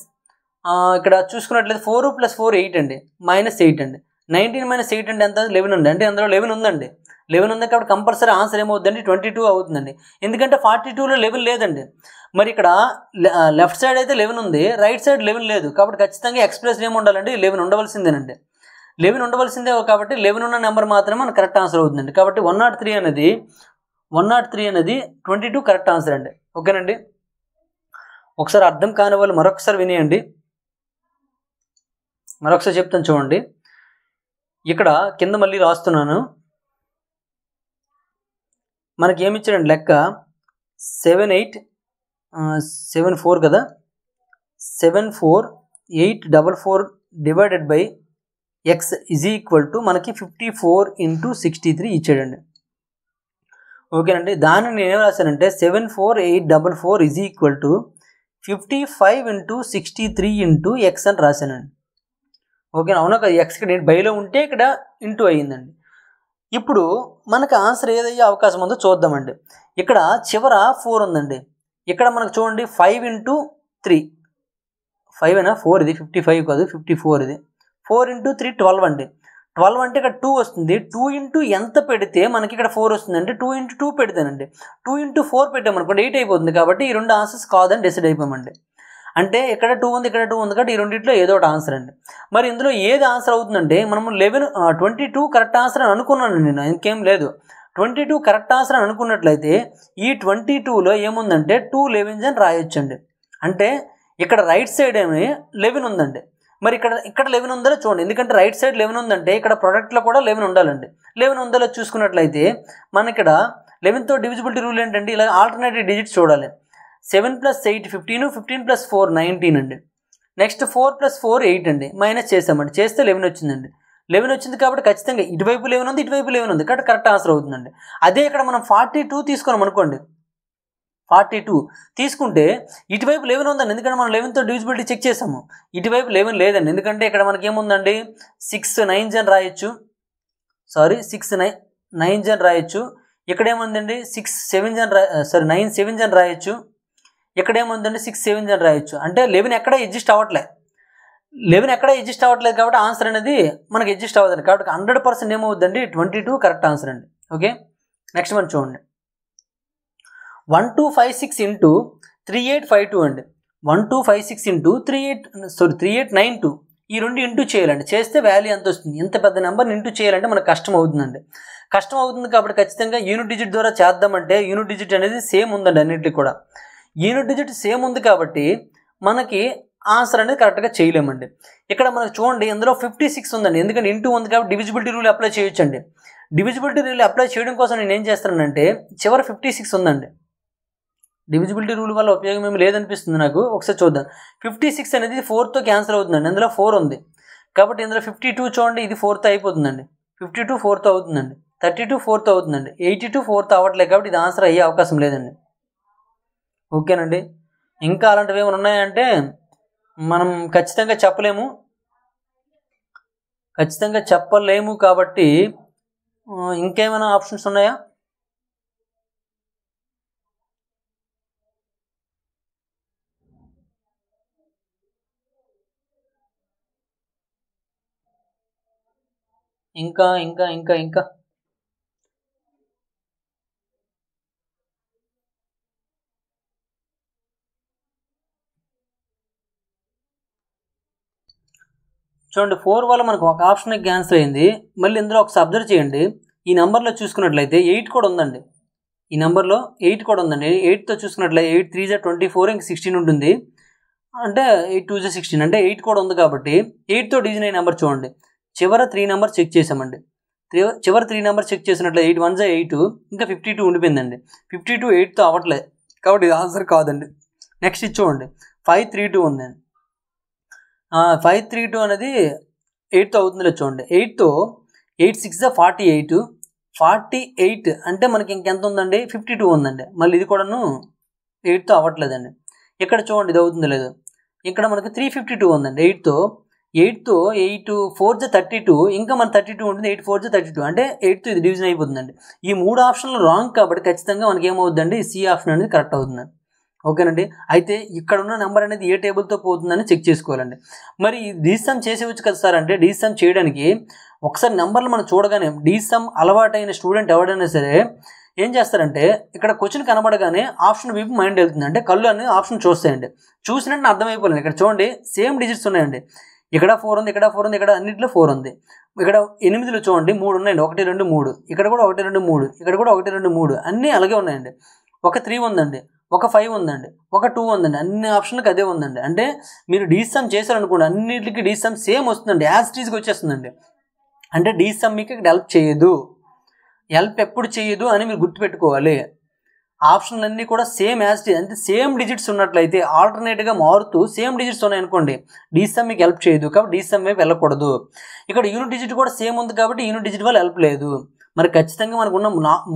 A: ఇక్కడ చూసుకున్నట్లయితే ఫోర్ ప్లస్ ఫోర్ ఎయిట్ అండి మైనస్ ఎయిట్ అండి నైన్టీన్ మైనస్ ఎయిట్ అంటే ఎంత లెవెన్ ఉంది అంటే అందులో లెవెన్ ఉందండి లెవెన్ ఉంది కాబట్టి కంపల్సరీ ఆన్సర్ ఏమవుతుందండి ట్వంటీ టూ అవుతుందండి ఎందుకంటే ఫార్టీ టూలో లెవెన్ లేదండి మరి ఇక్కడ లెఫ్ట్ సైడ్ అయితే లెవెన్ ఉంది రైట్ సైడ్ లెవెన్ లేదు కాబట్టి ఖచ్చితంగా ఎక్స్ప్రెస్ ఏమి ఉండాలండి లెవెన్ ఉండవలసిందేనండి లెవెన్ ఉండవలసిందే కాబట్టి లెవెన్ ఉన్న నెంబర్ మాత్రమే మనకు కరెక్ట్ ఆన్సర్ అవుతుందండి కాబట్టి వన్ నాట్ త్రీ అనేది వన్ నాట్ త్రీ అనేది ట్వంటీ టూ కరెక్ట్ ఆన్సర్ అండి ఓకేనండి ఒకసారి అర్థం కాని వాళ్ళు మరొకసారి వినేయండి మరొకసారి చెప్తాను చూడండి ఇక్కడ కింద మళ్ళీ రాస్తున్నాను మనకి ఏమి ఇచ్చాడండి లెక్క సెవెన్ ఎయిట్ సెవెన్ ఫోర్ కదా seven four eight double four divided by x is equal to మనకి fifty four into sixty three ఇచ్చాడండి ఓకేనండి దాన్ని నేను ఏం రాశానంటే seven four eight double four is equal to fifty five into sixty three into x అని రాశానండి okay అవునా కదా ఎక్స్కి డేట్ బైలో ఉంటే ఇక్కడ ఇంటూ అయ్యిందండి ఇప్పుడు మనకు ఆన్సర్ ఏదయ్యే అవకాశం ఉందో చూద్దామండి ఇక్కడ చివర ఫోర్ ఉందండి ఇక్కడ మనకు చూడండి ఫైవ్ ఇంటూ త్రీ ఫైవ్ అయినా ఫోర్ ఇది ఫిఫ్టీ ఫైవ్ కాదు ఫిఫ్టీ ఫోర్ ఇది ఫోర్ ఇంటూ త్రీ ట్వెల్వ్ అండి ట్వెల్వ్ అంటే ఇక్కడ టూ వస్తుంది టూ ఇంటూ ఎంత పెడితే మనకి ఇక్కడ ఫోర్ వస్తుందండి టూ ఇంటూ టూ పెడితేనండి టూ ఇంటూ ఫోర్ పెట్టామనుకోండి ఎయిట్ అయిపోతుంది కాబట్టి ఈ రెండు ఆన్సర్స్ కాదని డిసైడ్ అయిపోయామండి అంటే ఇక్కడ టూ ఉంది ఇక్కడ టూ ఉంది కాబట్టి ఈ రెండింటిలో ఏదో ఒకటి ఆన్సర్ అండి మరి ఇందులో ఏది ఆన్సర్ అవుతుందంటే మనము eleven twenty two correct answer అని అనుకున్నాను నేను ఇంకేం లేదు ట్వంటీ టూ కరెక్ట్ ఆన్సర్ అని అనుకున్నట్లయితే ఈ ట్వంటీ టూలో ఏముందంటే టూ లెవెన్స్ అని రాయొచ్చండి అంటే ఇక్కడ రైట్ సైడ్ ఏమి లెవెన్ ఉందండి మరి ఇక్కడ ఇక్కడ లెవెన్ ఉందో చూడండి ఎందుకంటే రైట్ సైడ్ లెవెన్ ఉందంటే ఇక్కడ ప్రోడక్ట్లో కూడా లెవెన్ ఉండాలండి లెవెన్ ఉందో చూసుకున్నట్లయితే మన ఇక్కడ లెవెన్తో డివిజిబిలిటీ రూల్ ఏంటంటే ఇలా ఆల్టర్నేటివ్ డిజిట్స్ చూడాలి seven plus eight fifteen fifteen plus four nineteen అండి next four plus four eight అండి మైనస్ చేసామండి చేస్తే లెవెన్ వచ్చిందండి లెవెన్ వచ్చింది కాబట్టి ఖచ్చితంగా ఇటువైపు లెవెన్ ఉంది ఇటువైపు లెవెన్ ఉంది కాబట్టి కరెక్ట్ ఆన్సర్ అవుతుందండి అదే ఇక్కడ మనం ఫార్టీ టూ తీసుకున్నాం అనుకోండి ఫార్టీ టూ తీసుకుంటే ఇటువైపు లెవెన్ ఉందండి ఎందుకంటే మనం లెవెన్తో డివిజిబిలిటీ చెక్ చేసాము ఇటువైపు లెవెన్ లేదండి ఎందుకంటే ఇక్కడ మనకి ఏముందండి సిక్స్ నైన్ జన్ రాయొచ్చు సారీ సిక్స్ నైన్ నైన్ జన్ రాయొచ్చు ఇక్కడ ఏముందండి సిక్స్ సెవెన్ జన్ రా సారీ నైన్ సెవెన్ జన్ రాయొచ్చు ఇక్కడ ఏముందంటే సిక్స్ సెవెన్ అని రాయొచ్చు అంటే లెవెన్ ఎక్కడ ఎడ్జిస్ట్ అవ్వట్లేదు లెవెన్ ఎక్కడ ఎడ్జిస్ట్ అవ్వట్లేదు కాబట్టి ఆన్సర్ అనేది మనకి ఎడ్జిస్ట్ అవ్వదండి కాబట్టి హండ్రెడ్ పర్సెంట్ ఏమవుద్దండి ట్వంటీ టూ కరెక్ట్ ఆన్సర్ అండి ఓకే నెక్స్ట్ మనం చూడండి one two five six into three eight five two అండి one two five six into three eight sorry three eight nine two ఈ రెండు ఇంటూ చేయాలండి చేస్తే వాల్యూ ఎంత వస్తుంది ఇంత పెద్ద నెంబర్ని ఇంటూ చేయాలంటే మనకు కష్టం అవుతుందండి కష్టం అవుతుంది కాబట్టి ఖచ్చితంగా యూనిట్ డిజిట్ ద్వారా చేద్దామంటే యూనిట్ డిజిట్ అనేది సేమ్ ఉందండి అన్నింటికి కూడా యూనిట్ డిజిట్ సేమ్ ఉంది కాబట్టి మనకి ఆన్సర్ అనేది కరెక్ట్గా చేయలేమండి ఇక్కడ మనకు చూడండి ఇందులో ఫిఫ్టీ సిక్స్ ఉందండి ఎందుకంటే ఇంటూ ఉంది కాబట్టి డివిజిబిలిటీ రూల్ అప్లై చేయొచ్చండి డివిజిబిలిటీ రూల్ అప్లై చేయడం కోసం నేను ఏం చేస్తానంటే చివరి ఫిఫ్టీ సిక్స్ ఉందండి డివిజిబిలిటీ రూల్ వల్ల ఉపయోగం ఏమి లేదనిపిస్తుంది నాకు ఒకసారి చూద్దాం ఫిఫ్టీ సిక్స్ అనేది ఫోర్త్తో క్యాన్సల్ అవుతుందండి అందులో ఫోర్ ఉంది కాబట్టి ఇందులో ఫిఫ్టీ టూ చూడండి ఇది ఫోర్త్ అయిపోతుందండి ఫిఫ్టీ టూ ఫోర్త్ అవుతుందండి థర్టీ టూ ఫోర్త్ అవుతుందండి ఎయిటీ టూ ఫోర్త్ అవ్వట్లేదు కాబట్టి ఇది ఆన్సర్ అయ్యే అవకాశం లేదండి ఓకేనండి ఇంకా అలాంటివి ఏమైనా ఉన్నాయంటే మనం ఖచ్చితంగా చెప్పలేము ఖచ్చితంగా చెప్పలేము కాబట్టి ఇంకేమైనా ఆప్షన్స్ ఉన్నాయా ఇంకా ఇంకా ఇంకా ఇంకా చూడండి ఫోర్ వల్ల మనకు ఒక ఆప్షన్ క్యాన్సిల్ అయింది మళ్ళీ ఇందులో ఒకసారి అబ్జర్వ్ చేయండి ఈ నెంబర్లో చూసుకున్నట్లయితే ఎయిట్ కూడా ఉందండి ఈ నెంబర్లో ఎయిట్ కూడా ఉందండి ఎయిట్తో చూసుకున్నట్లయితే ఎయిట్ త్రీ జా ట్వంటీ ఫోర్ ఇంక సిక్స్టీన్ ఉంటుంది అంటే ఎయిట్ టూ జా సిక్స్టీన్ అంటే ఎయిట్ కూడా ఉంది కాబట్టి ఎయిట్తో డివిజన్ అయిన నెంబర్ చూడండి చివర త్రీ నెంబర్ చెక్ చేసామండి త్రీ చివర త్రీ నెంబర్ చెక్ చేసినట్లయితే ఎయిట్ వన్ జా ఎయిట్ ఇంకా ఫిఫ్టీ టూ ఉండిపోయిందండి ఫిఫ్టీ టూ ఎయిట్తో అవ్వట్లేదు కాబట్టి ఇది ఆన్సర్ కాదండి నెక్స్ట్ చూడండి ఫైవ్ త్రీ టూ ఉందండి ఫైవ్ త్రీ టూ అనేది ఎయిట్తో అవుతుందిలో చూడండి ఎయిట్తో eight six forty eight forty eight అంటే మనకి ఇంకెంత ఉందండి ఫిఫ్టీ టూ ఉందండి మళ్ళీ ఇది కూడాను ఎయిట్తో అవ్వట్లేదండి ఇక్కడ చూడండి ఇది అవుతుంది లేదు ఇక్కడ మనకి త్రీ ఫిఫ్టీ టూ ఉందండి ఎయిట్తో ఎయిట్తో ఎయిట్ ఫోర్ జ థర్టీ టూ ఇంకా మన థర్టీ టూ ఉంటుంది ఎయిట్ ఫోర్ జ థర్టీ టూ అంటే ఎయిట్తో ఇది డివిజన్ అయిపోతుందండి ఈ మూడు ఆప్షన్లు రాంగ్ కాబట్టి ఖచ్చితంగా మనకి ఏమవుతుందండి సి ఆప్షన్ అనేది కరెక్ట్ అవుతుందండి ఓకేనండి అయితే ఇక్కడ ఉన్న నెంబర్ అనేది ఏ టేబుల్తో పోతుందని చెక్ చేసుకోవాలండి మరి డీసమ్ చేసేవచ్చు కదా సార్ అంటే డీసమ్ చేయడానికి ఒకసారి నెంబర్లు మనం చూడగానే డీసమ్ అలవాటైన స్టూడెంట్ ఎవడైనా సరే ఏం చేస్తారంటే ఇక్కడ క్వశ్చన్ కనబడగానే ఆప్షన్ వైపు మైండ్ వెళ్తుంది అంటే కళ్ళు అని ఆప్షన్ చూస్తాయండి చూసినట్టు అర్థమైపోలేదు ఇక్కడ చూడండి సేమ్ డిజిట్స్ ఉన్నాయండి ఇక్కడ ఫోర్ ఉంది ఇక్కడ ఫోర్ ఉంది ఇక్కడ అన్నింటిలో ఫోర్ ఉంది ఇక్కడ ఎనిమిదిలో చూడండి మూడు ఉన్నాయండి ఒకటి రెండు మూడు ఇక్కడ కూడా ఒకటి రెండు మూడు ఇక్కడ కూడా ఒకటి రెండు మూడు అన్నీ అలాగే ఉన్నాయండి ఒక త్రీ ఉందండి ఒక ఫైవ్ ఉందండి ఒక టూ ఉందండి అన్ని ఆప్షన్లకు అదే ఉందండి అంటే మీరు డీసమ్ చేశారనుకోండి అన్నిటికీ డీసమ్ సేమ్ వస్తుందండి యాజ్ టీజ్కి వచ్చేస్తుందండి అంటే డీసమ్ మీకు ఇక్కడ హెల్ప్ చేయదు హెల్ప్ ఎప్పుడు చేయదు అని మీరు గుర్తుపెట్టుకోవాలి ఆప్షన్లన్నీ కూడా సేమ్ యాజ్ టీజ్ అంటే సేమ్ డిజిట్స్ ఉన్నట్లయితే ఆల్టర్నేట్గా మారుతూ సేమ్ డిజిట్స్ ఉన్నాయి అనుకోండి డీసమ్ మీకు హెల్ప్ చేయదు కాబట్టి డీసమ్ వైపు వెళ్ళకూడదు ఇక్కడ యూనిట్ డిజిట్ కూడా సేమ్ ఉంది కాబట్టి యూనిట్ డిజిట్ వల్ల హెల్ప్ లేదు మరి ఖచ్చితంగా మనకున్న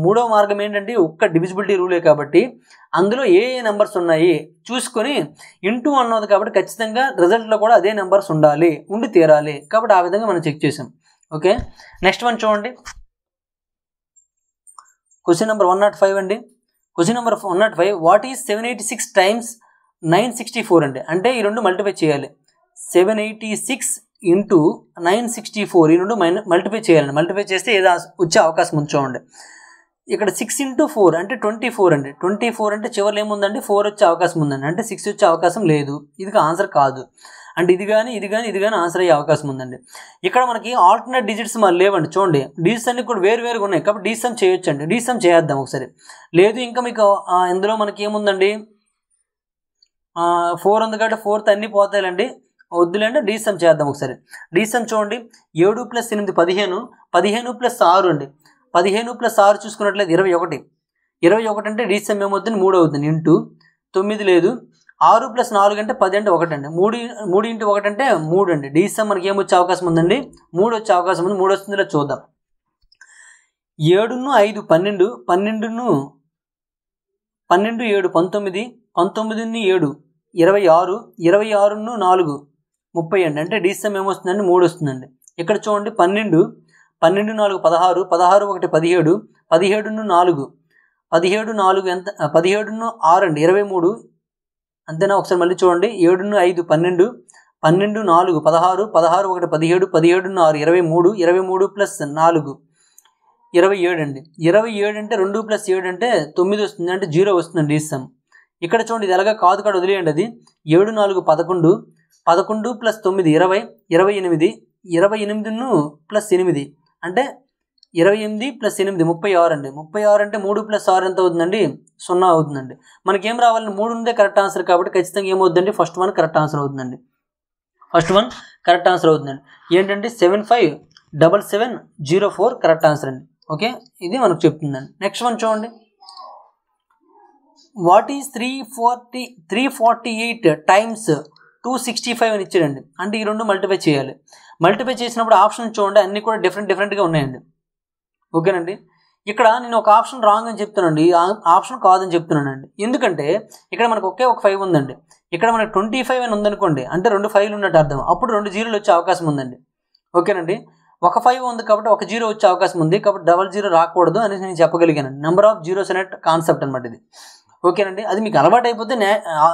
A: మూడో మార్గం ఏంటంటే ఒక్క డివిజిబిలిటీ రూలే కాబట్టి అందులో ఏ ఏ నెంబర్స్ ఉన్నాయి చూసుకొని ఇంటూ అన్నది కాబట్టి ఖచ్చితంగా రిజల్ట్లో కూడా అదే నెంబర్స్ ఉండాలి ఉండి తీరాలి కాబట్టి ఆ విధంగా మనం చెక్ చేసాం ఓకే నెక్స్ట్ వన్ చూడండి question number one not five అండి question number one not five what is seven eighty six times nine sixty four అండి అంటే ఈ రెండు మల్టిఫై చేయాలి seven eighty six into nine sixty four ఈ నుండి మైన్ మల్టిప్లై చేయాలండి మల్టిప్లై చేస్తే ఏదో వచ్చే అవకాశం ఉంచోండి ఇక్కడ సిక్స్ ఇంటూ ఫోర్ అంటే ట్వంటీ ఫోర్ అండి ట్వంటీ ఫోర్ అంటే చివరిలో ఏముందండి ఫోర్ వచ్చే అవకాశం ఉందండి అంటే సిక్స్ వచ్చే అవకాశం లేదు ఇది ఆన్సర్ కాదు అంటే ఇది కానీ ఇది కానీ ఇది కానీ ఆన్సర్ అయ్యే అవకాశం ఉందండి ఇక్కడ మనకి ఆల్టర్నేట్ డిజిట్స్ మరి లేవండి చూడండి డిజిట్స్ అన్ని కూడా వేరు వేరుగా ఉన్నాయి కాబట్టి డిజిసమ్ చేయొచ్చు అండి డిజిసమ్ చేయొద్దాం ఒకసారి లేదు ఇంకా మీకు ఇందులో మనకి ఏముందండి ఫోర్ ఉంది కాబట్టి ఫోర్త్ అన్నీ పోతాయండి వద్దులేండి డీసమ్ చేద్దాం ఒకసారి డీసమ్ చూడండి ఏడు ప్లస్ ఎనిమిది పదిహేను పదిహేను ప్లస్ ఆరు అండి పదిహేను ప్లస్ ఆరు చూసుకున్నట్లయితే ఇరవై ఒకటి ఇరవై ఒకటి అంటే డీసమ్ ఏమవుతుంది మూడు అవుతుంది ఇంటూ తొమ్మిది లేదు ఆరు ప్లస్ నాలుగు అంటే పది అంటే ఒకటి అండి మూడు మూడు ఇంటూ ఒకటి అంటే మూడు అండి డీసమ్ మనకి ఏమొచ్చే అవకాశం ఉందండి మూడు వచ్చే అవకాశం ఉంది మూడు వస్తుందిలో చూద్దాం ఏడును ఐదు పన్నెండు పన్నెండును పన్నెండు ఏడు పంతొమ్మిది పంతొమ్మిదిని ఏడు ఇరవై ఆరు ఇరవై ఆరును నాలుగు ముప్పై అండి అంటే డి ఏమొస్తుందండి మూడు వస్తుందండి ఇక్కడ చూడండి పన్నెండు పన్నెండు నాలుగు పదహారు పదహారు ఒకటి పదిహేడు పదిహేడును నాలుగు పదిహేడు నాలుగు ఎంత పదిహేడును ఆరు అండి ఇరవై మూడు అంతేనా ఒకసారి మళ్ళీ చూడండి ఏడును ఐదు పన్నెండు పన్నెండు నాలుగు పదహారు పదహారు ఒకటి పదిహేడు పదిహేడును ఆరు ఇరవై మూడు ఇరవై మూడు ప్లస్ నాలుగు ఇరవై ఏడు అండి ఇరవై ఏడు అంటే రెండు ప్లస్ ఏడు అంటే తొమ్మిది వస్తుంది అంటే జీరో వస్తుందండి ఇస్తాం ఇక్కడ చూడండి ఇది ఎలాగ కాదు కాదు వదిలేయండి అది ఏడు నాలుగు పదకొండు పదకొండు ప్లస్ తొమ్మిది ఇరవై ఇరవై ఎనిమిది ఇరవై ఎనిమిదిను ప్లస్ ఎనిమిది అంటే ఇరవై ఎనిమిది ప్లస్ ఎనిమిది ముప్పై ఆరు అండి ముప్పై ఆరు అంటే మూడు ప్లస్ ఆరు ఎంత అవుతుందండి సున్నా అవుతుందండి మనకేం రావాలండి మూడు ఉందే కరెక్ట్ ఆన్సర్ కాబట్టి ఖచ్చితంగా ఏమవుతుందండి ఫస్ట్ వన్ కరెక్ట్ ఆన్సర్ అవుతుందండి ఫస్ట్ వన్ కరెక్ట్ ఆన్సర్ అవుతుందండి ఏంటంటే seven five double seven zero four correct answer అండి ఓకే ఇది మనకు చెప్తుందండి నెక్స్ట్ వన్ చూడండి what is three forty three forty eight times two sixty five అని ఇచ్చాడండి అంటే ఈ రెండు మల్టిఫై చేయాలి మల్టిఫై చేసినప్పుడు ఆప్షన్ చూడండి అన్నీ కూడా డిఫరెంట్ డిఫరెంట్గా ఉన్నాయండి ఓకేనండి ఇక్కడ నేను ఒక ఆప్షన్ రాంగ్ అని చెప్తున్నానండి ఆప్షన్ కాదని చెప్తున్నానండి ఎందుకంటే ఇక్కడ మనకు ఒకే ఒక ఫైవ్ ఉందండి ఇక్కడ మనకు ట్వంటీ ఫైవ్ అని ఉందనుకోండి అంటే రెండు ఫైవ్లు ఉన్నట్టు అర్థం అప్పుడు రెండు జీరోలు వచ్చే అవకాశం ఉందండి ఓకేనండి ఒక ఫైవ్ ఉంది కాబట్టి ఒక జీరో వచ్చే అవకాశం ఉంది కాబట్టి డబల్ జీరో రాకూడదు అని నేను చెప్పగలిగాను నెంబర్ ఆఫ్ జీరోస్ అనే కాన్సెప్ట్ అనమాట ఇది ఓకేనండి అది మీకు అలవాటు అయిపోతే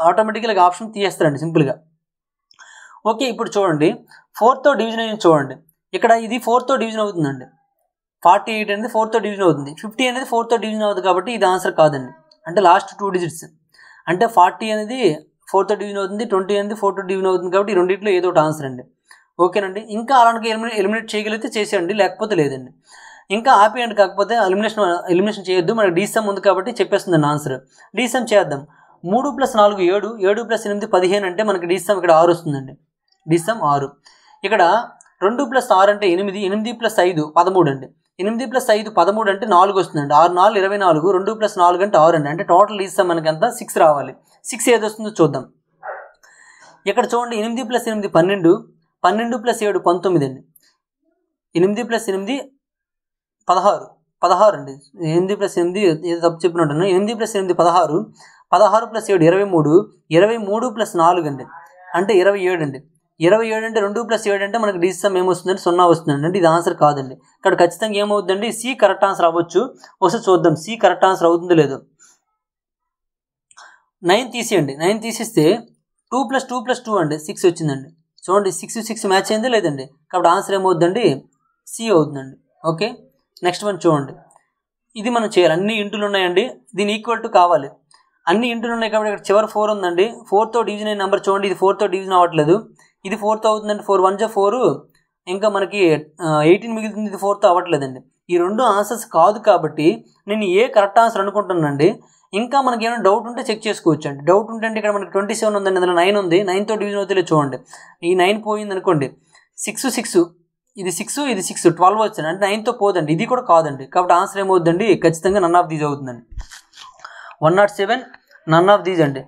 A: ఆటోమేటిక్గా ఆప్షన్ తీసేస్తారండి సింపుల్గా ఓకే ఇప్పుడు చూడండి ఫోర్త్తో డివిజన్ అయింది చూడండి ఇక్కడ ఇది ఫోర్త్తో డివిజన్ అవుతుందండి ఫార్టీ ఎయిట్ అనేది ఫోర్త్తో డివిజన్ అవుతుంది ఫిఫ్టీ అనేది ఫోర్త్తో డివిజన్ అవుతుంది కాబట్టి ఇది ఆన్సర్ కాదండి అంటే లాస్ట్ టూ డిజిట్స్ అంటే ఫార్టీ అనేది ఫోర్త్ డివిజన్ అవుతుంది ట్వంటీ అనేది ఫోర్త్ డివిజన్ అవుతుంది కాబట్టి ఈ రెండింటిలో ఏదో ఒకటి ఆన్సర్ అండి ఓకేనండి ఇంకా అలాంటి ఎలిమినే ఎలిమినేట్ చేయగలిగితే చేసేయండి లేకపోతే లేదండి ఇంకా ఆపేయండి కాకపోతే ఎలిమినేషన్ ఎలిమినేషన్ చేయొద్దు మనకి డీసమ్ ఉంది కాబట్టి చెప్పేస్తుంది ఆన్సర్ డీసమ్ చేద్దాం మూడు ప్లస్ నాలుగు ఏడు ఏడు ప్లస్ ఎనిమిది పదిహేను అంటే మనకి డీసమ్ ఇక్కడ ఆరు వస్తుందండి డిసం ఆరు ఇక్కడ రెండు ప్లస్ ఆరు అంటే ఎనిమిది ఎనిమిది ప్లస్ ఐదు పదమూడు అండి ఎనిమిది ప్లస్ ఐదు పదమూడు అంటే నాలుగు వస్తుందండి ఆరు నాలుగు ఇరవై నాలుగు రెండు ప్లస్ నాలుగు అంటే ఆరు అండి అంటే టోటల్ మనకి మనకంతా సిక్స్ రావాలి సిక్స్ ఏది వస్తుందో చూద్దాం ఇక్కడ చూడండి ఎనిమిది ప్లస్ ఎనిమిది పన్నెండు పన్నెండు ప్లస్ ఏడు పంతొమ్మిది అండి ఎనిమిది ప్లస్ ఎనిమిది పదహారు పదహారు అండి ఎనిమిది ప్లస్ ఎనిమిది ఏదో తప్పు చెప్పినట్టున్నాను ఎనిమిది ప్లస్ ఎనిమిది పదహారు పదహారు ప్లస్ ఏడు ఇరవై మూడు ఇరవై మూడు ప్లస్ నాలుగు అండి అంటే ఇరవై ఏడు అండి ఇరవై ఏడు అంటే రెండు ప్లస్ ఏడు అంటే మనకి డిసిసం ఏమొస్తుందంటే సున్నా వస్తుందండి అంటే ఇది ఆన్సర్ కాదండి ఇక్కడ ఖచ్చితంగా ఏమవుతుందండి సి కరెక్ట్ ఆన్సర్ అవ్వచ్చు ఒకసారి చూద్దాం సి కరెక్ట్ ఆన్సర్ అవుతుందో లేదు నైన్ తీసేయండి నైన్ తీసేస్తే two plus two plus two అండి సిక్స్ వచ్చిందండి చూడండి సిక్స్ సిక్స్ మ్యాచ్ అయిందో లేదండి కాబట్టి ఆన్సర్ ఏమవుతుందండి సి అవుతుందండి ఓకే నెక్స్ట్ వన్ చూడండి ఇది మనం చేయాలి అన్ని ఇంటులు ఉన్నాయండి దీని ఈక్వల్ టు కావాలి అన్ని ఇంటులు ఉన్నాయి కాబట్టి ఇక్కడ చివరి ఫోర్ ఉందండి ఫోర్తో డివిజన్ అయిన నెంబర్ చూడండి ఇది ఫోర్తో డివిజన్ అవ్వట్లేదు ఇది ఫోర్త్ అవుతుందండి ఫోర్ వన్ జా ఫోర్ ఇంకా మనకి ఎయిటీన్ మిగులుతుంది ఇది ఫోర్త్ అవ్వట్లేదండి ఈ రెండు ఆన్సర్స్ కాదు కాబట్టి నేను ఏ కరెక్ట్ ఆన్సర్ అనుకుంటున్నానండి ఇంకా మనకి ఏమైనా డౌట్ ఉంటే చెక్ చేసుకోవచ్చు అండి డౌట్ ఉంటే ఇక్కడ మనకి ట్వంటీ సెవెన్ ఉందండి అందులో నైన్ ఉంది నైన్తో డివిజన్ అవుతుంది చూడండి ఈ నైన్ పోయింది అనుకోండి సిక్స్ సిక్స్ ఇది సిక్స్ ఇది సిక్స్ ట్వెల్వ్ వచ్చింది అంటే నైన్తో పోదండి ఇది కూడా కాదండి కాబట్టి ఆన్సర్ ఏమవుతుందండి ఖచ్చితంగా నన్ ఆఫ్ దీజ్ అవుతుందండి one not seven none of these అండి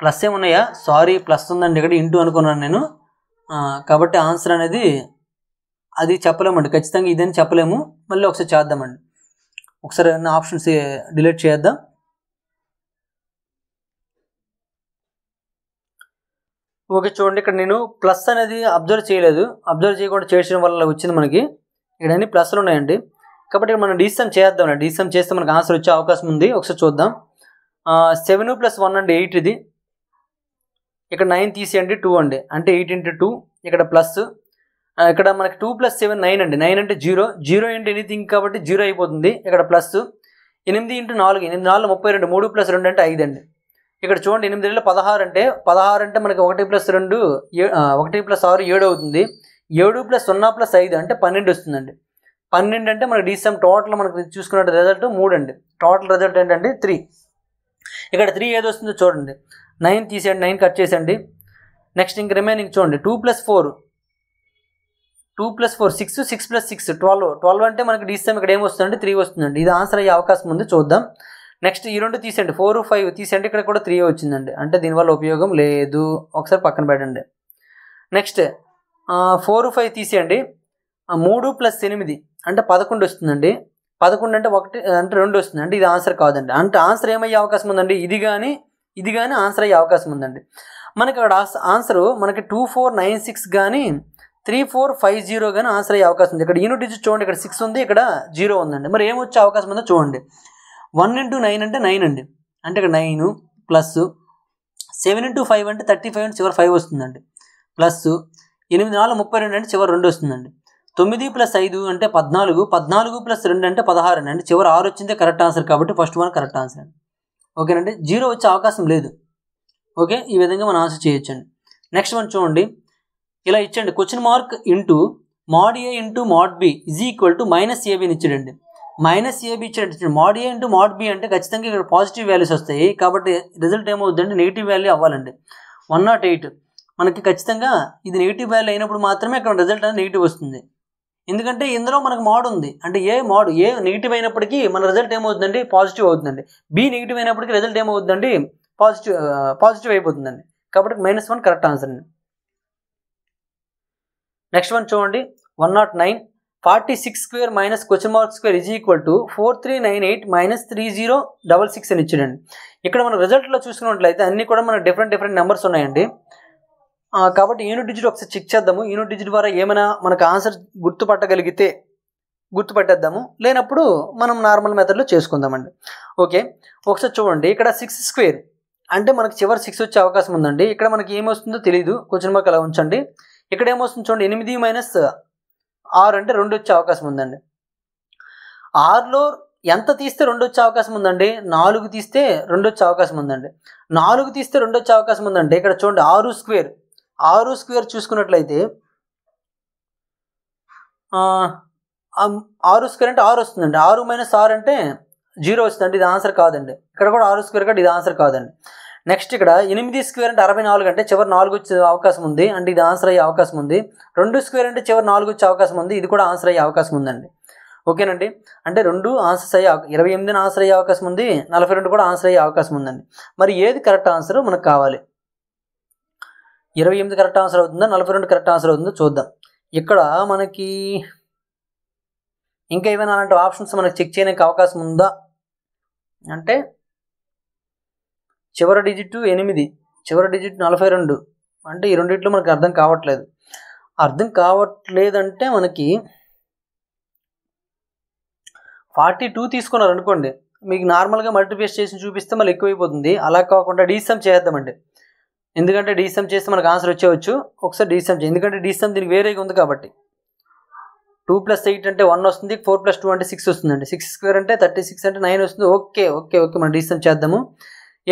A: ప్లస్ ఏమున్నాయా సారీ ప్లస్ ఉందండి ఇక్కడ ఇంటూ అనుకున్నాను నేను కాబట్టి ఆన్సర్ అనేది అది చెప్పలేమండి ఖచ్చితంగా ఇదని చెప్పలేము మళ్ళీ ఒకసారి చేద్దామండి ఒకసారి ఏమైనా ఆప్షన్స్ డిలీట్ చేద్దాం ఓకే చూడండి ఇక్కడ నేను ప్లస్ అనేది అబ్జర్వ్ చేయలేదు అబ్జర్వ్ చేయకుండా చేసిన వల్ల వచ్చింది మనకి ఇక్కడ అన్ని ప్లస్లు ఉన్నాయండి కాబట్టి మనం డిసిఎం చేద్దాం డిసిఎం చేస్తే మనకు ఆన్సర్ వచ్చే అవకాశం ఉంది ఒకసారి చూద్దాం సెవెన్ ప్లస్ వన్ అండి ఎయిట్ ఇది ఇక్కడ నైన్ తీసేయండి టూ అండి అంటే ఎయిట్ ఇంటూ టూ ఇక్కడ ప్లస్ ఇక్కడ మనకి టూ ప్లస్ సెవెన్ నైన్ అండి నైన్ అంటే జీరో జీరో అంటే ఎనీథింగ్ కాబట్టి జీరో అయిపోతుంది ఇక్కడ ప్లస్ ఎనిమిది ఇంటూ నాలుగు ఎనిమిది నాలుగు ముప్పై రెండు మూడు ప్లస్ రెండు అంటే ఐదు అండి ఇక్కడ చూడండి ఎనిమిది రెండు పదహారు అంటే పదహారు అంటే మనకి ఒకటి ప్లస్ రెండు ఒకటి ప్లస్ ఆరు ఏడు అవుతుంది ఏడు ప్లస్ సున్నా ప్లస్ ఐదు అంటే పన్నెండు వస్తుందండి పన్నెండు అంటే మనకి డిసెంబర్ టోటల్ మనకు చూసుకున్న రిజల్ట్ మూడు అండి టోటల్ రిజల్ట్ ఏంటంటే త్రీ ఇక్కడ త్రీ ఏదో వస్తుందో చూడండి నైన్ తీసేయండి నైన్ కట్ చేసేయండి నెక్స్ట్ ఇంక రిమైనింగ్ చూడండి two plus four two plus four six six plus six twelve twelve అంటే మనకి డిసిఎం ఇక్కడ ఏం వస్తుందండి త్రీ వస్తుందండి ఇది ఆన్సర్ అయ్యే అవకాశం ఉంది చూద్దాం నెక్స్ట్ ఈ రెండు తీసేయండి ఫోర్ ఫైవ్ తీసేయండి ఇక్కడ కూడా త్రీ వచ్చిందండి అంటే దీనివల్ల ఉపయోగం లేదు ఒకసారి పక్కన పెట్టండి నెక్స్ట్ ఫోర్ ఫైవ్ తీసేయండి మూడు ప్లస్ ఎనిమిది అంటే పదకొండు వస్తుందండి పదకొండు అంటే ఒకటి అంటే రెండు వస్తుందండి ఇది ఆన్సర్ కాదండి అంటే ఆన్సర్ ఏమయ్యే అవకాశం ఉందండి ఇది కానీ ఇది కానీ ఆన్సర్ అయ్యే అవకాశం ఉందండి మనకి అక్కడ ఆన్సర్ మనకి టూ ఫోర్ నైన్ సిక్స్ కానీ త్రీ ఫోర్ ఫైవ్ జీరో కానీ ఆన్సర్ అయ్యే అవకాశం ఉంది ఇక్కడ యూనిట్ డిజిట్ చూడండి ఇక్కడ సిక్స్ ఉంది ఇక్కడ జీరో ఉందండి మరి ఏమొచ్చే అవకాశం ఉందో చూడండి వన్ ఇంటూ నైన్ అంటే నైన్ అండి అంటే ఇక్కడ nine plus seven into five అంటే థర్టీ ఫైవ్ అంటే చివరి ఫైవ్ వస్తుందండి ప్లస్ ఎనిమిది నాలుగు ముప్పై రెండు అంటే చివరి రెండు వస్తుందండి తొమ్మిది ప్లస్ ఐదు అంటే పద్నాలుగు పద్నాలుగు ప్లస్ రెండు అంటే పదహారు అండి చివరి ఆరు వచ్చిందే కరెక్ట్ ఆన్సర్ కాబట్టి ఫస్ట్ వన్ కరెక్ట్ ఆన్సర్ అండి ఓకేనండి జీరో వచ్చే అవకాశం లేదు ఓకే ఈ విధంగా మనం ఆన్సర్ చేయొచ్చండి నెక్స్ట్ వన్ చూడండి ఇలా ఇచ్చండి question mark into mod A into mod B is equal to minus ఏబీని ఇచ్చాడండి మైనస్ ఏబీ ఇచ్చాడు mod A into mod B అంటే ఖచ్చితంగా ఇక్కడ పాజిటివ్ వాల్యూస్ వస్తాయి కాబట్టి రిజల్ట్ ఏమవుతుందండి నెగిటివ్ వాల్యూ అవ్వాలండి వన్ నాట్ ఎయిట్ మనకి ఖచ్చితంగా ఇది నెగిటివ్ వాల్యూ అయినప్పుడు మాత్రమే ఇక్కడ రిజల్ట్ అనేది నెగిటివ్ వస్తుంది ఎందుకంటే ఇందులో మనకు మోడ్ ఉంది అంటే ఏ మోడ్ ఏ నెగిటివ్ అయినప్పటికీ మన రిజల్ట్ ఏమవుతుందండి పాజిటివ్ అవుతుందండి బి నెగిటివ్ అయినప్పటికీ రిజల్ట్ ఏమవుతుందండి పాజిటివ్ పాజిటివ్ అయిపోతుందండి కాబట్టి మైనస్ వన్ కరెక్ట్ ఆన్సర్ అండి నెక్స్ట్ వన్ చూడండి one not nine forty six square minus question mark square is equal to four three nine eight minus three zero double six అని ఇచ్చాడండి ఇక్కడ మనం రిజల్ట్లో చూసుకున్నట్లయితే అన్ని కూడా మనకు డిఫరెంట్ డిఫరెంట్ నెంబర్స్ ఉన్నాయండి కాబట్టి యూనిట్ డిజిట్ ఒకసారి చెక్ చేద్దాము యూనిట్ డిజిట్ ద్వారా ఏమైనా మనకు ఆన్సర్ గుర్తుపట్టగలిగితే గుర్తుపట్టేద్దాము లేనప్పుడు మనం నార్మల్ మెథడ్లో చేసుకుందామండి ఓకే ఒకసారి చూడండి ఇక్కడ సిక్స్ స్క్వేర్ అంటే మనకు చివరి సిక్స్ వచ్చే అవకాశం ఉందండి ఇక్కడ మనకి ఏమొస్తుందో తెలియదు కొంచెం మాకు అలా ఉంచండి ఇక్కడ ఏమొస్తుంది చూడండి ఎనిమిది మైనస్ ఆరు అంటే రెండు వచ్చే అవకాశం ఉందండి ఆరులో ఎంత తీస్తే రెండు వచ్చే అవకాశం ఉందండి నాలుగు తీస్తే రెండు వచ్చే అవకాశం ఉందండి నాలుగు తీస్తే రెండు వచ్చే అవకాశం ఉందండి ఇక్కడ చూడండి ఆరు స్క్వేర్ ఆరు స్క్వేర్ చూసుకున్నట్లయితే ఆరు స్క్వేర్ అంటే ఆరు వస్తుందండి ఆరు మైనస్ ఆరు అంటే జీరో వస్తుందండి ఇది ఆన్సర్ కాదండి ఇక్కడ కూడా ఆరు స్క్వేర్ కాబట్టి ఇది ఆన్సర్ కాదండి నెక్స్ట్ ఇక్కడ ఎనిమిది స్క్వేర్ అంటే అరవై నాలుగు అంటే చివరి నాలుగు వచ్చే అవకాశం ఉంది అంటే ఇది ఆన్సర్ అయ్యే అవకాశం ఉంది రెండు స్క్వేర్ అంటే చివరి నాలుగు వచ్చే అవకాశం ఉంది ఇది కూడా ఆన్సర్ అయ్యే అవకాశం ఉందండి ఓకేనండి అంటే రెండు ఆన్సర్స్ అయ్యే ఇరవై ఎనిమిదిని ఆన్సర్ అయ్యే అవకాశం ఉంది నలభై రెండు కూడా ఆన్సర్ అయ్యే అవకాశం ఉందండి మరి ఏది కరెక్ట్ ఆన్సర్ మనకు కావాలి ఇరవై ఎనిమిది కరెక్ట్ ఆన్సర్ అవుతుందా నలభై రెండు కరెక్ట్ ఆన్సర్ అవుతుందో చూద్దాం ఇక్కడ మనకి ఇంకా ఏమైనా అలాంటి ఆప్షన్స్ మనకి చెక్ చేయడానికి అవకాశం ఉందా అంటే చివరి డిజిట్ ఎనిమిది చివరి డిజిట్ నలభై రెండు అంటే ఈ రెండిట్లో మనకు అర్థం కావట్లేదు అర్థం కావట్లేదంటే మనకి ఫార్టీ టూ తీసుకున్నారు అనుకోండి మీకు నార్మల్గా మల్టిప్లేస్ చేసి చూపిస్తే మళ్ళీ ఎక్కువైపోతుంది అలా కాకుండా డీసమ్ చేద్దామండి ఎందుకంటే డీసమ్ చేస్తే మనకు ఆన్సర్ వచ్చేవచ్చు ఒకసారి డీసమ్ చేయి ఎందుకంటే డిసెమ్ దీనికి వేరేగా ఉంది కాబట్టి టూ ప్లస్ ఎయిట్ అంటే వన్ వస్తుంది ఫోర్ ప్లస్ టూ అంటే సిక్స్ వస్తుందండి సిక్స్ స్క్వేర్ అంటే థర్టీ సిక్స్ అంటే నైన్ వస్తుంది ఓకే ఓకే ఓకే మనం డీసమ్ చేద్దాము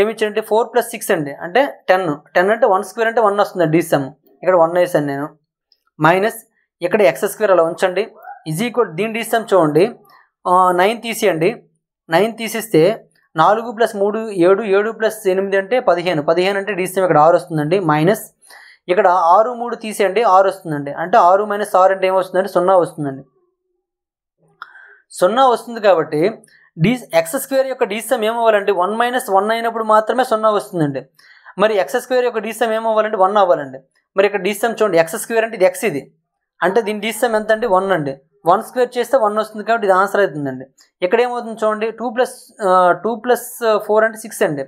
A: ఏమి ఇచ్చారంటే ఫోర్ ప్లస్ సిక్స్ అండి అంటే టెన్ టెన్ అంటే వన్ స్క్వేర్ అంటే వన్ వస్తుంది డీసమ్ ఇక్కడ వన్ వేసాను నేను మైనస్ ఇక్కడ ఎక్స్ స్క్వేర్ అలా ఉంచండి ఈజ్ ఈక్వల్ దీని డీసమ్ చూడండి నైన్ తీసేయండి నైన్ తీసేస్తే నాలుగు ప్లస్ మూడు ఏడు ఏడు ప్లస్ ఎనిమిది అంటే పదిహేను పదిహేను అంటే డిసిఎం ఇక్కడ ఆరు వస్తుందండి మైనస్ ఇక్కడ ఆరు మూడు తీసేయండి ఆరు వస్తుందండి అంటే ఆరు మైనస్ ఆరు అంటే ఏమొస్తుందంటే సున్నా వస్తుందండి సున్నా వస్తుంది కాబట్టి డీ ఎక్స్ స్క్వేర్ యొక్క డిసిఎం ఏమవ్వాలంటే వన్ మైనస్ వన్ అయినప్పుడు మాత్రమే సున్నా వస్తుందండి మరి ఎక్స్ స్క్వేర్ యొక్క డిసిఎం ఏమవ్వాలంటే వన్ అవ్వాలండి మరి ఇక్కడ డిసిఎం చూడండి ఎక్స్ స్క్వేర్ అంటే ఇది ఎక్స్ ఇది అంటే దీని డీసీఎం ఎంత అండి వన్ అండి వన్ స్క్వేర్ చేస్తే వన్ వస్తుంది కాబట్టి ఇది ఆన్సర్ అవుతుందండి ఇక్కడ ఏమవుతుంది చూడండి two plus two plus four అంటే సిక్స్ అండి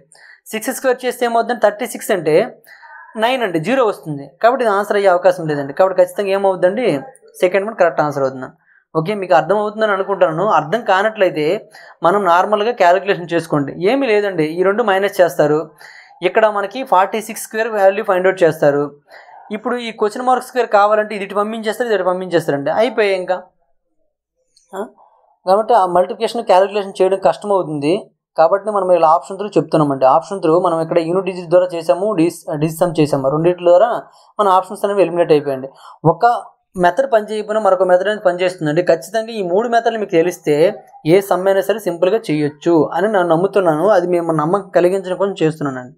A: సిక్స్ స్క్వేర్ చేస్తే ఏమవుతుంది థర్టీ సిక్స్ అంటే నైన్ అండి జీరో వస్తుంది కాబట్టి ఇది ఆన్సర్ అయ్యే అవకాశం లేదండి కాబట్టి ఖచ్చితంగా ఏమవుతుందండి సెకండ్ మంత్ కరెక్ట్ ఆన్సర్ అవుతుంది ఓకే మీకు అర్థం అవుతుందని అనుకుంటాను అర్థం కానట్లయితే మనం నార్మల్గా క్యాలిక్యులేషన్ చేసుకోండి ఏమీ లేదండి ఈ రెండు మైనస్ చేస్తారు ఇక్కడ మనకి forty six square value find out చేస్తారు ఇప్పుడు ఈ క్వశ్చన్ మార్క్ స్క్వేర్ కావాలంటే ఇది పంపించేస్తారు ఇది పంపించేస్తారండి అయిపోయాయి ఇంకా కాబట్టి ఆ మల్టిప్లికేషన్ క్యాలిక్యులేషన్ చేయడం కష్టం అవుతుంది కాబట్టి మనం ఇలా ఆప్షన్ త్రూ చెప్తున్నామండి ఆప్షన్ త్రూ మనం ఇక్కడ యూనిట్ డిజిట్ ద్వారా చేసాము డిస్ డిజిసమ్ చేసాము రెండింటి ద్వారా మన ఆప్షన్స్ అనేవి ఎలిమినేట్ అయిపోయింది ఒక మెథడ్ పనిచేయకపోయినా మరొక మెథడ్ అనేది పనిచేస్తుందండి ఖచ్చితంగా ఈ మూడు మెథడ్లు మీకు తెలిస్తే ఏ సమ్ అయినా సరే సింపుల్గా చేయొచ్చు అని నేను నమ్ముతున్నాను అది మేము నమ్మకం కలిగించడం కోసం చేస్తున్నానండి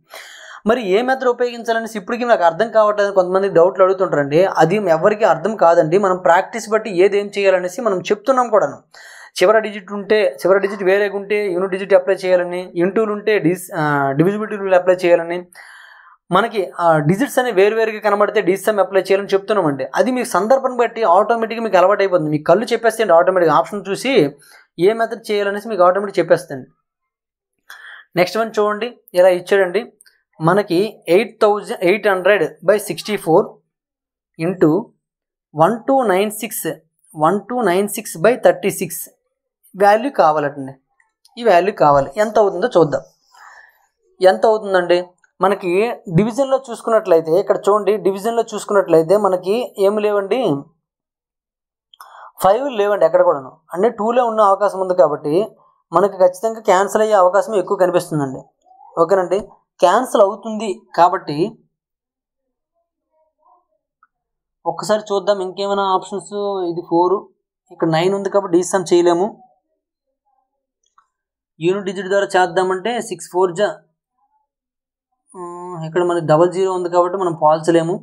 A: మరి ఏ మెథడ్ ఉపయోగించాలని ఇప్పటికీ నాకు అర్థం కావట్లేదు కొంతమంది డౌట్లు అడుగుతుంటారండి అది ఎవరికి అర్థం కాదండి మనం ప్రాక్టీస్ బట్టి ఏది ఏం చేయాలనేసి మనం చెప్తున్నాం కూడాను చివరి డిజిట్ ఉంటే చివరి డిజిట్ వేరే ఉంటే యూనిట్ డిజిట్ అప్లై చేయాలని ఇంటూలు ఉంటే డిస్ డివిజిబిలిటీ రూల్ అప్లై చేయాలని మనకి డిజిట్స్ అనేవి వేరువేరుగా కనబడితే డిజిసమ్ అప్లై చేయాలని చెప్తున్నాం అండి అది మీకు సందర్భం బట్టి ఆటోమేటిక్గా మీకు అలవాటు అయిపోతుంది మీ కళ్ళు అండి ఆటోమేటిక్గా ఆప్షన్ చూసి ఏ మెథడ్ చేయాలనేసి మీకు ఆటోమేటిక్ చెప్పేస్తాను నెక్స్ట్ వన్ చూడండి ఇలా ఇచ్చాడండి మనకి eight thousand eight hundred by sixty four into one two nine six one two nine six by thirty six value కావాలండి ఈ వాల్యూ కావాలి ఎంత అవుతుందో చూద్దాం ఎంత అవుతుందండి మనకి డివిజన్లో చూసుకున్నట్లయితే ఇక్కడ చూడండి డివిజన్లో చూసుకున్నట్లయితే మనకి ఏమి లేవండి ఫైవ్ లేవండి ఎక్కడ కూడాను అంటే టూలో ఉన్న అవకాశం ఉంది కాబట్టి మనకి ఖచ్చితంగా క్యాన్సిల్ అయ్యే అవకాశం ఎక్కువ కనిపిస్తుందండి ఓకేనండి క్యాన్సిల్ అవుతుంది కాబట్టి ఒక్కసారి చూద్దాం ఇంకేమైనా ఆప్షన్స్ ఇది ఫోర్ ఇక్కడ నైన్ ఉంది కాబట్టి డిసిషన్ చేయలేము యూనిట్ డిజిట్ ద్వారా చేద్దామంటే సిక్స్ ఫోర్ జా ఇక్కడ మనకి డబల్ జీరో ఉంది కాబట్టి మనం పాల్చలేము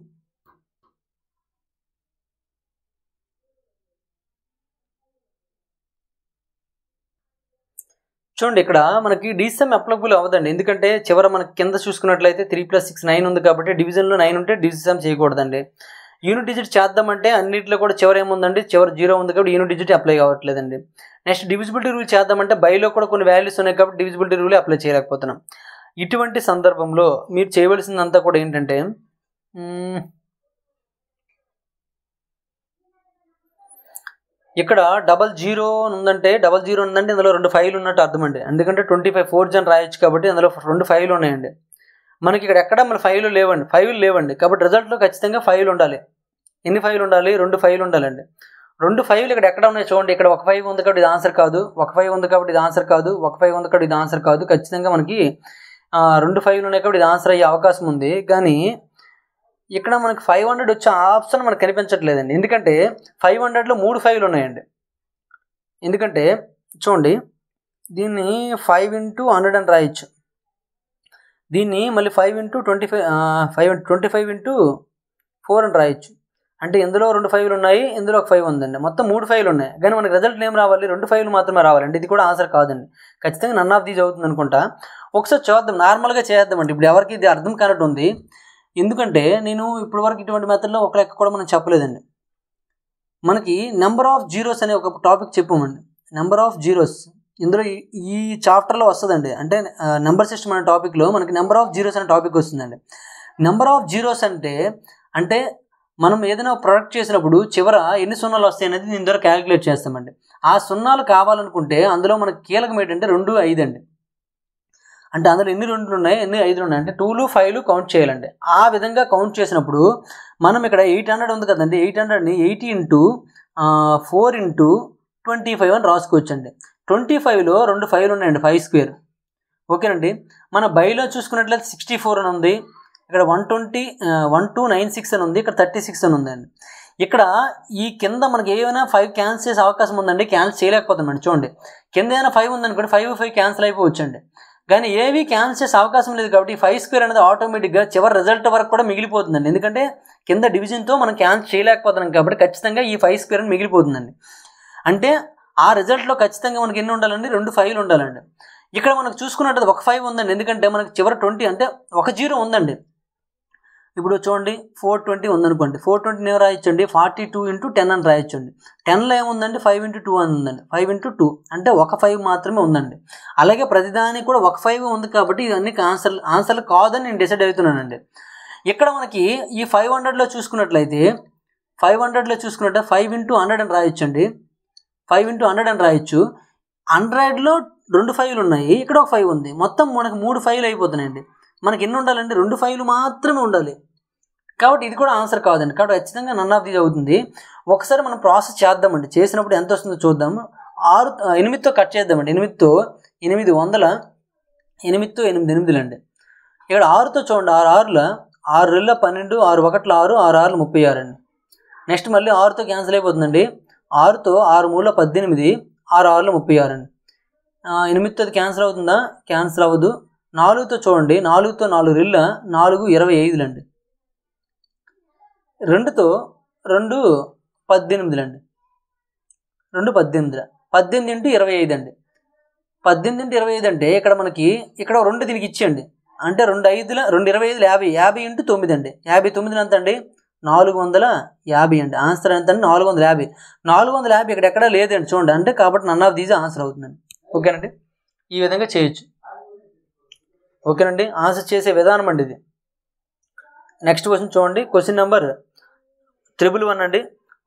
A: చూడండి ఇక్కడ మనకి డిసిఎం అప్లబుల్ అవ్వదండి ఎందుకంటే చివర మనకి కింద చూసుకున్నట్లయితే త్రీ ప్లస్ సిక్స్ నైన్ ఉంది కాబట్టి డివిజన్లో నైన్ ఉంటే డిసిఎం చేయకూడదండి యూనిట్ డిజిట్ చేద్దామంటే అన్నింటిలో కూడా చివరి ఏముందండి చివరి జీరో ఉంది కాబట్టి యూనిట్ డిజిట్ అప్లై కావట్లేదండి నెక్స్ట్ డివిజిబిలిటీ రూల్ చేద్దామంటే బైలో కూడా కొన్ని వాల్యూస్ ఉన్నాయి కాబట్టి డివిజిబిలిటీ రూల్ అప్లై చేయలేకపోతున్నాం ఇటువంటి సందర్భంలో మీరు చేయవలసిందంతా కూడా ఏంటంటే ఇక్కడ డబల్ జీరో ఉందంటే డబల్ జీరో ఉందంటే ఇందులో రెండు ఫైల్ ఉన్నట్టు అర్థం అండి ఎందుకంటే ట్వంటీ ఫైవ్ ఫోర్ జన్ రాయొచ్చు కాబట్టి అందులో రెండు ఫైల్ ఉన్నాయండి మనకి ఇక్కడ ఎక్కడ మన ఫైల్ లేవండి ఫైల్ లేవండి కాబట్టి రిజల్ట్లో ఖచ్చితంగా ఫైల్ ఉండాలి ఎన్ని ఫైల్ ఉండాలి రెండు ఫైల్ ఉండాలండి రెండు ఫైవ్లు ఇక్కడ ఎక్కడ ఉన్నాయి చూడండి ఇక్కడ ఒక ఫైవ్ ఉంది కాబట్టి ఇది ఆన్సర్ కాదు ఒక ఫైవ్ ఉంది కాబట్టి ఇది ఆన్సర్ కాదు ఒక ఫైవ్ ఉంది కాబట్టి ఇది ఆన్సర్ కాదు ఖచ్చితంగా మనకి రెండు ఫైవ్లు ఉన్నాయి కాబట్టి ఇది ఆన్సర్ అయ్యే అవకాశం ఉంది కానీ ఇక్కడ మనకు ఫైవ్ హండ్రెడ్ వచ్చే ఆప్షన్ మనకు కనిపించట్లేదండి ఎందుకంటే ఫైవ్ హండ్రెడ్లో మూడు ఫైవ్లు ఉన్నాయండి ఎందుకంటే చూడండి దీన్ని ఫైవ్ ఇంటూ హండ్రెడ్ అని రాయొచ్చు దీన్ని మళ్ళీ five into twenty five five twenty five into four అని రాయొచ్చు అంటే ఇందులో రెండు ఫైవ్లు ఉన్నాయి ఇందులో ఒక ఫైవ్ ఉందండి మొత్తం మూడు ఫైవ్లు ఉన్నాయి కానీ మనకి రిజల్ట్ ఏం రావాలి రెండు ఫైవ్లు మాత్రమే రావాలండి ఇది కూడా ఆన్సర్ కాదండి ఖచ్చితంగా నన్ ఆఫ్ దీజ్ అవుతుంది అనుకుంటా ఒకసారి చూద్దాం నార్మల్గా చేద్దామండి ఇప్పుడు ఎవరికి ఇది అర్థం కానట్టు ఉంది ఎందుకంటే నేను ఇప్పటివరకు ఇటువంటి మెథడ్లో ఒక లెక్క కూడా మనం చెప్పలేదండి మనకి నెంబర్ ఆఫ్ జీరోస్ అనే ఒక టాపిక్ చెప్పామండి నెంబర్ ఆఫ్ జీరోస్ ఇందులో ఈ చాప్టర్లో వస్తుందండి అంటే నెంబర్ సిస్టమ్ అనే టాపిక్లో మనకి నెంబర్ ఆఫ్ జీరోస్ అనే టాపిక్ వస్తుందండి నెంబర్ ఆఫ్ జీరోస్ అంటే అంటే మనం ఏదైనా ప్రొడక్ట్ చేసినప్పుడు చివర ఎన్ని సున్నాలు వస్తాయి అనేది దీని ద్వారా క్యాలిక్యులేట్ చేస్తామండి ఆ సున్నాలు కావాలనుకుంటే అందులో మనకి కీలకం ఏంటంటే రెండు ఐదు అండి అంటే అందులో ఎన్ని రెండు ఉన్నాయి ఎన్ని ఐదులు ఉన్నాయి అంటే టూలు ఫైవ్లు కౌంట్ చేయాలండి ఆ విధంగా కౌంట్ చేసినప్పుడు మనం ఇక్కడ ఎయిట్ హండ్రెడ్ ఉంది కదండి ఎయిట్ హండ్రెడ్ని eighty into four into twenty five అని రాసుకోవచ్చండి ట్వంటీ ఫైవ్లో రెండు ఫైవ్లు ఉన్నాయండి ఫైవ్ స్క్వేర్ ఓకేనండి మన బైలో చూసుకున్నట్లయితే సిక్స్టీ ఫోర్ అని ఉంది ఇక్కడ one twenty one two nine six అని ఉంది ఇక్కడ థర్టీ సిక్స్ అని ఉందండి ఇక్కడ ఈ కింద మనకి ఏమైనా ఫైవ్ క్యాన్సిల్ చేసే అవకాశం ఉందండి క్యాన్సిల్ చేయలేకపోతాం చూడండి కింద ఏమైనా ఫైవ్ ఉందనుకోండి ఫైవ్ ఫైవ్ క్యాన్సిల్ అయిపోవచ్చండి కానీ ఏవి క్యాన్సిల్ చేసే అవకాశం లేదు కాబట్టి ఫైవ్ స్క్వేర్ అనేది ఆటోమేటిక్గా చివరి రిజల్ట్ వరకు కూడా మిగిలిపోతుందండి ఎందుకంటే కింద డివిజన్తో మనం క్యాన్సల్ చేయలేకపోతున్నాం కాబట్టి ఖచ్చితంగా ఈ ఫైవ్ స్క్వేర్ అని మిగిలిపోతుందండి అంటే ఆ రిజల్ట్లో ఖచ్చితంగా మనకి ఎన్ని ఉండాలండి రెండు ఫైవ్లు ఉండాలండి ఇక్కడ మనకు చూసుకున్నట్టు ఒక ఫైవ్ ఉందండి ఎందుకంటే మనకు చివరి ట్వంటీ అంటే ఒక జీరో ఉందండి ఇప్పుడు చూడండి ఫోర్ ట్వంటీ ఉందనుకోండి ఫోర్ ట్వంటీ నేను రాయొచ్చండి ఫార్టీ టూ ఇంటూ టెన్ అని రాయొచ్చండి టెన్లో ఏముందండి ఫైవ్ ఇంటూ టూ అని ఉందండి ఫైవ్ ఇంటూ టూ అంటే ఒక ఫైవ్ మాత్రమే ఉందండి అలాగే ప్రతిదానికి కూడా ఒక ఫైవ్ ఉంది కాబట్టి ఇవన్నీ ఆన్సర్ ఆన్సర్లు కాదని నేను డిసైడ్ అవుతున్నానండి ఇక్కడ మనకి ఈ ఫైవ్ హండ్రెడ్లో చూసుకున్నట్లయితే ఫైవ్ హండ్రెడ్లో చూసుకున్నట్లయితే ఫైవ్ ఇంటూ హండ్రెడ్ అని రాయొచ్చండి ఫైవ్ ఇంటూ హండ్రెడ్ అని రాయొచ్చు హండ్రెడ్లో రెండు ఫైవ్లు ఉన్నాయి ఇక్కడ ఒక ఫైవ్ ఉంది మొత్తం మనకు మూడు ఫైవ్లు అయిపోతున్నాయండి మనకి ఎన్ని ఉండాలంటే రెండు ఫైవ్లు మాత్రమే ఉండాలి కాబట్టి ఇది కూడా ఆన్సర్ కాదండి కాబట్టి ఖచ్చితంగా నన్ ఆఫ్ ది అవుతుంది ఒకసారి మనం ప్రాసెస్ చేద్దామండి చేసినప్పుడు ఎంత వస్తుందో చూద్దాము ఆరు ఎనిమిదితో కట్ చేద్దామండి ఎనిమిదితో ఎనిమిది వందల ఎనిమిదితో ఎనిమిది ఎనిమిదిలండి ఇక్కడ ఆరుతో చూడండి ఆరు ఆరుల ఆరు రెళ్ళ పన్నెండు ఆరు ఒకట్ల ఆరు ఆరు ఆరు ముప్పై ఆరు అండి నెక్స్ట్ మళ్ళీ ఆరుతో క్యాన్సిల్ అయిపోతుందండి ఆరుతో ఆరు మూల పద్దెనిమిది ఆరు ఆరులో ముప్పై ఆరు అండి ఎనిమిదితో అది క్యాన్సిల్ అవుతుందా క్యాన్సిల్ అవ్వదు నాలుగుతో చూడండి నాలుగుతో నాలుగు రిల్ల నాలుగు ఇరవై ఐదులండి రెండుతో రెండు పద్దెనిమిదిలండి రెండు పద్దెనిమిదిల పద్దెనిమిది ఇంటూ ఇరవై ఐదు అండి పద్దెనిమిది ఇంటూ ఇరవై ఐదు అంటే ఇక్కడ మనకి ఇక్కడ రెండు దీనికి ఇచ్చేయండి అంటే రెండు ఐదుల రెండు ఇరవై ఐదులు యాభై యాభై ఇంటూ తొమ్మిది అండి యాభై తొమ్మిది ఎంత అండి నాలుగు వందల యాభై అండి ఆన్సర్ ఎంత అండి నాలుగు వందల యాభై నాలుగు వందల యాభై ఇక్కడ ఎక్కడ లేదండి చూడండి అంటే కాబట్టి నన్ ఆఫ్ తీసి ఆన్సర్ అవుతుందండి ఓకేనండి ఈ విధంగా చేయొచ్చు ఓకేనండి ఆన్సర్ చేసే విధానం అండి ఇది నెక్స్ట్ క్వశ్చన్ చూడండి క్వశ్చన్ నెంబర్ త్రిబుల్ వన్ అండి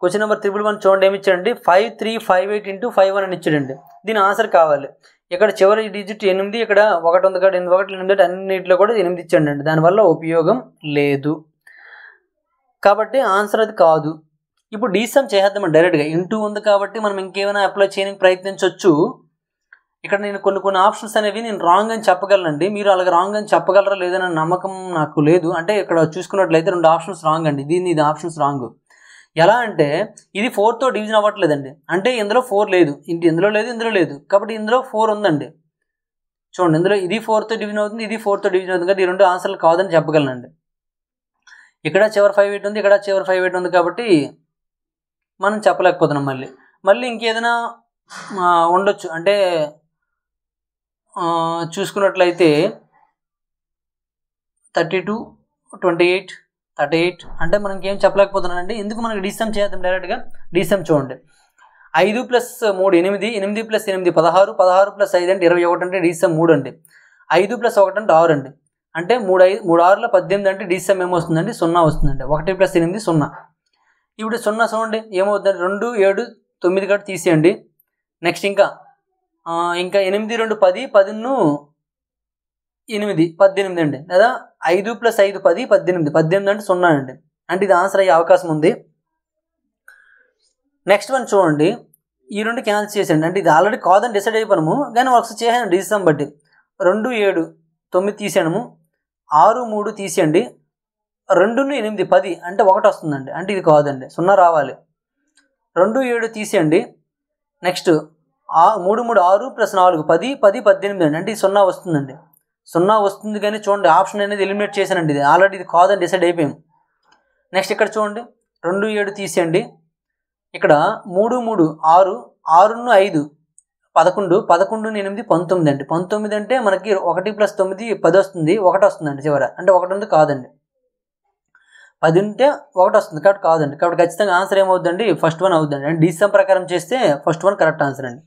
A: క్వశ్చన్ నెంబర్ త్రిబుల్ వన్ చూడండి ఏమి ఇచ్చాడండి five three five eight into five one అని ఇచ్చాడండి దీని ఆన్సర్ కావాలి ఇక్కడ చివరి డిజిట్ ఎనిమిది ఇక్కడ ఒకటి ఉంది కాబట్టి ఎనిమిది ఒకటి ఎనిమిది అన్నింటిలో కూడా ఎనిమిది ఇచ్చాడు అండి దానివల్ల ఉపయోగం లేదు కాబట్టి ఆన్సర్ అది కాదు ఇప్పుడు డిసమ్ చేసేద్దాం డైరెక్ట్గా ఇంటూ ఉంది కాబట్టి మనం ఇంకేమైనా అప్లై చేయడానికి ప్రయత్నించవచ్చు ఇక్కడ నేను కొన్ని కొన్ని ఆప్షన్స్ అనేవి నేను రాంగ్ అని చెప్పగలనండి మీరు అలాగే రాంగ్ అని చెప్పగలరా లేదన్న నమ్మకం నాకు లేదు అంటే ఇక్కడ చూసుకున్నట్లయితే రెండు ఆప్షన్స్ రాంగ్ అండి దీన్ని ఇది ఆప్షన్స్ రాంగ్ ఎలా అంటే ఇది ఫోర్తో డివిజన్ అవ్వట్లేదండి అంటే ఇందులో ఫోర్ లేదు ఇంటి ఇందులో లేదు ఇందులో లేదు కాబట్టి ఇందులో ఫోర్ ఉందండి చూడండి ఇందులో ఇది ఫోర్తో డివిజన్ అవుతుంది ఇది ఫోర్తో డివిజన్ అవుతుంది కాబట్టి ఈ రెండు ఆన్సర్లు కాదని చెప్పగలనండి ఇక్కడ చివరి ఫైవ్ ఎయిట్ ఉంది ఇక్కడ చివరి ఫైవ్ ఎయిట్ ఉంది కాబట్టి మనం చెప్పలేకపోతున్నాం మళ్ళీ మళ్ళీ ఇంకేదైనా ఉండొచ్చు అంటే చూసుకున్నట్లయితే thirty two twenty eight thirty eight అంటే మనం ఏం చెప్పలేకపోతున్నానండి ఎందుకు మనకి డిసమ్ చేద్దాం డైరెక్ట్గా డిసమ్ చూడండి ఐదు ప్లస్ మూడు ఎనిమిది ఎనిమిది ప్లస్ ఎనిమిది పదహారు పదహారు ప్లస్ ఐదు అంటే ఇరవై ఒకటి అంటే డిసమ్ మూడు అండి ఐదు ప్లస్ ఒకటి అంటే ఆరు అండి అంటే మూడు ఐదు మూడు ఆరులో పద్దెనిమిది అంటే డిసమ్ ఏమొస్తుందండి సున్నా వస్తుందండి ఒకటి ప్లస్ ఎనిమిది సున్నా ఇప్పుడు సున్నా చూడండి ఏమవుతుందండి రెండు ఏడు తొమ్మిది కట్టు తీసేయండి నెక్స్ట్ ఇంకా ఇంకా ఎనిమిది రెండు పది పదిన్ను ఎనిమిది పద్దెనిమిది అండి లేదా ఐదు ప్లస్ ఐదు పది పద్దెనిమిది పద్దెనిమిది అంటే సున్నా అండి అంటే ఇది ఆన్సర్ అయ్యే అవకాశం ఉంది నెక్స్ట్ వన్ చూడండి ఈ రెండు క్యాన్సిల్ చేసేయండి అంటే ఇది ఆల్రెడీ కాదని డిసైడ్ అయిపోయాము కానీ ఒకసారి చేసాను డిసిజన్ బట్టి రెండు ఏడు తొమ్మిది తీసాము ఆరు మూడు తీసేయండి రెండును ఎనిమిది పది అంటే ఒకటి వస్తుందండి అంటే ఇది కాదండి సున్నా రావాలి రెండు ఏడు తీసేయండి నెక్స్ట్ మూడు మూడు ఆరు ప్లస్ నాలుగు పది పది పద్దెనిమిది అండి అంటే సున్నా వస్తుందండి సున్నా వస్తుంది కానీ చూడండి ఆప్షన్ అనేది ఎలిమినేట్ చేశానండి ఇది ఆల్రెడీ ఇది కాదని డిసైడ్ అయిపోయాము నెక్స్ట్ ఇక్కడ చూడండి రెండు ఏడు తీసేయండి ఇక్కడ మూడు మూడు ఆరు ఆరును ఐదు పదకొండు పదకొండు ఎనిమిది పంతొమ్మిది అండి పంతొమ్మిది అంటే మనకి ఒకటి ప్లస్ తొమ్మిది పది వస్తుంది ఒకటి వస్తుందండి చివర అంటే ఒకటి ఉంది కాదండి పది ఉంటే ఒకటి వస్తుంది కాబట్టి కాదండి కాబట్టి ఖచ్చితంగా ఆన్సర్ ఏమవుద్దండి ఫస్ట్ వన్ అవుద్దండి అండ్ డిసిఎం ప్రకారం చేస్తే ఫస్ట్ వన్ కరెక్ట్ ఆన్సర్ అండి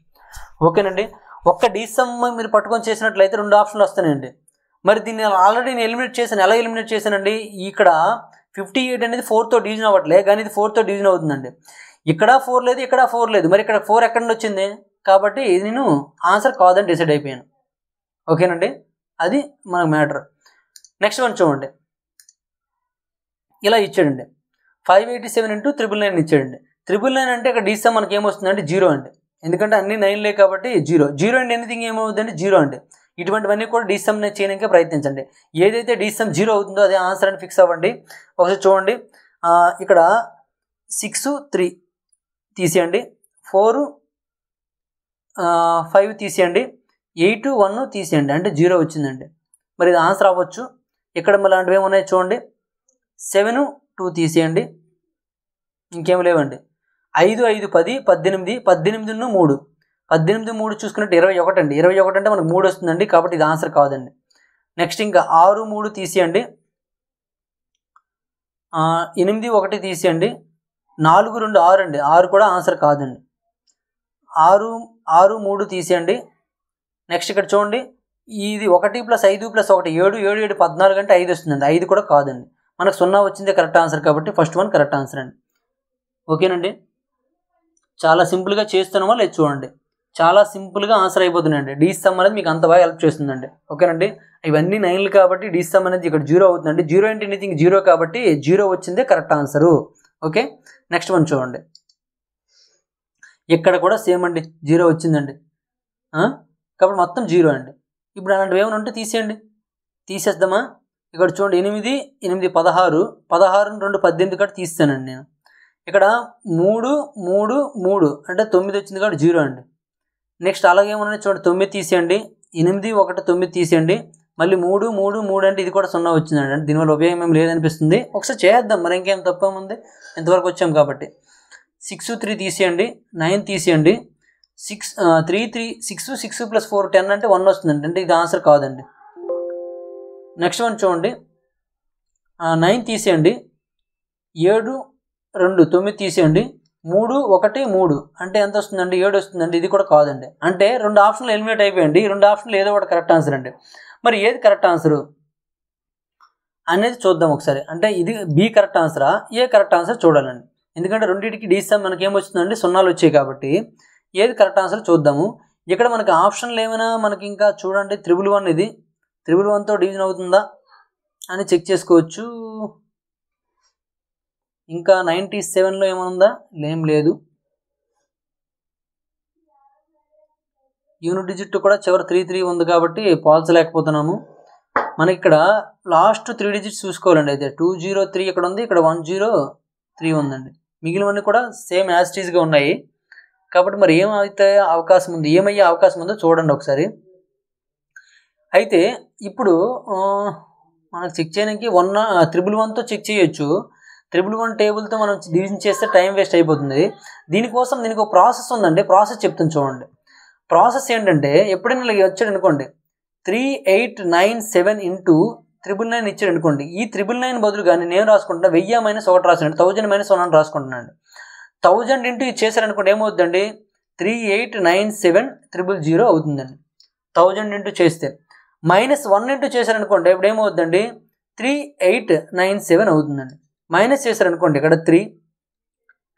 A: ఓకేనండి ఒక్క డిసమ్ మీరు పట్టుకొని చేసినట్లయితే రెండు ఆప్షన్లు వస్తున్నాయండి మరి దీన్ని ఆల్రెడీ నేను ఎలిమినేట్ చేశాను ఎలా ఎలిమినేట్ చేశానండి ఇక్కడ ఫిఫ్టీ ఎయిట్ అనేది ఫోర్తో డివిజన్ అవ్వట్లే కానీ ఇది ఫోర్తో డివిజన్ అవుతుందండి ఇక్కడ ఫోర్ లేదు ఇక్కడ ఫోర్ లేదు మరి ఇక్కడ ఫోర్ ఎక్కడ నుండి వచ్చింది కాబట్టి నేను ఆన్సర్ కాదని డిసైడ్ అయిపోయాను ఓకేనండి అది మనకు మ్యాటర్ నెక్స్ట్ వన్ చూడండి ఇలా ఇచ్చాడండి five eighty seven into triple nine ఇచ్చాడండి త్రిబుల్ నైన్ అంటే ఇక్కడ డిసమ్ మనకి ఏమొస్తుందంటే జీరో అండి ఎందుకంటే అన్ని నైన్ లే కాబట్టి జీరో జీరో అండ్ ఎనీథింగ్ ఏమవుతుందంటే జీరో అంటే ఇటువంటివన్నీ కూడా డీసమ్ చేయడానికి ప్రయత్నించండి ఏదైతే డిసమ్ జీరో అవుతుందో అదే ఆన్సర్ అని ఫిక్స్ అవ్వండి ఒకసారి చూడండి ఇక్కడ సిక్స్ త్రీ తీసేయండి ఫోరు ఫైవ్ తీసేయండి ఎయిట్ వన్ తీసేయండి అంటే జీరో వచ్చిందండి మరి ఇది ఆన్సర్ అవ్వచ్చు ఇక్కడ మళ్ళీ ఏమున్నాయి చూడండి సెవెను టూ తీసేయండి ఇంకేం లేవండి ఐదు ఐదు పది పద్దెనిమిది పద్దెనిమిదిను మూడు పద్దెనిమిది మూడు చూసుకున్నట్టు ఇరవై ఒకటి అండి ఇరవై ఒకటి అంటే మనకు మూడు వస్తుందండి కాబట్టి ఇది ఆన్సర్ కాదండి నెక్స్ట్ ఇంకా ఆరు మూడు తీసేయండి ఎనిమిది ఒకటి తీసేయండి నాలుగు రెండు ఆరు అండి ఆరు కూడా ఆన్సర్ కాదండి ఆరు ఆరు మూడు తీసేయండి నెక్స్ట్ ఇక్కడ చూడండి ఇది ఒకటి ప్లస్ ఐదు ప్లస్ ఒకటి ఏడు ఏడు ఏడు పద్నాలుగు అంటే ఐదు వస్తుందండి ఐదు కూడా కాదండి మనకు సున్నా వచ్చిందే కరెక్ట్ ఆన్సర్ కాబట్టి ఫస్ట్ వన్ కరెక్ట్ ఆన్సర్ అండి ఓకేనండి చాలా సింపుల్గా చేస్తున్నామా లేదు చూడండి చాలా సింపుల్గా ఆన్సర్ అయిపోతుందండి డీ సమ్ అనేది మీకు అంత బాగా హెల్ప్ చేస్తుందండి ఓకేనండి ఇవన్నీ నైన్లు కాబట్టి డీ సమ్ అనేది ఇక్కడ జీరో అవుతుందండి జీరో ఇంటి ఎనీథింగ్ జీరో కాబట్టి జీరో వచ్చిందే correct answer okay next one చూడండి ఇక్కడ కూడా సేమ్ అండి జీరో వచ్చిందండి కాబట్టి మొత్తం జీరో అండి ఇప్పుడు అలాంటివి ఏమైనా ఉంటే తీసేయండి తీసేద్దామా ఇక్కడ చూడండి ఎనిమిది ఎనిమిది పదహారు పదహారు రెండు పద్దెనిమిది కట్టి తీస్తానండి నేను ఇక్కడ మూడు మూడు మూడు అంటే తొమ్మిది వచ్చింది కాబట్టి జీరో అండి నెక్స్ట్ అలాగే ఉన్నది చూడండి తొమ్మిది తీసేయండి ఎనిమిది ఒకటి తొమ్మిది తీసేయండి మళ్ళీ మూడు మూడు మూడు అంటే ఇది కూడా సున్నా వచ్చిందండి అంటే దీనివల్ల ఉపయోగం ఏం లేదనిపిస్తుంది ఒకసారి చేద్దాం మరి ఇంకేం తప్పేముంది ఇంతవరకు వచ్చాం కాబట్టి సిక్స్ త్రీ తీసేయండి నైన్ తీసేయండి six three three six six plus four ten అంటే వన్ వస్తుందండి అంటే ఇది ఆన్సర్ కాదండి నెక్స్ట్ వన్ చూడండి నైన్ తీసేయండి ఏడు రెండు తొమ్మిది తీసేయండి మూడు ఒకటి మూడు అంటే ఎంత వస్తుందండి ఏడు వస్తుందండి ఇది కూడా కాదండి అంటే రెండు ఆప్షన్లు ఎలిమినేట్ అయిపోయండి రెండు ఆప్షన్లు ఏదో ఒకటి కరెక్ట్ ఆన్సర్ అండి మరి ఏది కరెక్ట్ ఆన్సరు అనేది చూద్దాం ఒకసారి అంటే ఇది బి కరెక్ట్ ఆన్సరా ఏ కరెక్ట్ ఆన్సర్ చూడాలండి ఎందుకంటే రెండింటికి డిసామ్ మనకి ఏమొచ్చిందండి సున్నాలు వచ్చాయి కాబట్టి ఏది కరెక్ట్ ఆన్సర్ చూద్దాము ఇక్కడ మనకి ఆప్షన్లు ఏమైనా మనకి ఇంకా చూడండి త్రిబుల్ వన్ ఇది త్రిబుల్ వన్తో డివిజన్ అవుతుందా అని చెక్ చేసుకోవచ్చు ఇంకా నైంటీ సెవెన్లో ఏమనుందా లేం లేదు యూనిట్ డిజిట్ కూడా చివరి త్రీ త్రీ ఉంది కాబట్టి పోల్చలేకపోతున్నాము మనకి ఇక్కడ లాస్ట్ త్రీ డిజిట్స్ చూసుకోవాలండి అయితే టూ జీరో త్రీ ఇక్కడ ఉంది ఇక్కడ వన్ జీరో త్రీ ఉందండి మిగిలినవన్నీ కూడా సేమ్ యాస్టీస్గా ఉన్నాయి కాబట్టి మరి ఏమైతే అవకాశం ఉంది ఏమయ్యే అవకాశం ఉందో చూడండి ఒకసారి అయితే ఇప్పుడు మనకు చెక్ చేయడానికి వన్ త్రిబుల్ వన్తో చెక్ చేయొచ్చు ట్రిపుల్ వన్ టేబుల్తో మనం డివిజన్ చేస్తే టైం వేస్ట్ అయిపోతుంది దీనికోసం దీనికి ఒక ప్రాసెస్ ఉందండి ప్రాసెస్ చెప్తాను చూడండి ప్రాసెస్ ఏంటంటే ఎప్పుడైనా వచ్చాడు అనుకోండి three eight nine seven into triple nine ఇచ్చాడు అనుకోండి ఈ త్రిబుల్ నైన్ బదులు కానీ నేను రాసుకుంటున్నా వెయ్యి మైనస్ ఒకటి రాసుకున్నాను థౌజండ్ మైనస్ వన్ అని రాసుకుంటున్నాను థౌజండ్ ఇంటూ ఇది చేశారనుకోండి ఏమవుతుందండి three eight nine seven triple zero అవుతుందండి థౌజండ్ ఇంటూ చేస్తే మైనస్ వన్ ఇంటూ చేశారనుకోండి ఇప్పుడు ఏమవుతుందండి త్రీ ఎయిట్ నైన్ సెవెన్ అవుతుందండి మైనస్ చేశారనుకోండి ఇక్కడ త్రీ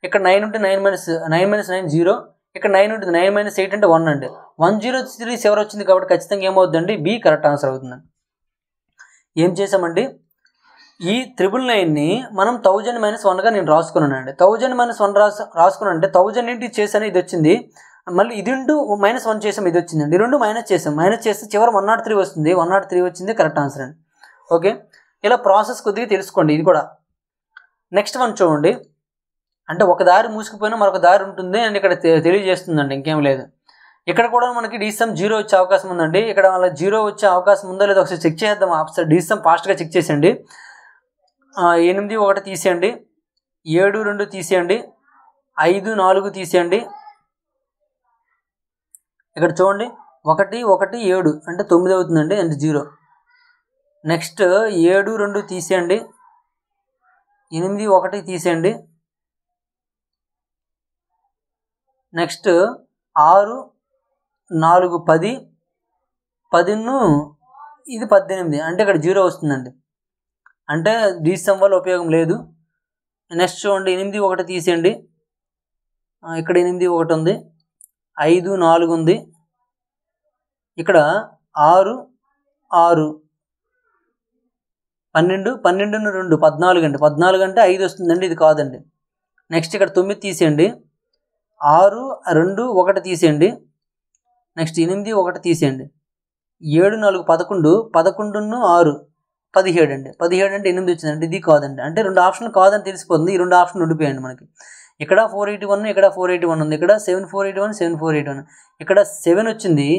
A: ఇక్కడ నైన్ ఉంటే nine minus nine minus nine zero ఇక్కడ నైన్ ఉంటుంది నైన్ మైనస్ ఎయిట్ అంటే వన్ అండి వన్ జీరో త్రీ సెవెన్ వచ్చింది కాబట్టి ఖచ్చితంగా ఏమవుతుందండి బి కరెక్ట్ ఆన్సర్ అవుతుందండి ఏం చేసామండి ఈ త్రిబుల్ నైన్ని మనం థౌజండ్ మైనస్ వన్గా నేను రాసుకున్నానండి థౌజండ్ మైనస్ వన్ రాసు రాసుకున్నాను అంటే థౌజండ్ ఇంటి చేశాను ఇది వచ్చింది మళ్ళీ ఇది రెండు మైనస్ వన్ చేసాం ఇది వచ్చిందండి రెండు మైనస్ చేసాం మైనస్ చేస్తే చివరి వన్ నాట్ త్రీ వస్తుంది వన్ నాట్ త్రీ వచ్చింది కరెక్ట్ ఆన్సర్ అండి ఓకే ఇలా ప్రాసెస్ కొద్దిగా తెలుసుకోండి ఇది కూడా నెక్స్ట్ వన్ చూడండి అంటే ఒక దారి మూసుకుపోయినా మరొక దారి ఉంటుంది అని ఇక్కడ తెలియజేస్తుందండి ఇంకేం లేదు ఇక్కడ కూడా మనకి డీసమ్ జీరో వచ్చే అవకాశం ఉందండి ఇక్కడ మళ్ళీ జీరో వచ్చే అవకాశం ఉందో లేదో ఒకసారి చెక్ చేద్దాం ఆప్షన్ డీసమ్ ఫాస్ట్గా చెక్ చేసేయండి ఎనిమిది ఒకటి తీసేయండి ఏడు రెండు తీసేయండి ఐదు నాలుగు తీసేయండి ఇక్కడ చూడండి ఒకటి ఒకటి ఏడు అంటే తొమ్మిది అవుతుందండి అండ్ జీరో నెక్స్ట్ ఏడు రెండు తీసేయండి ఎనిమిది ఒకటి తీసేయండి నెక్స్ట్ ఆరు నాలుగు పది పదిను ఇది పద్దెనిమిది అంటే ఇక్కడ జీరో వస్తుందండి అంటే డిసెం వల్ల ఉపయోగం లేదు నెక్స్ట్ చూడండి ఎనిమిది ఒకటి తీసేయండి ఇక్కడ ఎనిమిది ఒకటి ఉంది ఐదు నాలుగు ఉంది ఇక్కడ ఆరు ఆరు పన్నెండు పన్నెండును రెండు పద్నాలుగు అండి పద్నాలుగు అంటే ఐదు వస్తుందండి ఇది కాదండి నెక్స్ట్ ఇక్కడ తొమ్మిది తీసేయండి ఆరు రెండు ఒకటి తీసేయండి నెక్స్ట్ ఎనిమిది ఒకటి తీసేయండి ఏడు నాలుగు పదకొండు పదకొండును ఆరు పదిహేడు అండి పదిహేడు అంటే ఎనిమిది వచ్చింది ఇది కాదండి అంటే రెండు ఆప్షన్లు కాదని తెలిసిపోతుంది ఈ రెండు ఆప్షన్లు ఉండిపోయాయండి మనకి ఇక్కడ ఫోర్ ఎయిటీ వన్ ఇక్కడ ఫోర్ ఎయిటీ వన్ ఉంది ఇక్కడ seven four eighty one seven four eighty one ఇక్కడ సెవెన్ వచ్చింది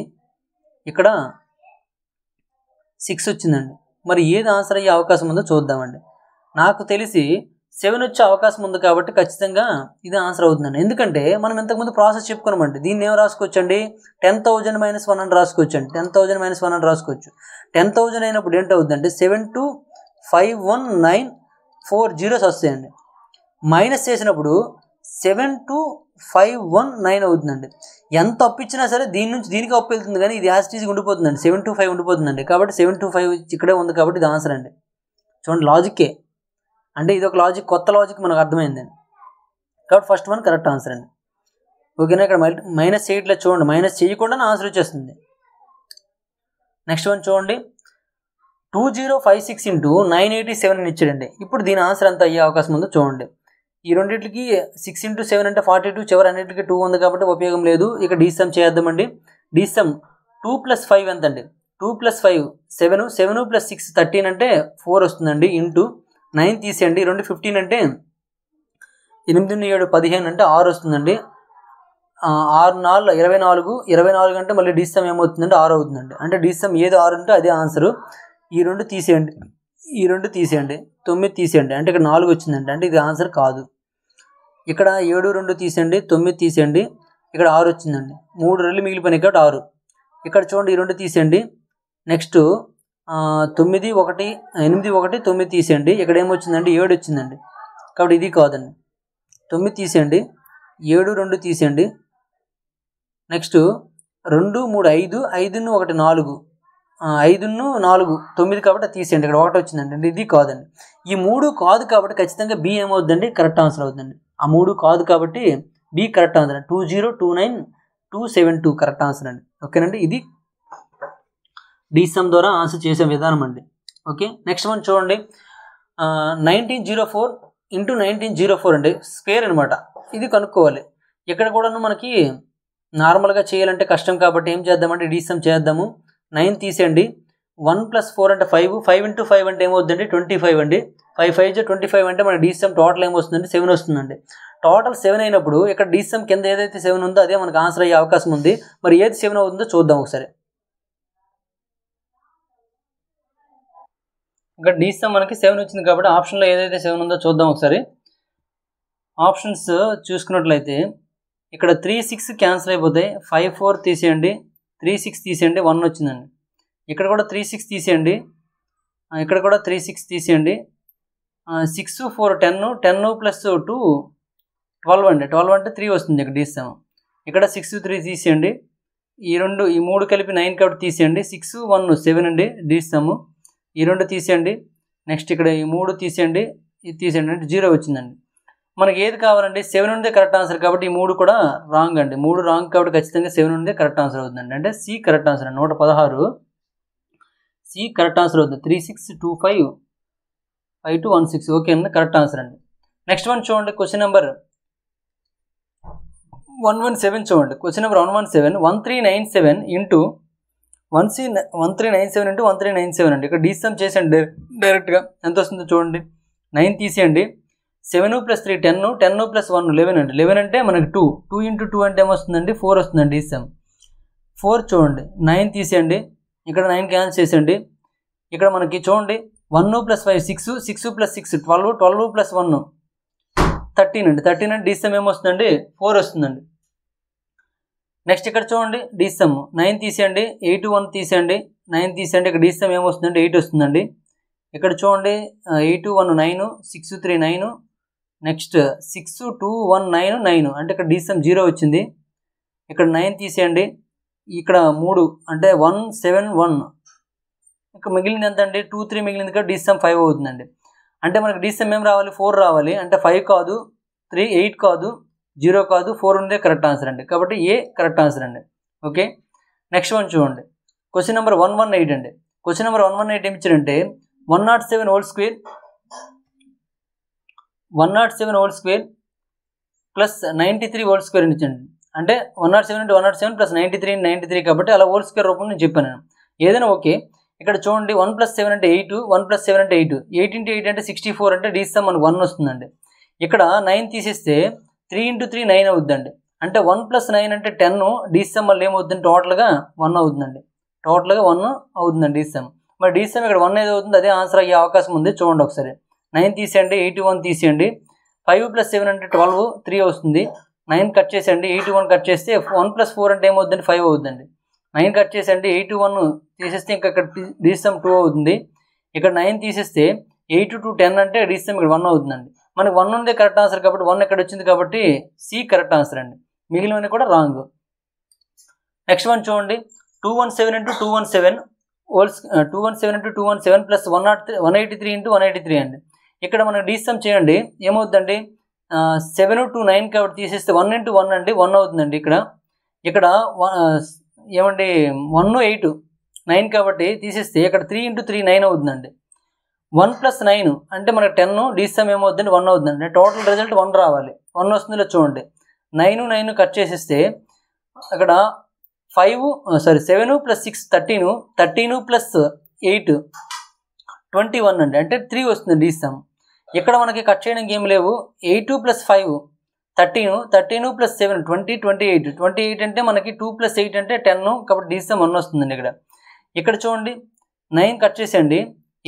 A: ఇక్కడ సిక్స్ వచ్చిందండి మరి ఏది ఆన్సర్ అయ్యే అవకాశం ఉందో చూద్దామండి నాకు తెలిసి సెవెన్ వచ్చే అవకాశం ఉంది కాబట్టి ఖచ్చితంగా ఇది ఆన్సర్ అవుతుందండి ఎందుకంటే మనం ఇంతకుముందు ప్రాసెస్ చెప్పుకున్నామండి దీన్ని ఏం రాసుకోవచ్చండి టెన్ థౌజండ్ మైనస్ వన్ అని రాసుకోవచ్చండి టెన్ థౌజండ్ మైనస్ వన్ అని రాసుకోవచ్చు టెన్ థౌజండ్ అయినప్పుడు ఏంటవుతుందంటే seven two five one nine four zeros వస్తాయండి మైనస్ చేసినప్పుడు seven two five one nine అవుతుందండి ఎంత అప్పించినా సరే దీని నుంచి దీనికి అప్పు వెళ్తుంది కానీ ఇది యాస్టీజ్ ఉండిపోతుందండి సెవెన్ టు ఫైవ్ ఉండిపోతుందండి కాబట్టి సెవెన్ టు ఫైవ్ ఇక్కడే ఉంది కాబట్టి ఇది ఆన్సర్ అండి చూడండి లాజిక్కే అంటే ఇది ఒక లాజిక్ కొత్త లాజిక్ మనకు అర్థమైందండి కాబట్టి ఫస్ట్ వన్ కరెక్ట్ ఆన్సర్ అండి ఓకేనా ఇక్కడ మైనస్ చేయట్లేదు చూడండి మైనస్ చేయకుండా ఆన్సర్ వచ్చేస్తుంది నెక్స్ట్ వన్ చూడండి two zero five six into nine eighty seven అని ఇచ్చాడండి ఇప్పుడు దీని ఆన్సర్ అంత అయ్యే అవకాశం ఉందో చూడండి ఈ రెండింటికి సిక్స్ ఇంటూ సెవెన్ అంటే ఫార్టీ టూ చివరి అన్నింటికి టూ ఉంది కాబట్టి ఉపయోగం లేదు ఇక డీసమ్ చేద్దామండి డీసమ్ టూ ప్లస్ ఫైవ్ ఎంత అండి two plus five seven seven plus six thirteen అంటే ఫోర్ వస్తుందండి ఇంటూ నైన్ తీసేయండి రెండు ఫిఫ్టీన్ అంటే ఎనిమిది ఏడు పదిహేను అంటే ఆరు వస్తుందండి ఆరు నాలుగు ఇరవై నాలుగు ఇరవై నాలుగు అంటే మళ్ళీ డీసమ్ ఏమవుతుందంటే ఆరు అవుతుందండి అంటే డీసమ్ ఏది ఆరు అంటే అదే ఆన్సరు ఈ రెండు తీసేయండి ఈ రెండు తీసేయండి తొమ్మిది తీసేయండి అంటే ఇక్కడ నాలుగు వచ్చిందండి అంటే ఇది ఆన్సర్ కాదు ఇక్కడ ఏడు రెండు తీసేయండి తొమ్మిది తీసేయండి ఇక్కడ ఆరు వచ్చిందండి మూడు రెండు మిగిలిపోయినాయి కాబట్టి ఆరు ఇక్కడ చూడండి ఈ రెండు తీసేయండి నెక్స్ట్ తొమ్మిది ఒకటి ఎనిమిది ఒకటి తొమ్మిది తీసేయండి ఇక్కడ ఏమొచ్చిందండి ఏడు వచ్చిందండి కాబట్టి ఇది కాదండి తొమ్మిది తీసేయండి ఏడు రెండు తీసేయండి నెక్స్ట్ రెండు మూడు ఐదు ఐదును ఒకటి నాలుగు ఐదును నాలుగు తొమ్మిది కాబట్టి తీసేయండి ఇక్కడ ఒకటి వచ్చిందండి ఇది కాదండి ఈ మూడు కాదు కాబట్టి ఖచ్చితంగా బి ఏమవుతుందండి కరెక్ట్ ఆన్సర్ అవుతుందండి ఆ మూడు కాదు కాబట్టి బి కరెక్ట్ ఆన్సర్ అండి two zero two nine two seven two correct answer అండి ఓకేనండి ఇది డిసమ్ ద్వారా ఆన్సర్ చేసే విధానం అండి ఓకే నెక్స్ట్ వన్ చూడండి nineteen zero four into nineteen zero four అండి స్క్వేర్ అనమాట ఇది కనుక్కోవాలి ఇక్కడ కూడాను మనకి నార్మల్గా చేయాలంటే కష్టం కాబట్టి ఏం చేద్దామంటే డిసమ్ చేద్దాము నైన్ తీసేయండి వన్ ప్లస్ ఫోర్ అంటే ఫైవ్ ఫైవ్ ఇంటూ ఫైవ్ అంటే ఏమవుతుందండి ట్వంటీ ఫైవ్ అండి ఫైవ్ ఫైవ్ జో ట్వంటీ ఫైవ్ అంటే మన డీసీఎం టోటల్ ఏమొస్తుందండి సెవెన్ వస్తుందండి టోటల్ సెవెన్ అయినప్పుడు ఇక్కడ డిసిఎం కింద ఏదైతే సెవెన్ ఉందో అదే మనకు ఆన్సర్ అయ్యే అవకాశం ఉంది మరి ఏది సెవెన్ అవుతుందో చూద్దాం ఒకసారి ఇక్కడ డీసీఎం మనకి సెవెన్ వచ్చింది కాబట్టి ఆప్షన్లో ఏదైతే సెవెన్ ఉందో చూద్దాం ఒకసారి ఆప్షన్స్ చూసుకున్నట్లయితే ఇక్కడ త్రీ సిక్స్ క్యాన్సిల్ అయిపోతాయి ఫైవ్ ఫోర్ తీసేయండి త్రీ సిక్స్ తీసేయండి వన్ వచ్చిందండి ఇక్కడ కూడా త్రీ సిక్స్ తీసేయండి ఇక్కడ కూడా త్రీ సిక్స్ తీసేయండి six four ten ten plus two twelve అండి ట్వెల్వ్ అంటే త్రీ వస్తుంది ఇక్కడ తీసాము ఇక్కడ సిక్స్ త్రీ తీసేయండి ఈ రెండు ఈ మూడు కలిపి నైన్ కాబట్టి తీసేయండి సిక్స్ వన్ సెవెన్ అండి తీస్తాము ఈ రెండు తీసేయండి నెక్స్ట్ ఇక్కడ ఈ మూడు తీసేయండి ఇది తీసేయండి అంటే జీరో వచ్చిందండి మనకి ఏది కావాలండి సెవెన్ ఉందే కరెక్ట్ ఆన్సర్ కాబట్టి ఈ మూడు కూడా రాంగ్ అండి మూడు రాంగ్ కాబట్టి ఖచ్చితంగా సెవెన్ ఉందే కరెక్ట్ ఆన్సర్ అవుతుందండి అంటే సి కరెక్ట్ ఆన్సర్ అండి నూట పదహారు సి కరెక్ట్ ఆన్సర్ అవుతుంది three six two five five two one six okay అండి కరెక్ట్ ఆన్సర్ అండి నెక్స్ట్ వన్ చూడండి question number one one seven చూడండి question number one one seven one three nine seven into one C one three nine seven into one three nine seven అండి ఇక్కడ డీసమ్ చేసేయండి డైరెక్ట్గా ఎంత వస్తుందో చూడండి నైన్ తీసేయండి seven plus three ten ten plus one eleven అండి లెవెన్ అంటే మనకి టూ టూ ఇంటూ టూ అంటే ఏమొస్తుందండి ఫోర్ వస్తుందండి ఈ సెమ్ ఫోర్ చూడండి నైన్ తీసేయండి ఇక్కడ నైన్ క్యాన్సిల్ చేసేయండి ఇక్కడ మనకి చూడండి one plus five six six plus six twelve twelve plus one thirteen అండి థర్టీన్ అండి డిసెమ్ ఏమొస్తుందండి ఫోర్ వస్తుందండి నెక్స్ట్ ఇక్కడ చూడండి డిసెమ్ నైన్ తీసేయండి ఎయిట్ వన్ తీసేయండి నైన్ తీసేయండి ఇక్కడ డిసెమ్ ఏమొస్తుందండి ఎయిట్ వస్తుందండి ఇక్కడ చూడండి eight one nine six three nine next six two one nine nine అంటే ఇక్కడ డిసమ్ జీరో వచ్చింది ఇక్కడ నైన్ తీసేయండి ఇక్కడ మూడు అంటే వన్ సెవెన్ వన్ ఇక మిగిలింది ఎంత అండి టూ త్రీ మిగిలింది కదా డిసెం ఫైవ్ అవుతుందండి అంటే మనకి డిసమ్ ఏం రావాలి ఫోర్ రావాలి అంటే ఫైవ్ కాదు త్రీ ఎయిట్ కాదు జీరో కాదు ఫోర్ ఉందే కరెక్ట్ ఆన్సర్ అండి కాబట్టి ఏ కరెక్ట్ ఆన్సర్ అండి ఓకే నెక్స్ట్ వన్ చూడండి question number one one eight అండి question number one one eight ఏమిచ్చారంటే one not seven whole square one not seven old square plus ninety three old square అని ఇచ్చండి అంటే one not seven అంటే one not seven plus ninety three ninety three కాబట్టి అలా old square రూపంలో నేను చెప్పాను ఏదైనా okay ఇక్కడ చూడండి వన్ ప్లస్ సెవెన్ అంటే ఎయిట్ వన్ ప్లస్ సెవెన్ అంటే ఎయిట్ ఎయిట్ ఇంటూ ఎయిట్ అంటే సిక్స్టీ ఫోర్ అంటే డీసా మనకు వన్ వస్తుందండి ఇక్కడ నైన్ తీసేస్తే త్రీ ఇంటూ త్రీ నైన్ అవుద్దండి అంటే వన్ ప్లస్ నైన్ అంటే టెన్ డీసమ్ మళ్ళీ ఏమవుతుంది టోటల్గా వన్ అవుతుందండి టోటల్గా వన్ అవుతుందండి డీసమ్ మరి డీసమ్ ఇక్కడ వన్ ఏదవుతుంది అవుతుంది అదే ఆన్సర్ అయ్యే అవకాశం ఉంది చూడండి ఒకసారి నైన్ తీసేయండి ఎయిటీ వన్ తీసేయండి ఫైవ్ ప్లస్ సెవెన్ అంటే ట్వెల్వ్ త్రీ వస్తుంది నైన్ కట్ చేసేయండి ఎయిటీ వన్ కట్ చేస్తే వన్ ప్లస్ ఫోర్ అంటే ఏమవుతుందండి ఫైవ్ అవుతుందండి నైన్ కట్ చేసేయండి ఎయిటీ వన్ తీసేస్తే ఇంకా ఇక్కడ డీసమ్ టూ అవుతుంది ఇక్కడ నైన్ తీసేస్తే ఎయిట్ టు టెన్ అంటే డీసమ్ ఇక్కడ వన్ అవుతుందండి మనకి వన్ ఉంది కరెక్ట్ ఆన్సర్ కాబట్టి వన్ ఇక్కడ వచ్చింది కాబట్టి సి కరెక్ట్ ఆన్సర్ అండి మిగిలినవన్నీ కూడా రాంగ్ నెక్స్ట్ వన్ చూడండి two one seven into two one seven holes two one seven into two one seven plus one not three one eighty three into one eighty three అండి ఇక్కడ మనం డీసమ్ చేయండి ఏమవుతుందండి seven to nine కాబట్టి తీసేస్తే one into one అండి one అవుతుందండి ఇక్కడ ఇక్కడ ఏమండి వన్ ఎయిట్ నైన్ కాబట్టి తీసేస్తే ఇక్కడ త్రీ ఇంటూ త్రీ నైన్ అవుతుందండి వన్ ప్లస్ నైన్ అంటే మనకు టెన్ డీసమ్ ఏమవుతుందండి వన్ అవుతుందండి టోటల్ రిజల్ట్ వన్ రావాలి వన్ వస్తుందిలో చూడండి నైన్ నైన్ కట్ చేసేస్తే అక్కడ five sorry seven plus six thirteen thirteen plus eight twenty one అండి అంటే త్రీ వస్తుంది డీసమ్ ఇక్కడ మనకి కట్ చేయడం ఏం లేవు eight two plus five thirteen thirteen plus seven twenty twenty eight twenty eight అంటే మనకి టూ ప్లస్ ఎయిట్ అంటే టెన్ కాబట్టి డిసిఎం వన్ వస్తుందండి ఇక్కడ ఇక్కడ చూడండి నైన్ కట్ చేసేయండి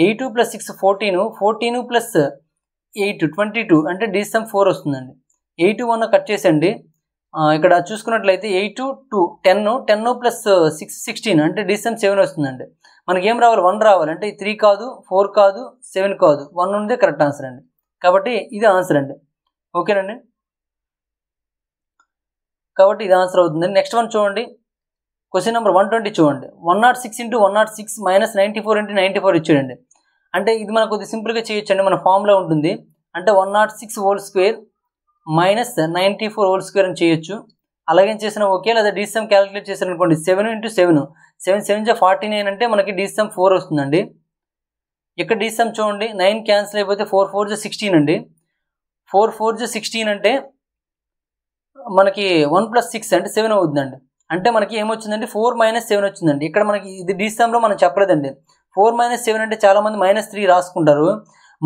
A: eight two plus six fourteen fourteen plus eight twenty two అంటే డిసిఎం ఫోర్ వస్తుందండి ఎయిట్ వన్ కట్ చేసేయండి ఇక్కడ చూసుకున్నట్లయితే eight two ten ten plus six sixteen అంటే డిసిఎం సెవెన్ వస్తుందండి మనకి ఏం రావాలి వన్ రావాలి అంటే త్రీ కాదు ఫోర్ కాదు సెవెన్ కాదు వన్ ఉన్నదే కరెక్ట్ ఆన్సర్ అండి కాబట్టి ఇది ఆన్సర్ అండి ఓకేనండి కాబట్టి ఇది ఆన్సర్ అవుతుందండి నెక్స్ట్ వన్ చూడండి క్వశ్చన్ నెంబర్ వన్ ట్వంటీ చూడండి one nought six into one nought six minus ninety four into ninety four ఇచ్చాడండి అంటే ఇది మనకు కొద్దిగా సింపుల్గా చేయొచ్చండి మన ఫామ్లో ఉంటుంది అంటే one nought six whole square minus ninety four whole square అని చేయొచ్చు అలాగే చేసిన ఒకే లేదా డిసిఎం క్యాలిక్యులేట్ చేసిన అనుకోండి seven into seven seven seven జా ఫార్టీ నైన్ అంటే మనకి డిసిఎం ఫోర్ వస్తుందండి ఇక్కడ డిసిఎం చూడండి నైన్ క్యాన్సిల్ అయిపోతే ఫోర్ ఫోర్ జా సిక్స్టీన్ అండి ఫోర్ ఫోర్ జా సిక్స్టీన్ అంటే మనకి వన్ ప్లస్ సిక్స్ అంటే సెవెన్ అవుతుందండి అంటే మనకి ఏమొచ్చిందంటే ఫోర్ మైనస్ సెవెన్ వచ్చిందండి ఇక్కడ మనకి ఇది డిసిఎంలో మనం చెప్పలేదండి ఫోర్ మైనస్ సెవెన్ అంటే చాలామంది మైనస్ త్రీ రాసుకుంటారు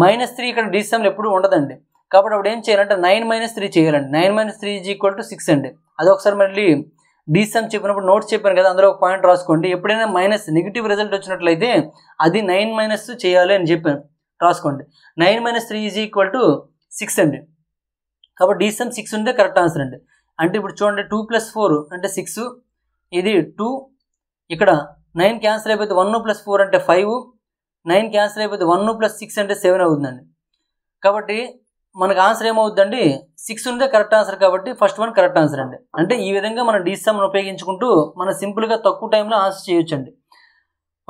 A: మైనస్ త్రీ ఇక్కడ డిసిఎంలో ఎప్పుడు ఉండదండి కాబట్టి అప్పుడు ఏం చేయాలంటే నైన్ మైనస్ త్రీ చేయాలండి nine minus three is equal to six అండి అదొకసారి మళ్ళీ డీసమ్ చెప్పినప్పుడు నోట్స్ చెప్పాను కదా అందులో ఒక పాయింట్ రాసుకోండి ఎప్పుడైనా మైనస్ నెగిటివ్ రిజల్ట్ వచ్చినట్లయితే అది నైన్ మైనస్ చేయాలి అని చెప్పాను రాసుకోండి nine minus three is equal to six అండి కాబట్టి డీసమ్ సిక్స్ ఉంటే కరెక్ట్ ఆన్సర్ అండి అంటే ఇప్పుడు చూడండి టూ ప్లస్ ఫోర్ అంటే సిక్స్ ఇది టూ ఇక్కడ నైన్ క్యాన్సిల్ అయిపోతే వన్ ప్లస్ ఫోర్ అంటే ఫైవ్ నైన్ క్యాన్సిల్ అయిపోతే వన్ ప్లస్ సిక్స్ అంటే సెవెన్ అవుతుందండి కాబట్టి మనకు ఆన్సర్ ఏమవుతుందండి సిక్స్ ఉంటే కరెక్ట్ ఆన్సర్ కాబట్టి ఫస్ట్ వన్ కరెక్ట్ ఆన్సర్ అండి అంటే ఈ విధంగా మనం డిసమ్ ఉపయోగించుకుంటూ మనం సింపుల్గా తక్కువ టైంలో ఆన్సర్ చేయొచ్చండి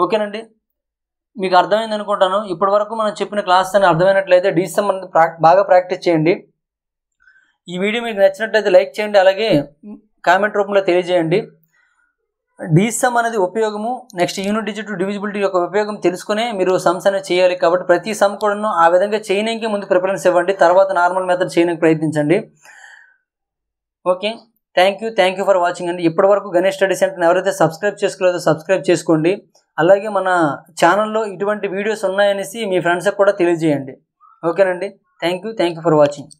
A: ఓకేనండి మీకు అర్థమైంది అనుకుంటాను ఇప్పటి వరకు మనం చెప్పిన క్లాస్ అని అర్థమైనట్లయితే డిసమ్ అనేది బాగా ప్రాక్టీస్ చేయండి ఈ వీడియో మీకు నచ్చినట్లయితే లైక్ చేయండి అలాగే కామెంట్ రూపంలో తెలియజేయండి డీసమ్ అనేది ఉపయోగము నెక్స్ట్ యూనిట్ డిజిట్ డివిజిబిలిటీ యొక్క ఉపయోగం తెలుసుకునే మీరు సమ్స్ అనేది చేయాలి కాబట్టి ప్రతి సమ్ కూడాను ఆ విధంగా చేయడానికి ముందు ప్రిఫరెన్స్ ఇవ్వండి తర్వాత నార్మల్ మెథడ్ చేయడానికి ప్రయత్నించండి okay thank you thank you for watching అండి ఇప్పటివరకు గణేష్ స్టడీ సెంటర్ ఎవరైతే సబ్స్క్రైబ్ చేసుకోలేదో సబ్స్క్రైబ్ చేసుకోండి అలాగే మన ఛానల్లో ఇటువంటి వీడియోస్ ఉన్నాయనేసి మీ ఫ్రెండ్స్కి కూడా తెలియజేయండి ఓకేనండి thank you thank you for watching